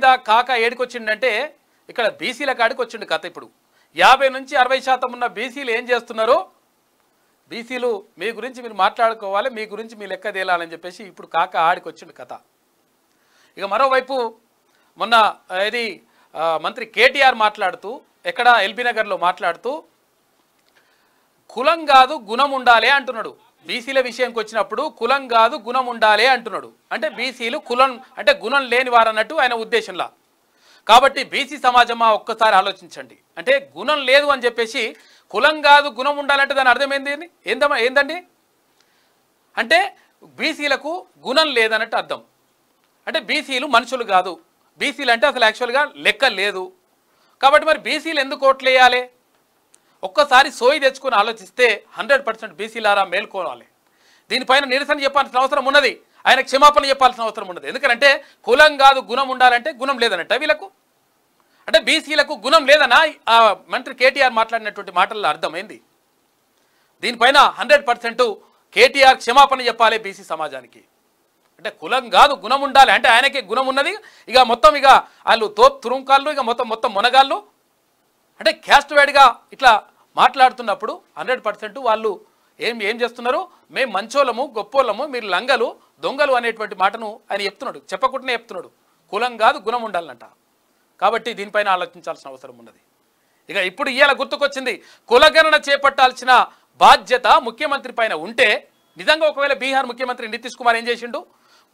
మీద కాక ఏడుకొచ్చిండంటే ఇక్కడ బీసీల కాడికి వచ్చిండు కథ ఇప్పుడు యాభై నుంచి అరవై శాతం ఉన్న బీసీలు ఏం చేస్తున్నారు బీసీలు మీ గురించి మీరు మాట్లాడుకోవాలి మీ గురించి మీ లెక్క తేలాలని చెప్పేసి ఇప్పుడు కాక ఆడికి వచ్చిండు కథ ఇక మరోవైపు మొన్న ఇది మంత్రి కేటీఆర్ మాట్లాడుతూ ఎక్కడ ఎల్బీ నగర్లో మాట్లాడుతూ కులం కాదు గుణం ఉండాలి అంటున్నాడు బీసీల విషయంకి వచ్చినప్పుడు కులం కాదు గుణం ఉండాలి అంటున్నాడు అంటే బీసీలు కులం అంటే గుణం లేని వారన్నట్టు ఆయన ఉద్దేశంలా కాబట్టి బీసీ సమాజమా ఒక్కసారి ఆలోచించండి అంటే గుణం లేదు అని చెప్పేసి కులం కాదు గుణం ఉండాలంటే దాని అర్థమైంది ఏంది ఏందమ్మా ఏందండి అంటే బీసీలకు గుణం లేదన్నట్టు అర్థం అంటే బీసీలు మనుషులు కాదు బీసీలు అంటే అసలు యాక్చువల్గా లెక్క లేదు కాబట్టి మరి బీసీలు ఎందుకు వేయాలి ఒక్కసారి సోయి తెచ్చుకొని ఆలోచిస్తే హండ్రెడ్ పర్సెంట్ బీసీలారా మేల్కోవాలి దీనిపైన నిరసన చెప్పాల్సిన అవసరం ఉన్నది ఆయన క్షమాపణ చెప్పాల్సిన అవసరం ఉన్నది ఎందుకంటే కులం కాదు గుణం ఉండాలంటే గుణం లేదనట వీళ్ళకు అంటే బీసీలకు గుణం లేదనా మంత్రి కేటీఆర్ మాట్లాడినటువంటి మాటల్లో అర్థమైంది దీనిపైన హండ్రెడ్ పర్సెంట్ కేటీఆర్ క్షమాపణ చెప్పాలి బీసీ సమాజానికి అంటే కులం కాదు గుణం ఉండాలి అంటే ఆయనకే గుణం ఉన్నది ఇక మొత్తం ఇక వాళ్ళు తోపు తురుంకాళ్ళు ఇక మొత్తం మొత్తం మునగాళ్ళు అంటే క్యాస్ట్ వైడ్గా ఇట్లా మాట్లాడుతున్నప్పుడు హండ్రెడ్ పర్సెంట్ వాళ్ళు ఏం ఏం చేస్తున్నారు మేము మంచోళ్ళము గొప్పోళ్ళము మీరు లంగలు దొంగలు అనేటువంటి మాటను ఆయన చెప్తున్నాడు చెప్పకుండానే చెప్తున్నాడు కులం కాదు గుణం ఉండాలంట కాబట్టి దీనిపైన ఆలోచించాల్సిన అవసరం ఉన్నది ఇక ఇప్పుడు ఇవాళ గుర్తుకొచ్చింది కులగణన చేపట్టాల్సిన బాధ్యత ముఖ్యమంత్రి పైన ఉంటే నిజంగా ఒకవేళ బీహార్ ముఖ్యమంత్రి నితీష్ కుమార్ ఏం చేసిండు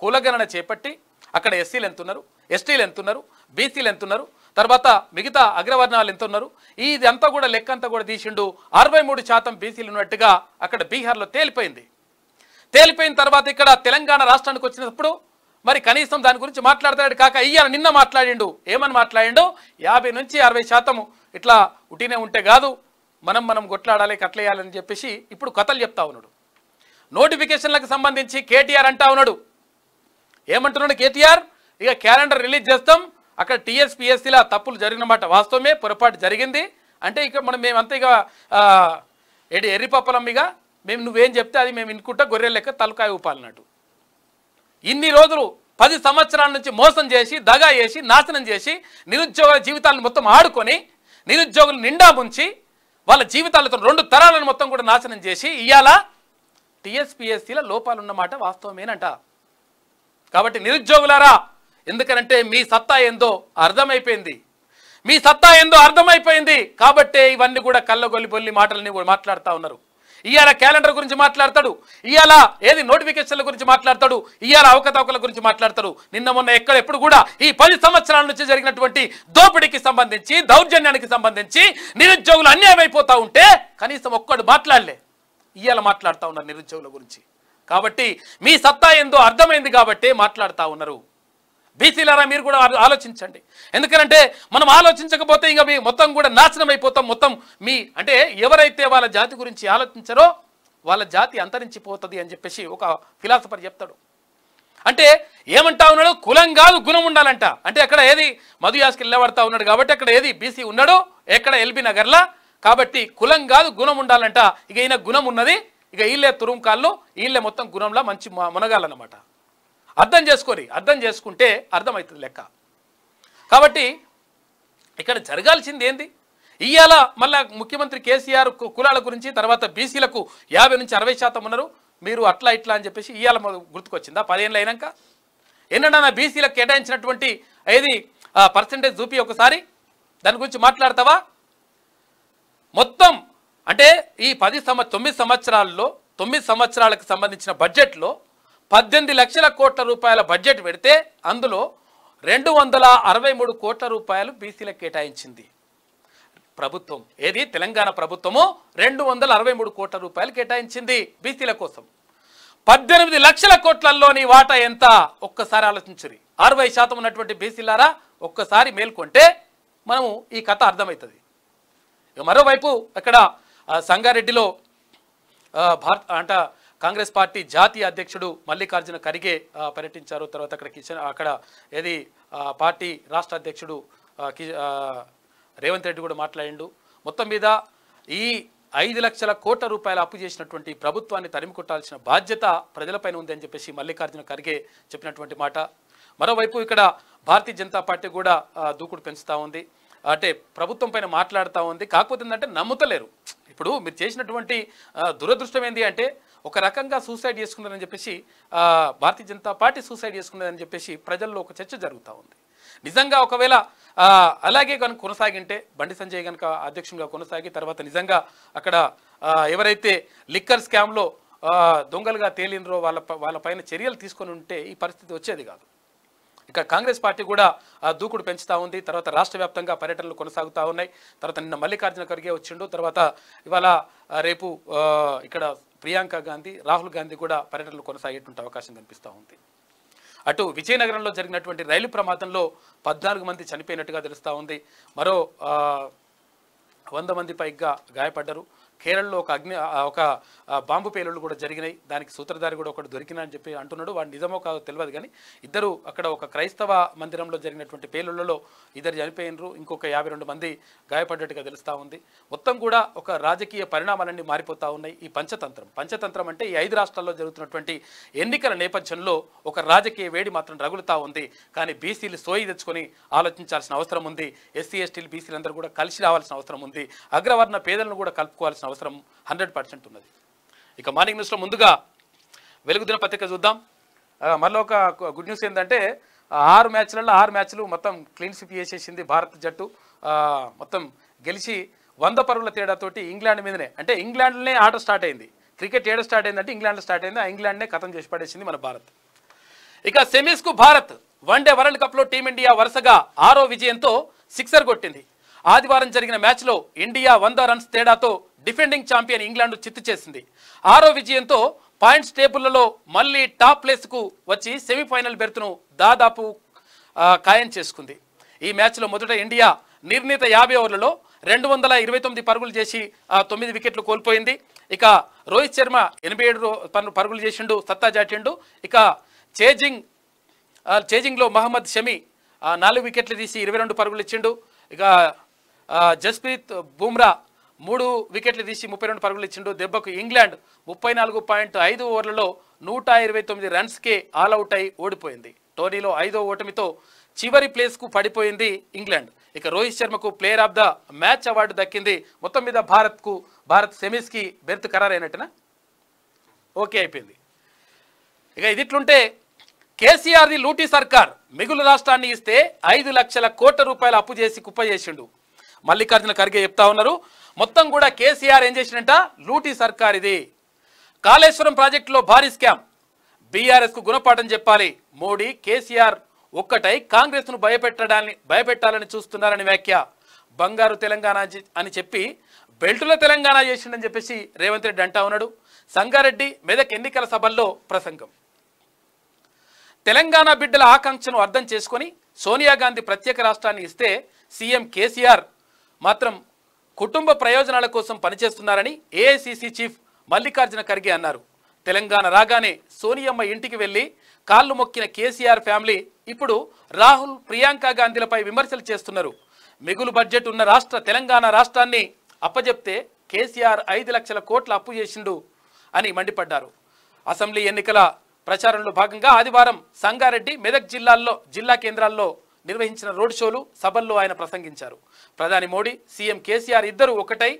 కులగణన చేపట్టి అక్కడ ఎస్సీలు ఎంతున్నారు ఎస్టీలు ఎంతున్నారు బీసీలు ఎంతున్నారు తర్వాత మిగతా అగ్రవర్ణాలు ఎంత ఉన్నారు ఇదంతా కూడా లెక్క అంతా కూడా తీసిండు అరవై మూడు శాతం బీసీలు ఉన్నట్టుగా అక్కడ బీహార్లో తేలిపోయింది తేలిపోయిన తర్వాత ఇక్కడ తెలంగాణ రాష్ట్రానికి వచ్చినప్పుడు మరి కనీసం దాని గురించి మాట్లాడతాడు కాక ఇయ్యాల నిన్న మాట్లాడిండు ఏమని మాట్లాడిండు యాభై నుంచి అరవై శాతం ఇట్లా ఉటినే ఉంటే కాదు మనం మనం కొట్లాడాలి కట్లేయాలని చెప్పేసి ఇప్పుడు కథలు చెప్తా ఉన్నాడు నోటిఫికేషన్లకు సంబంధించి కేటీఆర్ అంటా ఉన్నాడు ఏమంటున్నాడు కేటీఆర్ ఇక క్యాలెండర్ రిలీజ్ చేస్తాం అక్కడ ఆ తప్పులు జరిగినమాట వాస్తవమే పొరపాటు జరిగింది అంటే ఇక మనం మేమంతా ఇక ఏడు ఎర్రిపప్పలమ్మిగా మేము నువ్వేం చెప్తే అది మేము ఇనుకుంటా గొర్రె లెక్క తలకాయ ఊపాలన్నట్టు ఇన్ని రోజులు పది సంవత్సరాల నుంచి మోసం చేసి దగా చేసి నాశనం చేసి నిరుద్యోగ జీవితాలను మొత్తం ఆడుకొని నిరుద్యోగులు నిండా ముంచి వాళ్ళ జీవితాలతో రెండు తరాలను మొత్తం కూడా నాశనం చేసి ఇవాళ టీఎస్పీఎస్సీలో లోపాలున్నమాట వాస్తవమేనంట కాబట్టి నిరుద్యోగులారా ఎందుకనంటే మీ సత్తా ఏందో అర్థమైపోయింది మీ సత్తా ఏందో అర్థమైపోయింది కాబట్టే ఇవన్నీ కూడా కళ్ళగొల్లిపొల్లి మాటలని మాట్లాడుతూ ఉన్నారు ఇవాళ క్యాలెండర్ గురించి మాట్లాడతాడు ఇవాళ ఏది నోటిఫికేషన్ల గురించి మాట్లాడతాడు ఇవాళ అవకతవకల గురించి మాట్లాడతాడు నిన్న మొన్న ఎక్కడ ఎప్పుడు కూడా ఈ పది సంవత్సరాల నుంచి జరిగినటువంటి దోపిడీకి సంబంధించి దౌర్జన్యానికి సంబంధించి నిరుద్యోగులు అన్యాయం అయిపోతూ ఉంటే కనీసం ఒక్కడు మాట్లాడలే ఇవాళ మాట్లాడుతూ ఉన్నారు నిరుద్యోగుల గురించి కాబట్టి మీ సత్తా ఏందో అర్థమైంది కాబట్టి మాట్లాడుతూ ఉన్నారు బీసీలారా మీరు కూడా ఆలోచించండి ఎందుకంటే మనం ఆలోచించకపోతే ఇంకా మీ మొత్తం కూడా నాశనం అయిపోతాం మొత్తం మీ అంటే ఎవరైతే వాళ్ళ జాతి గురించి ఆలోచించారో వాళ్ళ జాతి అంతరించిపోతుంది అని చెప్పేసి ఒక ఫిలాసఫర్ చెప్తాడు అంటే ఏమంటా ఉన్నాడు కులం కాదు గుణం ఉండాలంట అంటే అక్కడ ఏది మధుయాస్కి నిలబడతా ఉన్నాడు కాబట్టి అక్కడ ఏది బీసీ ఉన్నాడు ఎక్కడ ఎల్బీ నగర్లా కాబట్టి కులం కాదు గుణం ఉండాలంట ఇక ఈయన గుణం ఉన్నది ఇక వీళ్ళే తురుంకాళ్ళు వీళ్ళే మొత్తం గుణంలా మంచి మునగాలన్నమాట అర్థం చేసుకోరి అర్థం చేసుకుంటే అర్థమవుతుంది లెక్క కాబట్టి ఇక్కడ జరగాల్సింది ఏంది ఇవాళ మళ్ళా ముఖ్యమంత్రి కేసీఆర్ కులాల గురించి తర్వాత బీసీలకు యాభై నుంచి అరవై శాతం ఉన్నారు మీరు అట్లా ఇట్లా అని చెప్పేసి ఇవాళ గుర్తుకొచ్చిందా పదిహేనులు అయినాక ఎన్నడన్నా బీసీలకు కేటాయించినటువంటి ఏది పర్సంటేజ్ చూపి ఒకసారి దాని గురించి మాట్లాడతావా మొత్తం అంటే ఈ పది సంవ తొమ్మిది సంవత్సరాల్లో తొమ్మిది సంవత్సరాలకు సంబంధించిన బడ్జెట్లో పద్దెనిమిది లక్షల కోట్ల రూపాయల బడ్జెట్ పెడితే అందులో రెండు వందల అరవై మూడు కోట్ల రూపాయలు బీసీలకు కేటాయించింది ప్రభుత్వం ఏది తెలంగాణ ప్రభుత్వము రెండు వందల అరవై మూడు కోట్ల రూపాయలు కేటాయించింది బీసీల కోసం పద్దెనిమిది లక్షల కోట్లలోని వాటా ఎంత ఒక్కసారి ఆలోచించరు అరవై శాతం ఉన్నటువంటి బీసీలారా ఒక్కసారి మేల్కొంటే మనము ఈ కథ అర్థమవుతుంది మరోవైపు అక్కడ సంగారెడ్డిలో భారత అంట కాంగ్రెస్ పార్టీ జాతీయ అధ్యక్షుడు మల్లికార్జున ఖర్గే పర్యటించారు తర్వాత అక్కడ కిషన్ అక్కడ ఏది పార్టీ రాష్ట్ర అధ్యక్షుడు రేవంత్ రెడ్డి కూడా మాట్లాడిండు మొత్తం మీద ఈ ఐదు లక్షల కోట్ల రూపాయలు అప్పు చేసినటువంటి ప్రభుత్వాన్ని తరిమికొట్టాల్సిన బాధ్యత ప్రజలపైన ఉందని చెప్పేసి మల్లికార్జున ఖర్గే చెప్పినటువంటి మాట మరోవైపు ఇక్కడ భారతీయ జనతా పార్టీ కూడా దూకుడు పెంచుతూ ఉంది అంటే ప్రభుత్వం పైన మాట్లాడుతూ ఉంది కాకపోతే ఏంటంటే నమ్ముతలేరు ఇప్పుడు మీరు చేసినటువంటి దురదృష్టం ఏంటి అంటే ఒక రకంగా సూసైడ్ చేసుకున్నారని చెప్పేసి భారతీయ జనతా పార్టీ సూసైడ్ చేసుకున్నారని చెప్పేసి ప్రజల్లో ఒక చర్చ జరుగుతూ ఉంది నిజంగా ఒకవేళ అలాగే కనుక కొనసాగింటే బండి సంజయ్ కనుక అధ్యక్షునిగా కొనసాగి తర్వాత నిజంగా అక్కడ ఎవరైతే లిక్కర్ స్కామ్లో దొంగలుగా తేలినరో వాళ్ళ వాళ్ళ పైన చర్యలు తీసుకొని ఉంటే ఈ పరిస్థితి వచ్చేది కాదు కాంగ్రెస్ పార్టీ కూడా దూకుడు పెంచుతా ఉంది తర్వాత రాష్ట్ర వ్యాప్తంగా పర్యటనలు కొనసాగుతూ ఉన్నాయి తర్వాత నిన్న మల్లికార్జున ఖర్గే వచ్చిండు తర్వాత ఇవాళ రేపు ఇక్కడ ప్రియాంక గాంధీ రాహుల్ గాంధీ కూడా పర్యటనలు కొనసాగేటువంటి అవకాశం కనిపిస్తూ ఉంది అటు విజయనగరంలో జరిగినటువంటి రైలు ప్రమాదంలో పద్నాలుగు మంది చనిపోయినట్టుగా తెలుస్తూ ఉంది మరో వంద మంది పైగా గాయపడ్డరు కేరళలో ఒక అగ్ని ఒక బాంబు పేలుళ్ళు కూడా జరిగినాయి దానికి సూత్రధారి కూడా ఒకటి దొరికినా అని చెప్పి అంటున్నాడు వాడు నిజమో కాదు తెలియదు కానీ ఇద్దరు అక్కడ ఒక క్రైస్తవ మందిరంలో జరిగినటువంటి పేలుళ్ళలో ఇద్దరు చనిపోయినరు ఇంకొక యాభై రెండు మంది గాయపడ్డట్టుగా తెలుస్తూ ఉంది మొత్తం కూడా ఒక రాజకీయ పరిణామాలన్నీ మారిపోతూ ఉన్నాయి ఈ పంచతంత్రం పంచతంత్రం అంటే ఈ ఐదు రాష్ట్రాల్లో జరుగుతున్నటువంటి ఎన్నికల నేపథ్యంలో ఒక రాజకీయ వేడి మాత్రం రగులుతూ ఉంది కానీ బీసీలు సోయి తెచ్చుకొని ఆలోచించాల్సిన అవసరం ఉంది ఎస్సీ ఎస్టీలు బీసీలందరూ కూడా కలిసి రావాల్సిన అవసరం ఉంది అగ్రవర్ణ పేదలను కూడా కలుపుకోవాల్సిన చేయాల్సిన అవసరం హండ్రెడ్ పర్సెంట్ ఉన్నది ఇక మార్నింగ్ న్యూస్లో ముందుగా వెలుగుదిన పత్రిక చూద్దాం మళ్ళీ ఒక గుడ్ న్యూస్ ఏంటంటే ఆరు మ్యాచ్లలో ఆరు మ్యాచ్లు మొత్తం క్లీన్ స్వీప్ చేసేసింది భారత జట్టు మొత్తం గెలిచి వంద పరుగుల తేడాతోటి ఇంగ్లాండ్ మీదనే అంటే ఇంగ్లాండ్లోనే ఆట స్టార్ట్ అయింది క్రికెట్ ఏడ స్టార్ట్ అయిందంటే ఇంగ్లాండ్లో స్టార్ట్ అయింది ఆ ఇంగ్లాండ్నే కథం చేసి పడేసింది మన భారత్ ఇక సెమీస్కు భారత్ వన్డే వరల్డ్ కప్లో టీమిండియా వరుసగా ఆరో విజయంతో సిక్సర్ కొట్టింది ఆదివారం జరిగిన మ్యాచ్లో ఇండియా వంద రన్స్ తేడాతో డిఫెండింగ్ ఛాంపియన్ ఇంగ్లాండ్ చిత్తు చేసింది ఆరో విజయంతో పాయింట్స్ టేబుల్లలో మళ్ళీ టాప్ ప్లేస్కు వచ్చి సెమీఫైనల్ బెర్త్ను దాదాపు ఖాయం చేసుకుంది ఈ మ్యాచ్లో మొదట ఇండియా నిర్ణీత యాభై ఓవర్లలో రెండు వందల ఇరవై తొమ్మిది పరుగులు చేసి తొమ్మిది వికెట్లు కోల్పోయింది ఇక రోహిత్ శర్మ ఎనభై ఏడు పరుగులు చేసిండు సత్తా జాటిండు ఇక చేజింగ్ చేజింగ్లో మహమ్మద్ షమి నాలుగు వికెట్లు తీసి ఇరవై రెండు పరుగులు ఇచ్చిండు ఇక జస్ప్రీత్ బుమ్రా మూడు వికెట్లు తీసి ముప్పై రెండు పరుగులు ఇచ్చిండు దెబ్బకు ఇంగ్లాండ్ ముప్పై నాలుగు పాయింట్ ఐదు ఓవర్లలో నూట ఇరవై తొమ్మిది రన్స్కే ఆల్అవుట్ అయి ఓడిపోయింది టోర్నీలో ఐదో ఓటమితో చివరి ప్లేస్కు పడిపోయింది ఇంగ్లాండ్ ఇక రోహిత్ శర్మకు player of the match award దక్కింది మొత్తం మీద భారత్కు భారత్ సెమీస్కి బెర్త్ ఖరారైనట్టునా ఓకే అయిపోయింది ఇక ఇదిట్లుంటే కేసీఆర్ది లూటీ సర్కార్ మిగులు రాష్ట్రాన్ని ఇస్తే ఐదు లక్షల కోట్ల రూపాయలు అప్పు చేసి కుప్ప చేసిండు మల్లికార్జున ఖర్గే చెప్తా ఉన్నారు మొత్తం కూడా కేసీఆర్ ఏం చేసినట్ట లూటీ సర్కార్ ఇది కాళేశ్వరం ప్రాజెక్టులో భారీ స్కామ్ బీఆర్ఎస్కు గుణపాఠం చెప్పాలి మోడీ కేసీఆర్ ఒక్కటై కాంగ్రెస్ను భయపెట్టడాన్ని భయపెట్టాలని చూస్తున్నారని వ్యాఖ్య బంగారు తెలంగాణ అని చెప్పి బెల్టుల తెలంగాణ చేసిండని చెప్పేసి రేవంత్ రెడ్డి అంటా ఉన్నాడు సంగారెడ్డి మెదక్ ఎన్నికల సభల్లో ప్రసంగం తెలంగాణ బిడ్డల ఆకాంక్షను అర్థం చేసుకొని సోనియా గాంధీ ప్రత్యేక రాష్ట్రాన్ని ఇస్తే సీఎం కేసీఆర్ మాత్రం కుటుంబ ప్రయోజనాల కోసం పనిచేస్తున్నారని ఏఐసిసి చీఫ్ మల్లికార్జున ఖర్గే అన్నారు తెలంగాణ రాగానే సోనియమ్మ ఇంటికి వెళ్లి కాళ్ళు మొక్కిన కేసీఆర్ ఫ్యామిలీ ఇప్పుడు రాహుల్ ప్రియాంక గాంధీలపై విమర్శలు చేస్తున్నారు మిగులు బడ్జెట్ ఉన్న రాష్ట్ర తెలంగాణ రాష్ట్రాన్ని అప్పజెప్తే కేసీఆర్ ఐదు లక్షల కోట్ల అప్పు చేసిండు అని మండిపడ్డారు అసెంబ్లీ ఎన్నికల ప్రచారంలో భాగంగా ఆదివారం సంగారెడ్డి మెదక్ జిల్లాల్లో జిల్లా కేంద్రాల్లో నిర్వహించిన రోడ్ షోలు సభల్లో ఆయన ప్రసంగించారు ప్రధాని మోడీ సీఎం కేసీఆర్ ఇద్దరు ఒకటై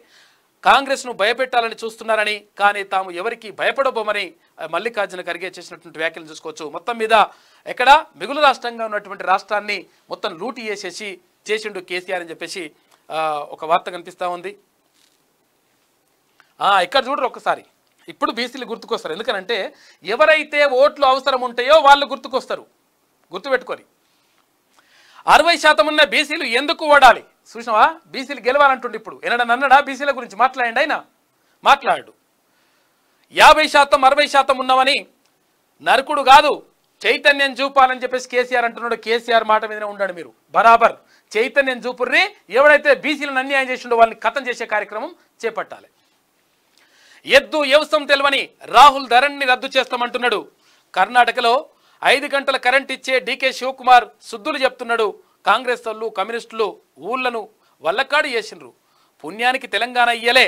కాంగ్రెస్ను భయపెట్టాలని చూస్తున్నారని కానీ తాము ఎవరికి భయపడబోమని మల్లికార్జున ఖర్గే చేసినటువంటి వ్యాఖ్యలు చూసుకోవచ్చు మొత్తం మీద ఎక్కడ మిగులు రాష్ట్రంగా ఉన్నటువంటి రాష్ట్రాన్ని మొత్తం లూటి వేసేసి చేసిండు కేసీఆర్ అని చెప్పేసి ఒక వార్త కనిపిస్తూ ఉంది ఇక్కడ చూడరు ఒకసారి ఇప్పుడు బీసీలు గుర్తుకొస్తారు ఎందుకనంటే ఎవరైతే ఓట్లు అవసరం ఉంటాయో వాళ్ళు గుర్తుకొస్తారు గుర్తుపెట్టుకొని అరవై శాతం ఉన్న బీసీలు ఎందుకు ఓడాలి చూసినావా బీసీలు గెలవాలంటుండే ఇప్పుడు ఎన్నడన్నా అన్నడా బీసీల గురించి మాట్లాడండి ఆయన మాట్లాడు యాభై శాతం అరవై శాతం ఉన్నామని నరకుడు కాదు చైతన్యం చూపాలని చెప్పేసి కేసీఆర్ అంటున్నాడు కేసీఆర్ మాట మీదనే ఉండండి మీరు బరాబర్ చైతన్యం చూపుర్రి ఎవడైతే బీసీలను అన్యాయం చేసిండో వాళ్ళని కథం చేసే కార్యక్రమం చేపట్టాలి ఎద్దు వ్యవస్థం తెలవని రాహుల్ ధరణిని రద్దు చేస్తామంటున్నాడు కర్ణాటకలో ఐదు గంటల కరెంట్ ఇచ్చే డీకే శివకుమార్ శుద్ధులు చెప్తున్నాడు కాంగ్రెస్ వాళ్ళు కమ్యూనిస్టులు ఊళ్ళను వల్లకాడు చేసిండ్రు పుణ్యానికి తెలంగాణ ఇయ్యలే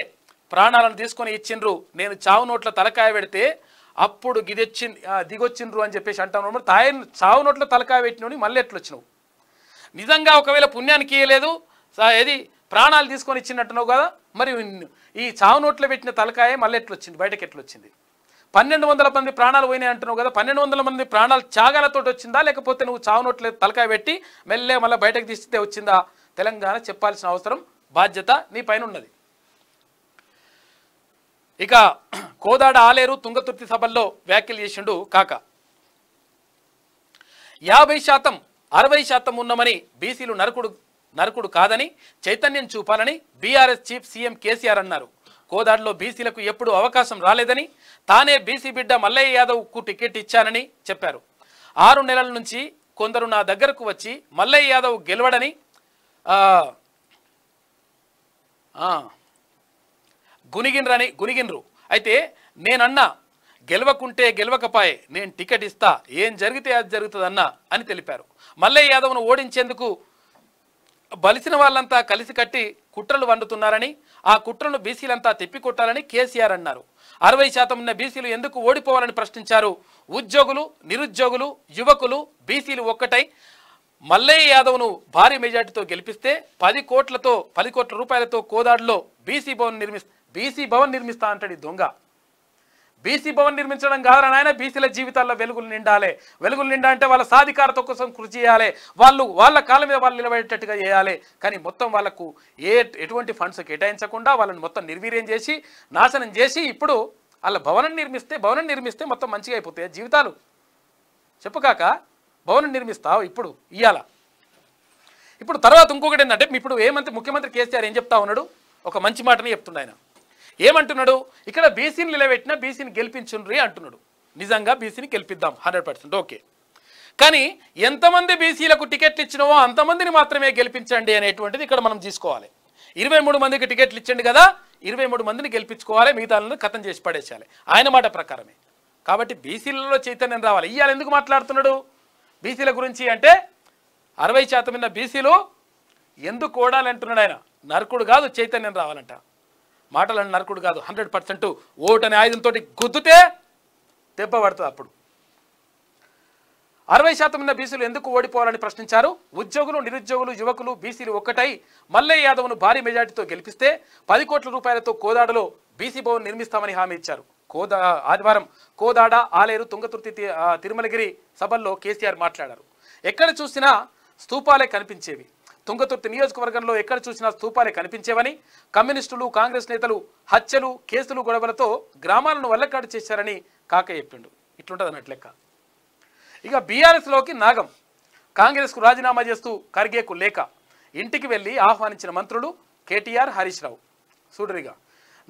ప్రాణాలను తీసుకొని ఇచ్చిండ్రు నేను చావు నోట్ల తలకాయ పెడితే అప్పుడు గిదెచ్చి దిగొచ్చిండ్రు అని చెప్పేసి అంటాను తాయి చావు నోట్ల తలకాయ పెట్టినోని మళ్ళీ ఎట్లొచ్చినావు నిజంగా ఒకవేళ పుణ్యానికి ఇయ్యలేదు ఏది ప్రాణాలు తీసుకొని ఇచ్చినట్టున్నావు కదా మరి ఈ చావు నోట్లో పెట్టిన తలకాయ మళ్ళీ ఎట్లొచ్చింది బయటకు ఎట్లొచ్చింది పన్నెండు వందల మంది ప్రాణాలు పోయినాయి అంటున్నావు కదా పన్నెండు వందల మంది ప్రాణాలు త్యాగాలతో వచ్చిందా లేకపోతే నువ్వు చావునోట్లే తలకాయ పెట్టి మెల్లే మళ్ళీ బయటకు తీస్తే వచ్చిందా తెలంగాణ చెప్పాల్సిన అవసరం బాధ్యత నీ పైన ఉన్నది ఇక కోదాడ ఆలేరు తుంగతుర్తి సభల్లో వ్యాఖ్యలు చేసిండు కాక యాభై శాతం అరవై శాతం ఉన్నామని బీసీలు నరకుడు నరకుడు కాదని చైతన్యం చూపాలని బీఆర్ఎస్ చీఫ్ సీఎం కేసీఆర్ అన్నారు కోదాడిలో బీసీలకు ఎప్పుడూ అవకాశం రాలేదని తానే బీసీ బిడ్డ మల్లయ్య యాదవ్కు టికెట్ ఇచ్చానని చెప్పారు ఆరు నెలల నుంచి కొందరు నా దగ్గరకు వచ్చి మల్లయ్య యాదవ్ గెలవడని గునిగిన్రని గునిగిన్రు అయితే నేనన్నా గెలవకుంటే గెలవకపాయే నేను టికెట్ ఇస్తా ఏం జరిగితే అది జరుగుతుందన్నా అని తెలిపారు మల్లయ్య యాదవ్ను ఓడించేందుకు బలిసిన వాళ్ళంతా కలిసి కట్టి కుట్రలు వండుతున్నారని ఆ కుట్రను బీసీలంతా తిప్పికొట్టాలని కేసీఆర్ అన్నారు అరవై శాతం ఉన్న బీసీలు ఎందుకు ఓడిపోవాలని ప్రశ్నించారు ఉద్యోగులు నిరుద్యోగులు యువకులు బీసీలు ఒక్కటై మల్లయ్య యాదవ్ను భారీ మెజార్టీతో గెలిపిస్తే పది కోట్లతో పది కోట్ల రూపాయలతో కోదాడులో బీసీ భవన్ నిర్మి బీసీ భవన్ నిర్మిస్తా అంటాడు దొంగ బీసీ భవన్ నిర్మించడం కాదు నాయన బీసీల జీవితాల్లో వెలుగులు నిండాలి వెలుగులు నిండా అంటే వాళ్ళ సాధికారత కోసం కృషి చేయాలి వాళ్ళు వాళ్ళ కాళ్ళ మీద వాళ్ళు నిలబడేటట్టుగా చేయాలి కానీ మొత్తం వాళ్ళకు ఏ ఎటువంటి ఫండ్స్ కేటాయించకుండా వాళ్ళని మొత్తం నిర్వీర్యం చేసి నాశనం చేసి ఇప్పుడు వాళ్ళ భవనం నిర్మిస్తే భవనం నిర్మిస్తే మొత్తం మంచిగా అయిపోతాయి జీవితాలు చెప్పుకాక భవనం నిర్మిస్తావు ఇప్పుడు ఇయ్యాల ఇప్పుడు తర్వాత ఇంకొకటి ఏంటంటే ఇప్పుడు ఏమంటే ముఖ్యమంత్రి కేసీఆర్ ఏం చెప్తా ఉన్నాడు ఒక మంచి మాటని చెప్తుండ ఆయన ఏమంటున్నాడు ఇక్కడ బీసీని నిలబెట్టిన బీసీని గెలిపించుండ్రి అంటున్నాడు నిజంగా బీసీని గెలిపిద్దాం హండ్రెడ్ ఓకే కానీ ఎంతమంది బీసీలకు టికెట్లు ఇచ్చినవో అంతమందిని మాత్రమే గెలిపించండి అనేటువంటిది ఇక్కడ మనం తీసుకోవాలి ఇరవై మూడు మందికి టికెట్లు ఇచ్చండి కదా ఇరవై మూడు మందిని గెలిపించుకోవాలి మిగతాలను కథం చేసి పడేసేయాలి ఆయన మాట ప్రకారమే కాబట్టి బీసీలలో చైతన్యం రావాలి ఇవాళ ఎందుకు మాట్లాడుతున్నాడు బీసీల గురించి అంటే అరవై శాతం ఉన్న బీసీలు ఎందుకు ఓడాలంటున్నాడు ఆయన నరకుడు కాదు చైతన్యం రావాలంట మాటలను నరకుడు కాదు హండ్రెడ్ పర్సెంట్ ఓటు అనే ఆయుధంతో గుద్దుతే దెబ్బ పడుతుంది అప్పుడు అరవై శాతం ఉన్న బీసీలు ఎందుకు ఓడిపోవాలని ప్రశ్నించారు ఉద్యోగులు నిరుద్యోగులు యువకులు బీసీలు ఒక్కటై మల్లయ్య యాదవ్ను భారీ మెజార్టీతో గెలిపిస్తే పది కోట్ల రూపాయలతో కోదాడలో బీసీ భవన్ నిర్మిస్తామని హామీ ఇచ్చారు కోదా ఆదివారం కోదాడ ఆలేరు తుంగతుర్తి తిరుమలగిరి సభల్లో కేసీఆర్ మాట్లాడారు ఎక్కడ చూసినా స్థూపాలే కనిపించేవి తుంగతుర్తి నియోజకవర్గంలో ఎక్కడ చూసినా స్థూపాలే కనిపించేవని కమ్యూనిస్టులు కాంగ్రెస్ నేతలు హత్యలు కేసులు గొడవలతో గ్రామాలను వల్లకాడు చేశారని కాక చెప్పిండు ఇట్లుంటుంది అన్నట్లు లెక్క ఇక బీఆర్ఎస్లోకి నాగం కాంగ్రెస్కు రాజీనామా చేస్తూ ఖర్గేకు లేక ఇంటికి వెళ్ళి ఆహ్వానించిన మంత్రులు కేటీఆర్ హరీష్ రావు చూడరిగా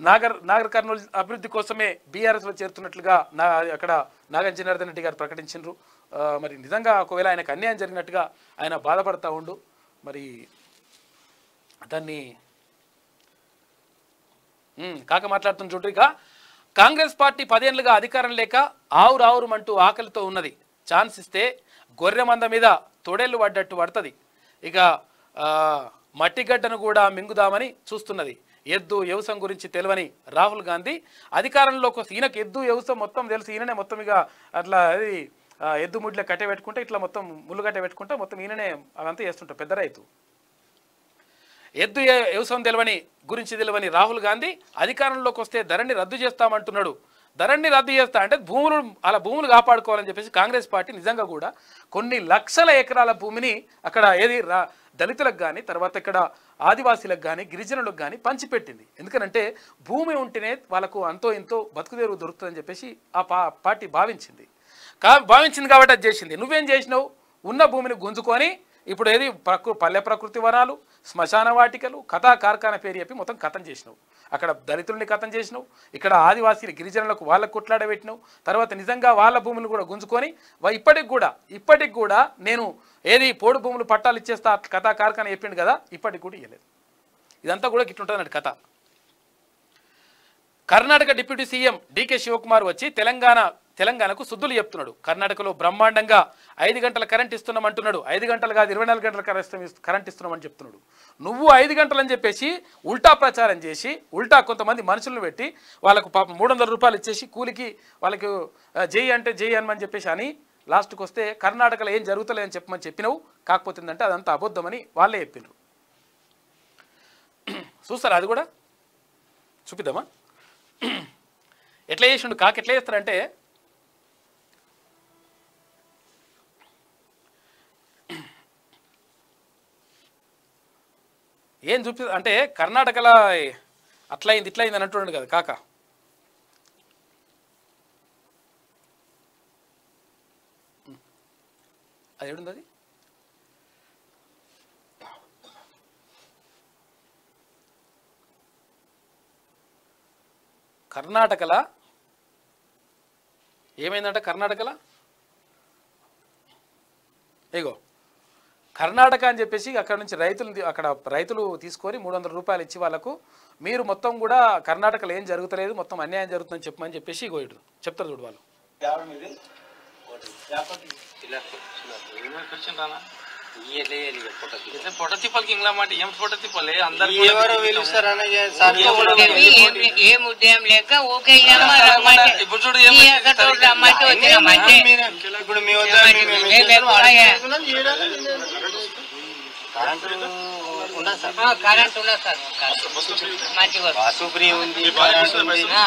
నాగర్ నాగర్ కర్నూలు అభివృద్ధి కోసమే బీఆర్ఎస్లో చేరుతున్నట్లుగా నా అక్కడ నాగం జనార్దన్ రెడ్డి గారు ప్రకటించారు మరి నిజంగా ఒకవేళ ఆయనకు అన్యాయం జరిగినట్టుగా ఆయన బాధపడతా ఉండు మరి దాన్ని కాక మాట్లాడుతున్న చూడరిక కాంగ్రెస్ పార్టీ పదేళ్ళుగా అధికారం లేక ఆవురు ఆవురు అంటూ ఆకలితో ఉన్నది ఛాన్స్ ఇస్తే గొర్రె మంద మీద తొడేళ్ళు పడ్డట్టు పడుతుంది ఇక మట్టిగడ్డను కూడా మింగుదామని చూస్తున్నది ఎద్దు వ్యవసం గురించి తెలియని రాహుల్ గాంధీ అధికారంలోకి ఈయనకు ఎద్దు వ్యవసం మొత్తం తెలిసి ఈయననే మొత్తం ఇక అట్లా అది ఎద్దు ముడ్ల కట్టె పెట్టుకుంటే ఇట్లా మొత్తం ముళ్ళు కట్టె పెట్టుకుంటే మొత్తం ఈయననే అవంతా చేస్తుంటారు పెద్ద రైతు ఎద్దు వ్యవసాయం తెలవని గురించి తెలివని రాహుల్ గాంధీ అధికారంలోకి వస్తే ధరణి రద్దు చేస్తామంటున్నాడు ధరణి రద్దు చేస్తా అంటే భూములు అలా భూములు కాపాడుకోవాలని చెప్పేసి కాంగ్రెస్ పార్టీ నిజంగా కూడా కొన్ని లక్షల ఎకరాల భూమిని అక్కడ ఏది దళితులకు కానీ తర్వాత ఇక్కడ ఆదివాసీలకు కానీ గిరిజనులకు కానీ పంచిపెట్టింది ఎందుకనంటే భూమి ఉంటేనే వాళ్ళకు అంతో ఇంతో బతుకుదేరు దొరుకుతుందని చెప్పేసి ఆ పార్టీ భావించింది భావించింది కాబట్టి అది చేసింది నువ్వేం చేసినావు ఉన్న భూమిని గుంజుకొని ఇప్పుడు ఏది ప్రకృ పల్లె ప్రకృతి వనాలు శ్మశాన వాటికలు కథా కార్ఖాన పేరు చెప్పి మొత్తం కథం చేసినావు అక్కడ దళితుల్ని కథం చేసినావు ఇక్కడ ఆదివాసీలు గిరిజనులకు వాళ్ళకు కొట్లాడబెట్టినావు తర్వాత నిజంగా వాళ్ళ భూములు కూడా గుంజుకొని ఇప్పటికి కూడా ఇప్పటికి కూడా నేను ఏది పోడు భూములు పట్టాలు ఇచ్చేస్తా కథా కార్ఖాన చెప్పిండు కదా ఇప్పటికి కూడా ఇవ్వలేదు ఇదంతా కూడా గిట్టుంటుంది కథ Karnataka deputy CM DK Shivakumar వచ్చి తెలంగాణ తెలంగాణకు శుద్ధులు చెప్తున్నాడు కర్ణాటకలో బ్రహ్మాండంగా ఐదు గంటల కరెంట్ ఇస్తున్నామంటున్నాడు అంటున్నాడు ఐదు గంటలు కాదు ఇరవై నాలుగు గంటల కరెంట్ కరెంట్ ఇస్తున్నామని చెప్తున్నాడు నువ్వు ఐదు గంటలని చెప్పేసి ఉల్టా ప్రచారం చేసి ఉల్టా కొంతమంది మనుషులను పెట్టి వాళ్ళకు పాపం మూడు వందల రూపాయలు ఇచ్చేసి కూలికి వాళ్ళకి జేయి అంటే జేయి అనమని చెప్పేసి అని లాస్ట్కి వస్తే కర్ణాటకలో ఏం జరుగుతలేదని చెప్పమని చెప్పినావు కాకపోతే ఏంటంటే అదంతా అబద్ధమని వాళ్ళే చెప్పినారు చూస్తారా అది కూడా చూపిద్దామా ఎట్లా చేసిండు కాకి ఎట్లా చేస్తారంటే ఏం చూపి అంటే కర్ణాటకలో అట్లయింది ఇట్లయింది అని అంటుండడు కదా కాక అది ఏడుంది అది కర్ణాటకలా ఏమైందంట కర్ణాటకలా ఏగో కర్ణాటక అని చెప్పేసి అక్కడ నుంచి రైతులు అక్కడ రైతులు తీసుకొని మూడు వందల రూపాయలు ఇచ్చి వాళ్ళకు మీరు మొత్తం కూడా కర్ణాటకలో ఏం జరుగుతలేదు మొత్తం అన్యాయం జరుగుతుందని చెప్పమని చెప్పేసి గోయుడు చెప్తారు చూడు వాళ్ళు ఏం లేక ఓకే కరెంట్ సార్ ఉంది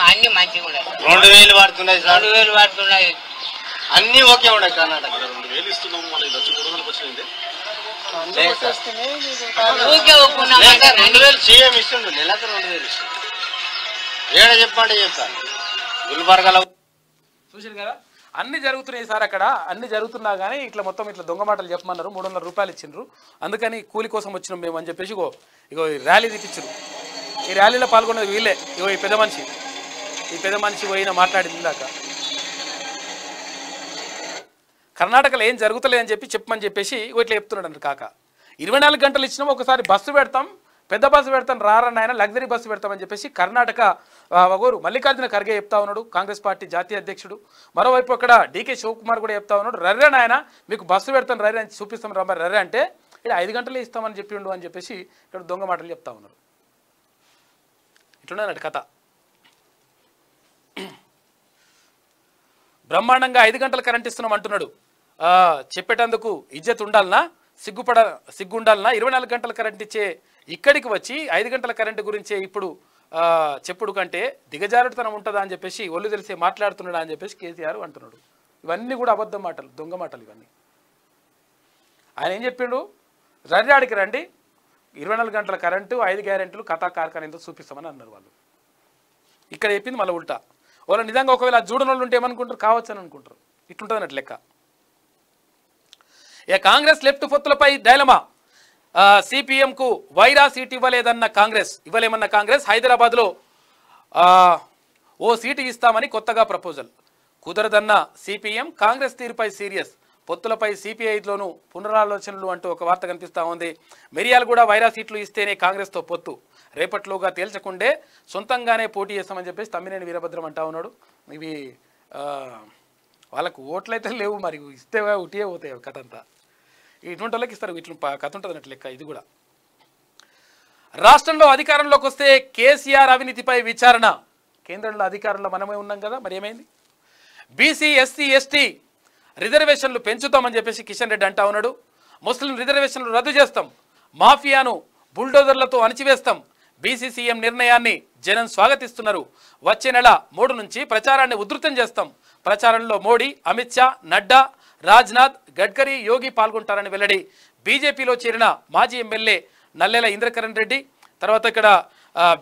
అన్ని మంచిగా ఉన్నాయి రెండు వేలు పడుతున్నాయి రెండు వేలు అన్ని ఓకే ఉన్నాయి కర్ణాటక రెండు వేలు రెండు వేలు సీఎం ఇస్తుండు నెలకు రెండు వేలు ఇస్తుంది ఏడా చెప్పండి చెప్తాను గుల్బర్గలో చూసారు కదా అన్ని జరుగుతున్నాయి సార్ అక్కడ అన్ని జరుగుతున్నా కానీ ఇట్లా మొత్తం ఇట్లా దొంగ మాటలు చెప్పమన్నారు మూడు వందల రూపాయలు ఇచ్చిండ్రు అందుకని కూలి కోసం వచ్చినాం మేము అని చెప్పేసి ఇగో ఇగో ర్యాలీ తీపించారు ఈ ర్యాలీలో పాల్గొన్నది వీళ్ళే ఇగో ఈ పెద్ద మనిషి ఈ పెద్ద మనిషి పోయిన మాట్లాడింది ఇందాక కర్ణాటకలో ఏం జరుగుతలేదని చెప్పి చెప్పమని చెప్పేసి ఇట్లా చెప్తున్నాడు కాక ఇరవై నాలుగు గంటలు ఇచ్చినాం ఒకసారి బస్సు పెడతాం పెద్ద బస్సు పెడతాం రారని ఆయన లగ్జరీ బస్సు పెడతామని చెప్పేసి కర్ణాటక ఒకరు మల్లికార్జున ఖర్గే చెప్తా ఉన్నాడు కాంగ్రెస్ పార్టీ జాతీయ అధ్యక్షుడు మరోవైపు అక్కడ డీకే శివకుమార్ కూడా చెప్తా ఉన్నాడు రర్రే నాయన మీకు బస్సు పెడతాను రర్రే అని చూపిస్తాం రమ్మ రర్రే అంటే ఇక్కడ ఐదు గంటలే ఇస్తామని ఉండు అని చెప్పేసి ఇక్కడ దొంగ మాటలు చెప్తా ఉన్నారు ఇట్లున్నది కథ బ్రహ్మాండంగా ఐదు గంటలు కరెంట్ ఇస్తున్నాం అంటున్నాడు చెప్పేటందుకు ఇజ్జత్ ఉండాలనా సిగ్గుపడ సిగ్గుండాలనా ఇరవై నాలుగు గంటల కరెంట్ ఇచ్చే ఇక్కడికి వచ్చి ఐదు గంటల కరెంటు గురించే ఇప్పుడు చెప్పుడు కంటే దిగజారుడుతనం ఉంటుందా అని చెప్పేసి ఒళ్ళు తెలిసి మాట్లాడుతున్నాడా అని చెప్పేసి కేసీఆర్ అంటున్నాడు ఇవన్నీ కూడా అబద్ధం మాటలు దొంగ మాటలు ఇవన్నీ ఆయన ఏం చెప్పిండు రర్రాడికి రండి ఇరవై నాలుగు గంటల కరెంటు ఐదు గ్యారెంటీలు కథా కార్ఖాన ఎంతో చూపిస్తామని అన్నారు వాళ్ళు ఇక్కడ చెప్పింది మళ్ళీ ఉల్టా వాళ్ళు నిజంగా ఒకవేళ చూడని వాళ్ళు ఉంటే ఏమనుకుంటారు కావచ్చు అని అనుకుంటారు ఇట్లుంటుంది అన్నట్టు లెక్క ఇక కాంగ్రెస్ లెఫ్ట్ పొత్తులపై డైలమా సిపిఎంకు వైరా సీట్ ఇవ్వలేదన్న కాంగ్రెస్ ఇవ్వలేమన్న కాంగ్రెస్ హైదరాబాద్లో ఓ సీటు ఇస్తామని కొత్తగా ప్రపోజల్ కుదరదన్న సిపిఎం కాంగ్రెస్ తీరుపై సీరియస్ పొత్తులపై సిపిఐలోనూ పునరాలోచనలు అంటూ ఒక వార్త కనిపిస్తూ ఉంది మిరియాలు కూడా వైరా సీట్లు ఇస్తేనే కాంగ్రెస్తో పొత్తు రేపట్లోగా తేల్చకుండే సొంతంగానే పోటీ చేస్తామని చెప్పేసి తమ్మినేని వీరభద్రం అంటా ఉన్నాడు ఇవి వాళ్ళకు ఓట్లయితే లేవు మరి ఇస్తే ఉటియే పోతాయి కథ అంతా ఇటువంటి వాళ్ళకి ఇస్తారు ఇట్లా కథ ఉంటుంది అన్నట్టు లెక్క ఇది కూడా రాష్ట్రంలో అధికారంలోకి వస్తే కేసీఆర్ అవినీతిపై విచారణ కేంద్రంలో అధికారంలో మనమే ఉన్నాం కదా మరి ఏమైంది బీసీ ఎస్సీ ఎస్టీ రిజర్వేషన్లు పెంచుతామని చెప్పేసి కిషన్ రెడ్డి అంటా ఉన్నాడు ముస్లిం రిజర్వేషన్లు రద్దు చేస్తాం మాఫియాను బుల్డోజర్లతో అణిచివేస్తాం బీసీ సీఎం నిర్ణయాన్ని జనం స్వాగతిస్తున్నారు వచ్చే నెల మూడు నుంచి ప్రచారాన్ని ఉధృతం చేస్తాం ప్రచారంలో మోడీ అమిత్ షా నడ్డా రాజ్నాథ్ గడ్కరీ యోగి పాల్గొంటారని వెల్లడి బీజేపీలో చేరిన మాజీ ఎమ్మెల్యే నల్లెల ఇంద్రకరణ్ రెడ్డి తర్వాత ఇక్కడ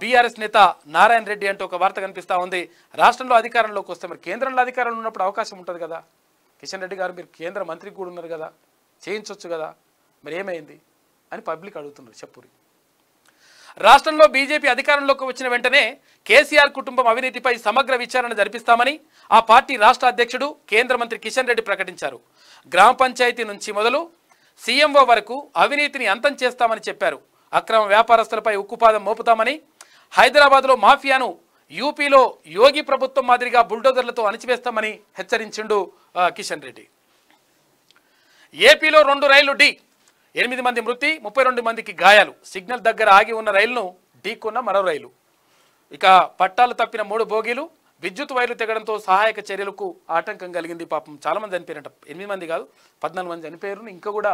బీఆర్ఎస్ నేత నారాయణ రెడ్డి అంటూ ఒక వార్త కనిపిస్తూ ఉంది రాష్ట్రంలో అధికారంలోకి వస్తే మరి కేంద్రంలో అధికారంలో ఉన్నప్పుడు అవకాశం ఉంటుంది కదా కిషన్ రెడ్డి గారు మీరు కేంద్ర మంత్రికి కూడా ఉన్నారు కదా చేయించవచ్చు కదా మరి ఏమైంది అని పబ్లిక్ అడుగుతున్నారు చెప్పుడు రాష్ట్రంలో బీజేపీ అధికారంలోకి వచ్చిన వెంటనే కేసీఆర్ కుటుంబం అవినీతిపై సమగ్ర విచారణ జరిపిస్తామని ఆ పార్టీ రాష్ట్ర అధ్యక్షుడు కేంద్ర మంత్రి కిషన్ రెడ్డి ప్రకటించారు గ్రామ పంచాయతీ నుంచి మొదలు సీఎంఓ వరకు అవినీతిని అంతం చేస్తామని చెప్పారు అక్రమ వ్యాపారస్తులపై ఉక్కుపాదం మోపుతామని హైదరాబాద్లో మాఫియాను యూపీలో యోగి ప్రభుత్వం మాదిరిగా బుల్డోజర్లతో అణిచివేస్తామని హెచ్చరించిండు కిషన్ రెడ్డి ఏపీలో రెండు రైళ్లు డి ఎనిమిది మంది మృతి ముప్పై రెండు మందికి గాయాలు సిగ్నల్ దగ్గర ఆగి ఉన్న రైలును ఢీకున్న మరో రైలు ఇక పట్టాలు తప్పిన మూడు బోగీలు విద్యుత్ వైర్లు తెగడంతో సహాయక చర్యలకు ఆటంకం కలిగింది పాపం చాలామంది చనిపోయారంట ఎనిమిది మంది కాదు పద్నాలుగు మంది చనిపోయారు ఇంకా కూడా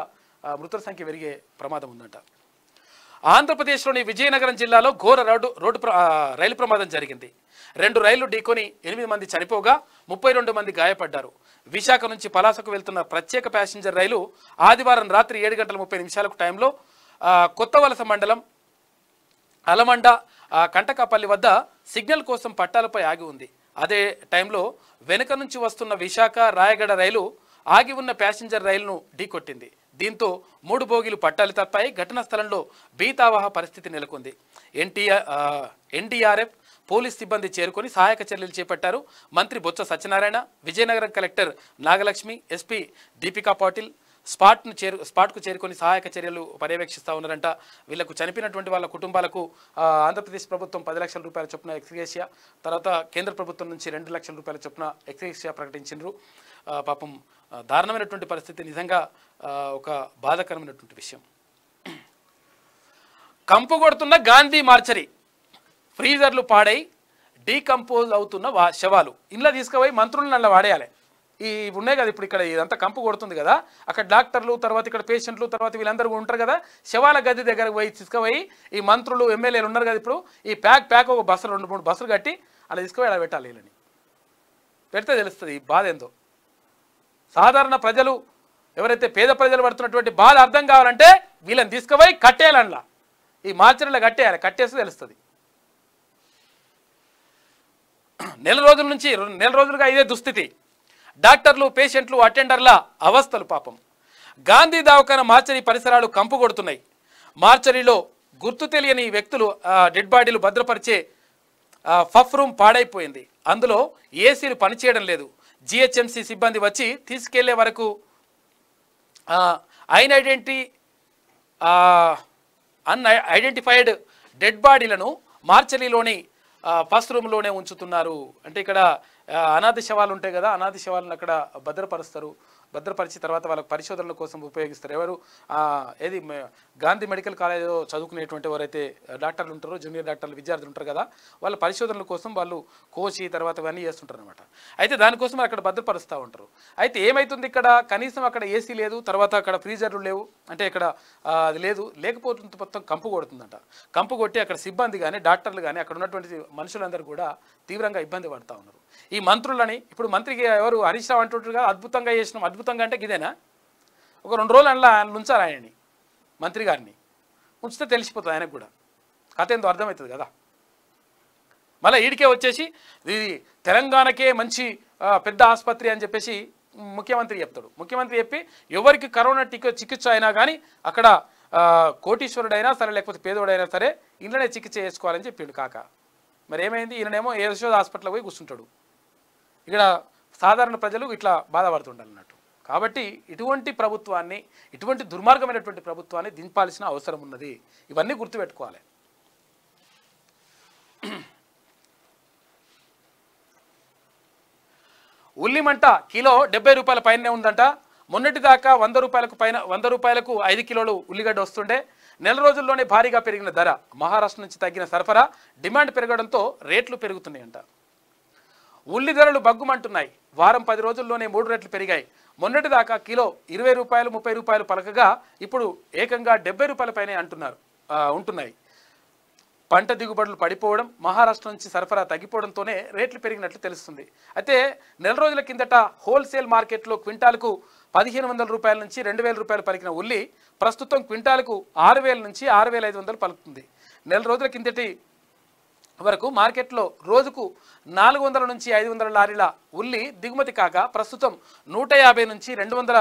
మృతుల సంఖ్య పెరిగే ప్రమాదం ఉందంట ఆంధ్రప్రదేశ్లోని విజయనగరం జిల్లాలో ఘోర రోడ్డు రోడ్డు రైలు ప్రమాదం జరిగింది రెండు రైళ్లు ఢీకొని ఎనిమిది మంది చనిపోగా ముప్పై రెండు మంది గాయపడ్డారు విశాఖ నుంచి పలాసకు వెళ్తున్న ప్రత్యేక ప్యాసింజర్ రైలు ఆదివారం రాత్రి ఏడు గంటల ముప్పై నిమిషాలకు టైంలో కొత్తవలస మండలం అలమండ కంటకాపల్లి వద్ద సిగ్నల్ కోసం పట్టాలపై ఆగి ఉంది అదే టైంలో వెనుక నుంచి వస్తున్న విశాఖ రాయగడ రైలు ఆగి ఉన్న ప్యాసింజర్ రైలును ఢీకొట్టింది దీంతో మూడు భోగిలు పట్టాలు తప్పాయి ఘటనా స్థలంలో బీతావహ పరిస్థితి నెలకొంది ఎన్టీఆర్ ఎన్డీఆర్ఎఫ్ పోలీస్ సిబ్బంది చేరుకొని సహాయక చర్యలు చేపట్టారు మంత్రి బొత్స సత్యనారాయణ విజయనగరం కలెక్టర్ నాగలక్ష్మి ఎస్పీ దీపికా పాటిల్ స్పాట్ను చేరు స్పాట్కు చేరుకొని సహాయక చర్యలు పర్యవేక్షిస్తూ ఉన్నారంట వీళ్ళకు చనిపోయినటువంటి వాళ్ళ కుటుంబాలకు ఆంధ్రప్రదేశ్ ప్రభుత్వం పది లక్షల రూపాయల చొప్పున ఎక్స్గ్రేషియా తర్వాత కేంద్ర ప్రభుత్వం నుంచి రెండు లక్షల రూపాయల చొప్పున ఎక్స్గ్రేషియా ప్రకటించారు పాపం దారుణమైనటువంటి పరిస్థితి నిజంగా ఒక బాధాకరమైనటువంటి విషయం కంపు కొడుతున్న గాంధీ మార్చరీ ఫ్రీజర్లు పాడై డీకంపోజ్ అవుతున్న శవాలు ఇంట్లో తీసుకుపోయి మంత్రులను అలా వాడేయాలి ఈ ఉన్నాయి కదా ఇప్పుడు ఇక్కడ ఇదంతా కంపు కొడుతుంది కదా అక్కడ డాక్టర్లు తర్వాత ఇక్కడ పేషెంట్లు తర్వాత వీళ్ళందరూ ఉంటారు కదా శవాల గది దగ్గర పోయి తీసుకుపోయి ఈ మంత్రులు ఎమ్మెల్యేలు ఉన్నారు కదా ఇప్పుడు ఈ ప్యాక్ ప్యాక్ ఒక బస్సులు రెండు మూడు బస్సులు కట్టి అలా తీసుకుపోయి అలా పెట్టాలి వీళ్ళని పెడితే తెలుస్తుంది ఈ బాధ ఏందో సాధారణ ప్రజలు ఎవరైతే పేద ప్రజలు పడుతున్నటువంటి బాధ అర్థం కావాలంటే వీళ్ళని తీసుకుపోయి కట్టేయాలన్నా ఈ మార్చనలో కట్టేయాలి కట్టేస్తే తెలుస్తుంది నెల రోజుల నుంచి నెల రోజులుగా ఇదే దుస్థితి డాక్టర్లు పేషెంట్లు అటెండర్ల అవస్థలు పాపం గాంధీ దవాఖాన మార్చరీ పరిసరాలు కంపుగొడుతున్నాయి మార్చరీలో గుర్తు తెలియని వ్యక్తులు డెడ్ బాడీలు భద్రపరిచే ఫఫ్ రూమ్ పాడైపోయింది అందులో ఏసీలు పనిచేయడం లేదు జిహెచ్ఎంసి సిబ్బంది వచ్చి తీసుకెళ్లే వరకు ఐన్ ఐడెంటి అన్ ఐడెంటిఫైడ్ డెడ్ బాడీలను మార్చరీలోని ఫస్ట్ రూమ్లోనే ఉంచుతున్నారు అంటే ఇక్కడ అనాథ శవాలు ఉంటాయి కదా అనాథ శవాలను అక్కడ భద్రపరుస్తారు భద్రపరిచి తర్వాత వాళ్ళకి పరిశోధనల కోసం ఉపయోగిస్తారు ఎవరు ఏది గాంధీ మెడికల్ కాలేజ్లో చదువుకునేటువంటి ఎవరైతే డాక్టర్లు ఉంటారో జూనియర్ డాక్టర్లు విద్యార్థులు ఉంటారు కదా వాళ్ళ పరిశోధనల కోసం వాళ్ళు కోచి తర్వాత ఇవన్నీ చేస్తుంటారు అనమాట అయితే దానికోసం అక్కడ భద్రపరుస్తూ ఉంటారు అయితే ఏమవుతుంది ఇక్కడ కనీసం అక్కడ ఏసీ లేదు తర్వాత అక్కడ ఫ్రీజర్లు లేవు అంటే ఇక్కడ అది లేదు లేకపోతుంది మొత్తం కంపు కొడుతుందంట కంపు కొట్టి అక్కడ సిబ్బంది కానీ డాక్టర్లు కానీ అక్కడ ఉన్నటువంటి మనుషులందరూ కూడా తీవ్రంగా ఇబ్బంది పడుతూ ఉన్నారు ఈ మంత్రులని ఇప్పుడు మంత్రికి ఎవరు హరీష్ రావు అంటుంటారు కదా అద్భుతంగా చేసిన అద్భుతంగా అంటే ఇదేనా ఒక రెండు రోజులు ఆయన ఉంచారు ఆయనని మంత్రి గారిని ఉంచితే తెలిసిపోతుంది ఆయనకు కూడా కథ ఎంతో అర్థమవుతుంది కదా మళ్ళీ ఈడికే వచ్చేసి ఇది తెలంగాణకే మంచి పెద్ద ఆసుపత్రి అని చెప్పేసి ముఖ్యమంత్రి చెప్తాడు ముఖ్యమంత్రి చెప్పి ఎవరికి కరోనా టీకా చికిత్స అయినా కానీ అక్కడ కోటీశ్వరుడైనా సరే లేకపోతే పేదోడైనా సరే ఇంట్లోనే చికిత్స చేసుకోవాలని చెప్పిండు కాక మరి ఏమైంది ఈయననేమో యశోద హాస్పిటల్కి పోయి కూర్చుంటాడు ఇక్కడ సాధారణ ప్రజలు ఇట్లా బాధపడుతుండాలన్నట్టు కాబట్టి ఇటువంటి ప్రభుత్వాన్ని ఇటువంటి దుర్మార్గమైనటువంటి ప్రభుత్వాన్ని దింపాల్సిన అవసరం ఉన్నది ఇవన్నీ గుర్తుపెట్టుకోవాలి ఉల్లిమంట కిలో డెబ్బై రూపాయల పైనే ఉందంట మొన్నటి దాకా వంద రూపాయలకు పైన వంద రూపాయలకు ఐదు కిలోలు ఉల్లిగడ్డ వస్తుండే నెల రోజుల్లోనే భారీగా పెరిగిన ధర మహారాష్ట్ర నుంచి తగ్గిన సరఫరా డిమాండ్ పెరగడంతో రేట్లు పెరుగుతున్నాయంట ఉల్లి ధరలు బగ్గుమంటున్నాయి వారం పది రోజుల్లోనే మూడు రెట్లు పెరిగాయి మొన్నటి దాకా కిలో ఇరవై రూపాయలు ముప్పై రూపాయలు పలకగా ఇప్పుడు ఏకంగా డెబ్బై రూపాయలపైనే అంటున్నారు ఉంటున్నాయి పంట దిగుబడులు పడిపోవడం మహారాష్ట్ర నుంచి సరఫరా తగ్గిపోవడంతోనే రేట్లు పెరిగినట్లు తెలుస్తుంది అయితే నెల రోజుల కిందట హోల్సేల్ మార్కెట్లో క్వింటాలకు పదిహేను వందల రూపాయల నుంచి రెండు వేల రూపాయలు పలికిన ఉల్లి ప్రస్తుతం క్వింటాలకు ఆరు వేల నుంచి ఆరు వేల ఐదు వందలు పలుకుతుంది నెల రోజుల కిందటి వరకు మార్కెట్లో రోజుకు నాలుగు వందల నుంచి ఐదు వందల లారీల ఉల్లి దిగుమతి కాక ప్రస్తుతం నూట యాభై నుంచి రెండు వందల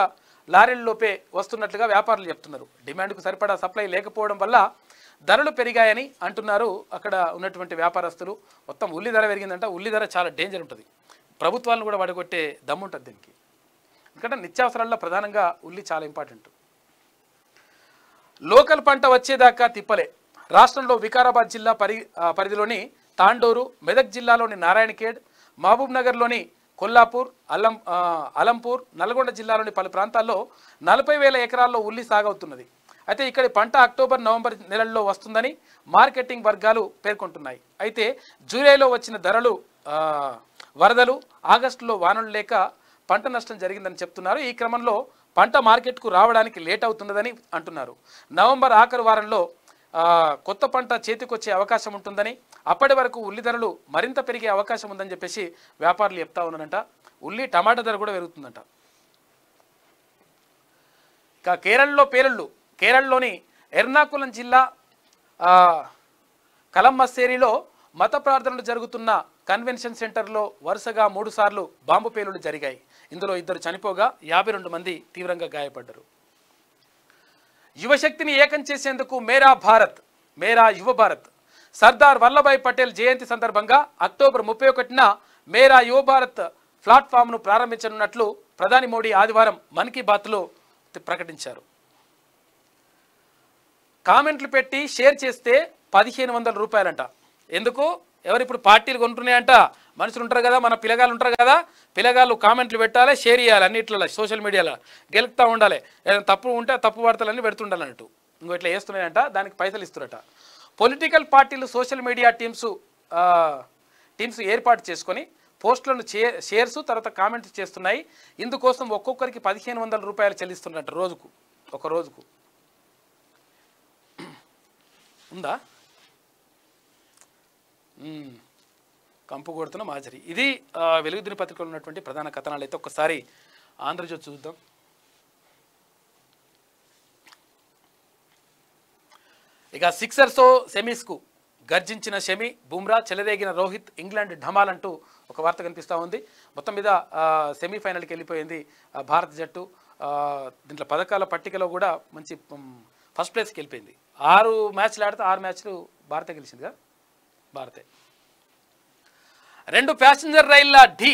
లారీలలోపే వస్తున్నట్లుగా వ్యాపారులు చెప్తున్నారు డిమాండ్కు సరిపడా సప్లై లేకపోవడం వల్ల ధరలు పెరిగాయని అంటున్నారు అక్కడ ఉన్నటువంటి వ్యాపారస్తులు మొత్తం ఉల్లి ధర పెరిగిందంటే ఉల్లి ధర చాలా డేంజర్ ఉంటుంది ప్రభుత్వాలను కూడా వాడగొట్టే దమ్ము ఉంటుంది దీనికి ఎందుకంటే నిత్యావసరాల్లో ప్రధానంగా ఉల్లి చాలా ఇంపార్టెంట్ లోకల్ పంట వచ్చేదాకా తిప్పలే రాష్ట్రంలో వికారాబాద్ జిల్లా పరి పరిధిలోని తాండూరు మెదక్ జిల్లాలోని నారాయణఖేడ్ మహబూబ్నగర్లోని కొల్లాపూర్ అల్లం అలంపూర్ నల్గొండ జిల్లాలోని పలు ప్రాంతాల్లో నలభై వేల ఎకరాల్లో ఉల్లి సాగవుతున్నది అయితే ఇక్కడి పంట అక్టోబర్ నవంబర్ నెలల్లో వస్తుందని మార్కెటింగ్ వర్గాలు పేర్కొంటున్నాయి అయితే జూలైలో వచ్చిన ధరలు వరదలు ఆగస్టులో వానలు లేక పంట నష్టం జరిగిందని చెప్తున్నారు ఈ క్రమంలో పంట మార్కెట్కు రావడానికి లేట్ అవుతున్నదని అంటున్నారు నవంబర్ ఆఖరు వారంలో కొత్త పంట చేతికొచ్చే అవకాశం ఉంటుందని అప్పటి వరకు ఉల్లి ధరలు మరింత పెరిగే అవకాశం ఉందని చెప్పేసి వ్యాపారులు చెప్తా ఉన్నారంట ఉల్లి టమాటా ధర కూడా పెరుగుతుందంట ఇక కేరళలో పేలుళ్ళు కేరళలోని ఎర్నాకులం జిల్లా కలంమస్సేరిలో మత ప్రార్థనలు జరుగుతున్న కన్వెన్షన్ సెంటర్లో వరుసగా మూడుసార్లు బాంబు పేలుళ్ళు జరిగాయి ఇందులో ఇద్దరు చనిపోగా యాభై మంది తీవ్రంగా గాయపడ్డారు యువశక్తిని ఏకం చేసేందుకు మేరా భారత్ మేరా యువ భారత్ సర్దార్ వల్లభాయ్ పటేల్ జయంతి సందర్భంగా అక్టోబర్ ముప్పై ఒకటిన మేరా యువ భారత్ ప్లాట్ఫామ్ను ప్రారంభించనున్నట్లు ప్రధాని మోడీ ఆదివారం మన్ కీ బాత్లో ప్రకటించారు కామెంట్లు పెట్టి షేర్ చేస్తే పదిహేను వందల రూపాయలంట ఎందుకు ఎవరిప్పుడు పార్టీలు కొంటున్నాయంట మనుషులు ఉంటారు కదా మన పిల్లగాళ్ళు ఉంటారు కదా పిల్లగాళ్ళు కామెంట్లు పెట్టాలి షేర్ చేయాలి అన్నిట్లలో సోషల్ మీడియాలో గెలుపుతూ ఉండాలి తప్పు ఉంటే తప్పు వార్తలన్నీ పెడుతుండాలి అంటూ ఇంకో ఇట్లా వేస్తున్నాయంట దానికి పైసలు ఇస్తున్నట political parties social media teams teams ఏర్పాటు చేసుకొని పోస్టులను షేర్స్ తర్వాత కామెంట్స్ చేస్తున్నాయి ఇందుకోసం ఒక్కొక్కరికి పదిహేను వందల రూపాయలు చెల్లిస్తున్నట్టు రోజుకు ఒక రోజుకు ఉందా కంపు కొడుతున్న మాజరి ఇది వెలుగుదిన పత్రికలో ఉన్నటువంటి ప్రధాన కథనాలు అయితే ఒకసారి ఆంధ్రజ్యోతి చూద్దాం ఇక సిక్సర్స్తో సెమీస్కు గర్జించిన షమి బుమ్రా చెలరేగిన రోహిత్ ఇంగ్లాండ్ ఢమాల్ అంటూ ఒక వార్త కనిపిస్తూ ఉంది మొత్తం మీద సెమీఫైనల్కి వెళ్ళిపోయింది భారత జట్టు దీంట్లో పథకాల పట్టికలో కూడా మంచి ఫస్ట్ ప్లేస్కి వెళ్ళిపోయింది ఆరు మ్యాచ్లు ఆడితే ఆరు మ్యాచ్లు భారతే గెలిచిందిగా భారతే రెండు ప్యాసింజర్ రైళ్ల ఢీ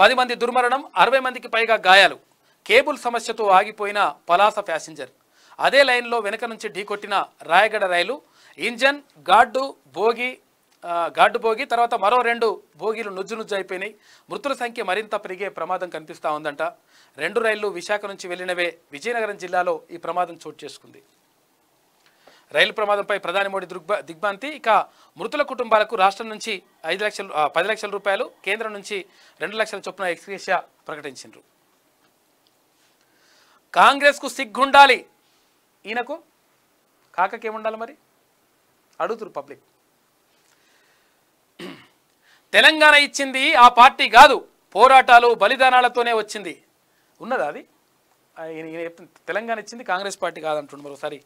పది మంది దుర్మరణం అరవై మందికి పైగా గాయాలు కేబుల్ సమస్యతో ఆగిపోయిన పలాస ప్యాసింజర్ అదే లైన్లో వెనుక నుంచి ఢీ కొట్టిన రాయగడ రైలు ఇంజన్ గాడ్డు భోగి గాడ్డు భోగి తర్వాత మరో రెండు భోగీలు నుజ్జు నుజ్జు అయిపోయినాయి మృతుల సంఖ్య మరింత పెరిగే ప్రమాదం కనిపిస్తూ ఉందంట రెండు రైళ్లు విశాఖ నుంచి వెళ్ళినవే విజయనగరం జిల్లాలో ఈ ప్రమాదం చోటు చేసుకుంది రైలు ప్రమాదంపై ప్రధాని మోడీ దృగ్ దిగ్భాంతి ఇక మృతుల కుటుంబాలకు రాష్ట్రం నుంచి ఐదు లక్షలు పది లక్షల రూపాయలు కేంద్రం నుంచి రెండు లక్షల చొప్పున ఎక్స్గ్రేషియా ప్రకటించారు కాంగ్రెస్కు సిగ్గుండాలి ఈయనకు కాకకేముండాలి మరి అడుగుతురు పబ్లిక్ తెలంగాణ ఇచ్చింది ఆ పార్టీ కాదు పోరాటాలు బలిదానాలతోనే వచ్చింది ఉన్నదా అది తెలంగాణ ఇచ్చింది కాంగ్రెస్ పార్టీ కాదంటుండు మరోసారి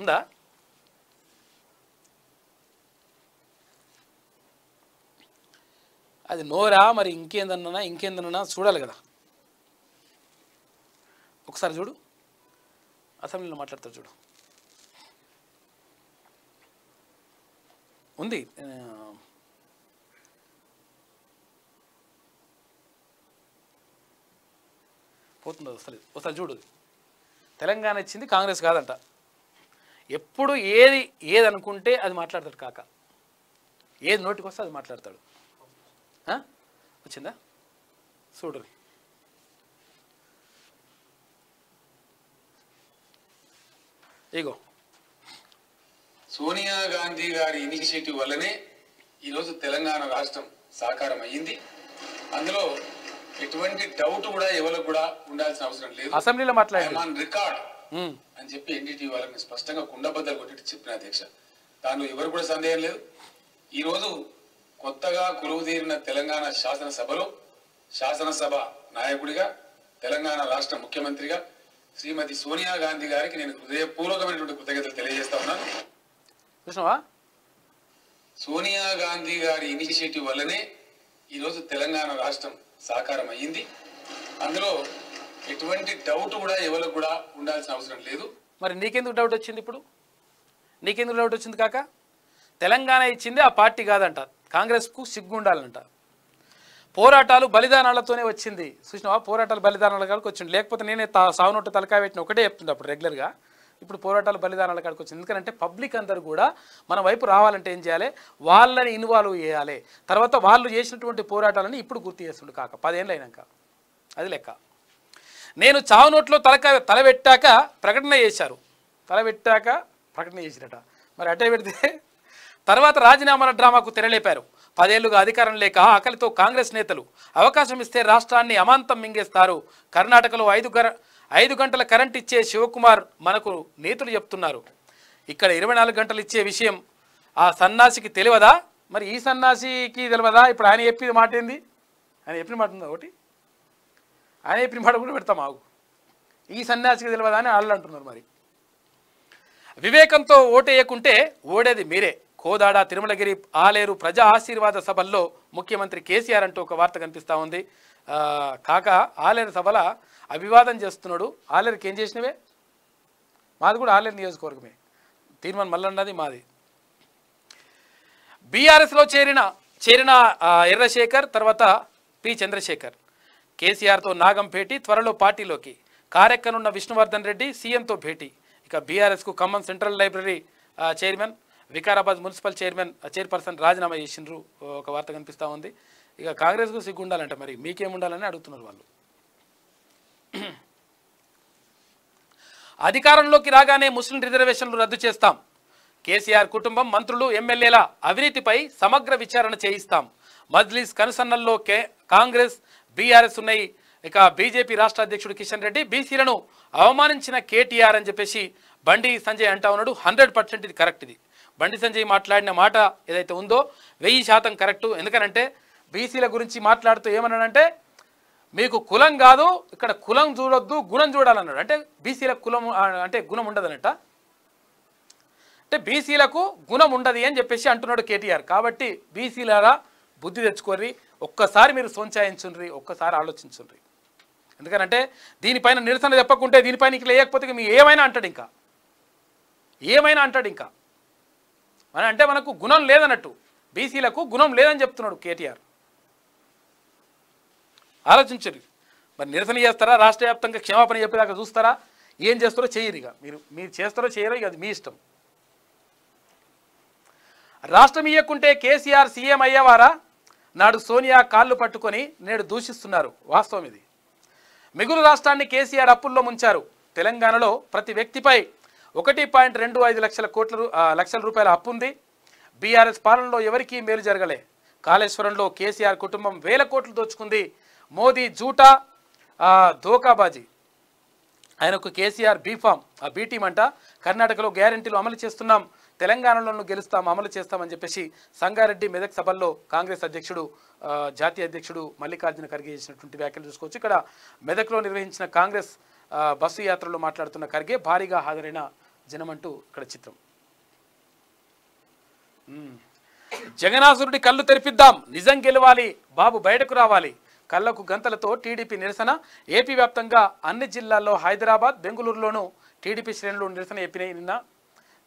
ఉందా అది నోరా మరి ఇంకేందన్నా ఇంకేందన్నా చూడాలి కదా ఒకసారి చూడు అసెంబ్లీలో మాట్లాడతారు చూడు ఉంది పోతుంది అసలు ఒకసారి చూడు తెలంగాణ ఇచ్చింది కాంగ్రెస్ కాదంట ఎప్పుడు ఏది ఏది అనుకుంటే అది మాట్లాడతాడు కాక ఏది నోటికి వస్తే అది మాట్లాడతాడు వచ్చిందా చూడు ఇగో సోనియా గాంధీ గారి ఇనిషియేటివ్ వల్లనే ఈరోజు తెలంగాణ రాష్ట్రం సాకారం అయ్యింది అందులో ఎటువంటి డౌట్ కూడా ఎవరికి కూడా ఉండాల్సిన అవసరం లేదు అసెంబ్లీలో మాట్లాడారు రికార్డ్ Hmm. అని చెప్పి ఎన్డీటీ వాళ్ళని స్పష్టంగా కుండబద్దలు కొట్టి చెప్పిన అధ్యక్ష దానిలో ఎవరు కూడా సందేహం లేదు ఈరోజు కొత్తగా కొలువుదీరిన తెలంగాణ శాసనసభలో శాసనసభ నాయకుడిగా తెలంగాణ రాష్ట్ర ముఖ్యమంత్రిగా శ్రీమతి సోనియా గాంధీ గారికి నేను హృదయపూర్వకమైనటువంటి కృతజ్ఞతలు తెలియజేస్తా ఉన్నాను సోనియా గాంధీ గారి ఇనిషియేటివ్ వల్లనే ఈరోజు తెలంగాణ రాష్ట్రం సాకారం అయ్యింది అందులో ఎటువంటి డౌట్ కూడా ఎవరికి కూడా ఉండాల్సిన అవసరం లేదు మరి నీకెందుకు డౌట్ వచ్చింది ఇప్పుడు నీకెందుకు డౌట్ వచ్చింది కాక తెలంగాణ ఇచ్చింది ఆ పార్టీ కాదంట కాంగ్రెస్కు సిగ్గుండాలంట పోరాటాలు బలిదానాలతోనే వచ్చింది చూసినావా పోరాటాలు బలిదానాల కాడికి వచ్చింది లేకపోతే నేనే తా సావునొట్టు తలకాయ పెట్టిన ఒకటే చెప్తుంది అప్పుడు రెగ్యులర్గా ఇప్పుడు పోరాటాలు బలిదానాల కాడికి వచ్చింది ఎందుకంటే పబ్లిక్ అందరూ కూడా మన వైపు రావాలంటే ఏం చేయాలి వాళ్ళని ఇన్వాల్వ్ చేయాలి తర్వాత వాళ్ళు చేసినటువంటి పోరాటాలని ఇప్పుడు గుర్తు చేస్తుండే కాక పదేళ్ళు అయినాక అది లెక్క నేను చావు నోట్లో తలక తలబెట్టాక ప్రకటన చేశారు తలబెట్టాక ప్రకటన చేసినట మరి అటే పెడితే తర్వాత రాజీనామాల డ్రామాకు తెరలేపారు పదేళ్లుగా అధికారం లేక ఆకలితో కాంగ్రెస్ నేతలు అవకాశం ఇస్తే రాష్ట్రాన్ని అమాంతం మింగేస్తారు కర్ణాటకలో ఐదు ఐదు గంటల కరెంట్ ఇచ్చే శివకుమార్ మనకు నేతలు చెప్తున్నారు ఇక్కడ ఇరవై నాలుగు గంటలు ఇచ్చే విషయం ఆ సన్నాసికి తెలియదా మరి ఈ సన్నాసికి తెలియదా ఇప్పుడు ఆయన చెప్పింది మాట ఏంది ఆయన చెప్పిన మాట ఉందా ఒకటి ఆయన చెప్పిన మాట కూడా పెడతాం మాకు ఈ సన్యాసికి తెలియదా అని వాళ్ళు అంటున్నారు మరి వివేకంతో ఓటేయకుంటే ఓడేది మీరే కోదాడ తిరుమలగిరి ఆలేరు ప్రజా ఆశీర్వాద సభల్లో ముఖ్యమంత్రి కేసీఆర్ అంటూ ఒక వార్త కనిపిస్తూ ఉంది కాక ఆలేరు సభల అభివాదం చేస్తున్నాడు ఆలేరుకి ఏం చేసినవే మాది కూడా ఆలేరు నియోజకవర్గమే తీర్మాన్ మల్లన్నది మాది బీఆర్ఎస్లో చేరిన చేరిన ఎర్రశేఖర్ తర్వాత పి చంద్రశేఖర్ కేసీఆర్తో నాగం భేటీ త్వరలో పార్టీలోకి కారెక్కనున్న విష్ణువర్ధన్ రెడ్డి సీఎంతో భేటీ ఇక బీఆర్ఎస్కు Khammam central library chairman Vikarabad municipal chairman chairperson రాజీనామా చేసినారు ఒక వార్త కనిపిస్తూ ఉంది ఇక కాంగ్రెస్కు సిగ్గు ఉండాలంటే మరి మీకేముండాలని అడుగుతున్నారు వాళ్ళు అధికారంలోకి రాగానే ముస్లిం రిజర్వేషన్లు రద్దు చేస్తాం కేసీఆర్ కుటుంబం మంత్రులు ఎమ్మెల్యేల అవినీతిపై సమగ్ర విచారణ చేయిస్తాం మజ్లీస్ కనుసన్నల్లో కాంగ్రెస్ బీఆర్ఎస్ ఉన్నాయి ఇక బీజేపీ రాష్ట్ర అధ్యక్షుడు కిషన్ రెడ్డి బీసీలను అవమానించిన కేటీఆర్ అని చెప్పేసి బండి సంజయ్ అంటా ఉన్నాడు హండ్రెడ్ పర్సెంట్ ఇది కరెక్ట్ ఇది బండి సంజయ్ మాట్లాడిన మాట ఏదైతే ఉందో వెయ్యి శాతం కరెక్టు ఎందుకనంటే బీసీల గురించి మాట్లాడుతూ ఏమన్నాడంటే మీకు కులం కాదు ఇక్కడ కులం చూడొద్దు గుణం చూడాలన్నాడు అంటే బీసీలకు కులం అంటే గుణం ఉండదనట అంటే బీసీలకు గుణం ఉండదు అని చెప్పేసి అంటున్నాడు కేటీఆర్ కాబట్టి బీసీలరా బుద్ధి తెచ్చుకోర్రి ఒక్కసారి మీరు సొంచాయించుండ్రి ఒక్కసారి ఆలోచించుండ్రి ఎందుకనంటే దీనిపైన నిరసన చెప్పకుంటే దీనిపైన ఇట్లా లేకపోతే మీ ఏమైనా అంటాడు ఇంకా ఏమైనా అంటాడు ఇంకా మన అంటే మనకు గుణం లేదన్నట్టు బీసీలకు గుణం లేదని చెప్తున్నాడు కేటీఆర్ ఆలోచించరు మరి నిరసన చేస్తారా రాష్ట్ర వ్యాప్తంగా క్షమాపణ చెప్పేదాకా చూస్తారా ఏం చేస్తారో చేయరు ఇక మీరు మీరు చేస్తారో చేయరో ఇక అది మీ ఇష్టం రాష్ట్రం ఇయ్యకుంటే కేసీఆర్ సీఎం అయ్యేవారా నాడు సోనియా కాళ్ళు పట్టుకొని నేడు దూషిస్తున్నారు వాస్తవం ఇది మిగులు రాష్ట్రాన్ని కేసీఆర్ అప్పుల్లో ముంచారు తెలంగాణలో ప్రతి వ్యక్తిపై ఒకటి పాయింట్ రెండు ఐదు లక్షల కోట్ల లక్షల రూపాయల అప్పు ఉంది బీఆర్ఎస్ పాలనలో ఎవరికీ మేలు జరగలే కాళేశ్వరంలో కేసీఆర్ కుటుంబం వేల కోట్లు దోచుకుంది మోదీ జూటా ధోకాబాజీ ఆయనకు కేసీఆర్ బీఫామ్ ఆ బీటీం అంట కర్ణాటకలో గ్యారంటీలు అమలు చేస్తున్నాం తెలంగాణలోనూ గెలుస్తాం అమలు చేస్తామని చెప్పేసి సంగారెడ్డి మెదక్ సభల్లో కాంగ్రెస్ అధ్యక్షుడు జాతీయ అధ్యక్షుడు మల్లికార్జున ఖర్గే చేసినటువంటి వ్యాఖ్యలు చూసుకోవచ్చు ఇక్కడ మెదక్లో నిర్వహించిన కాంగ్రెస్ బస్సు యాత్రలో మాట్లాడుతున్న ఖర్గే భారీగా హాజరైన జనమంటూ ఇక్కడ చిత్రం జగనాసురుడి కళ్ళు తెరిపిద్దాం నిజం గెలవాలి బాబు బయటకు రావాలి కళ్లకు గంతలతో టీడీపీ నిరసన ఏపీ వ్యాప్తంగా అన్ని జిల్లాల్లో హైదరాబాద్ బెంగళూరులోనూ టీడీపీ శ్రేణులు నిరసన ఏపీ నిన్న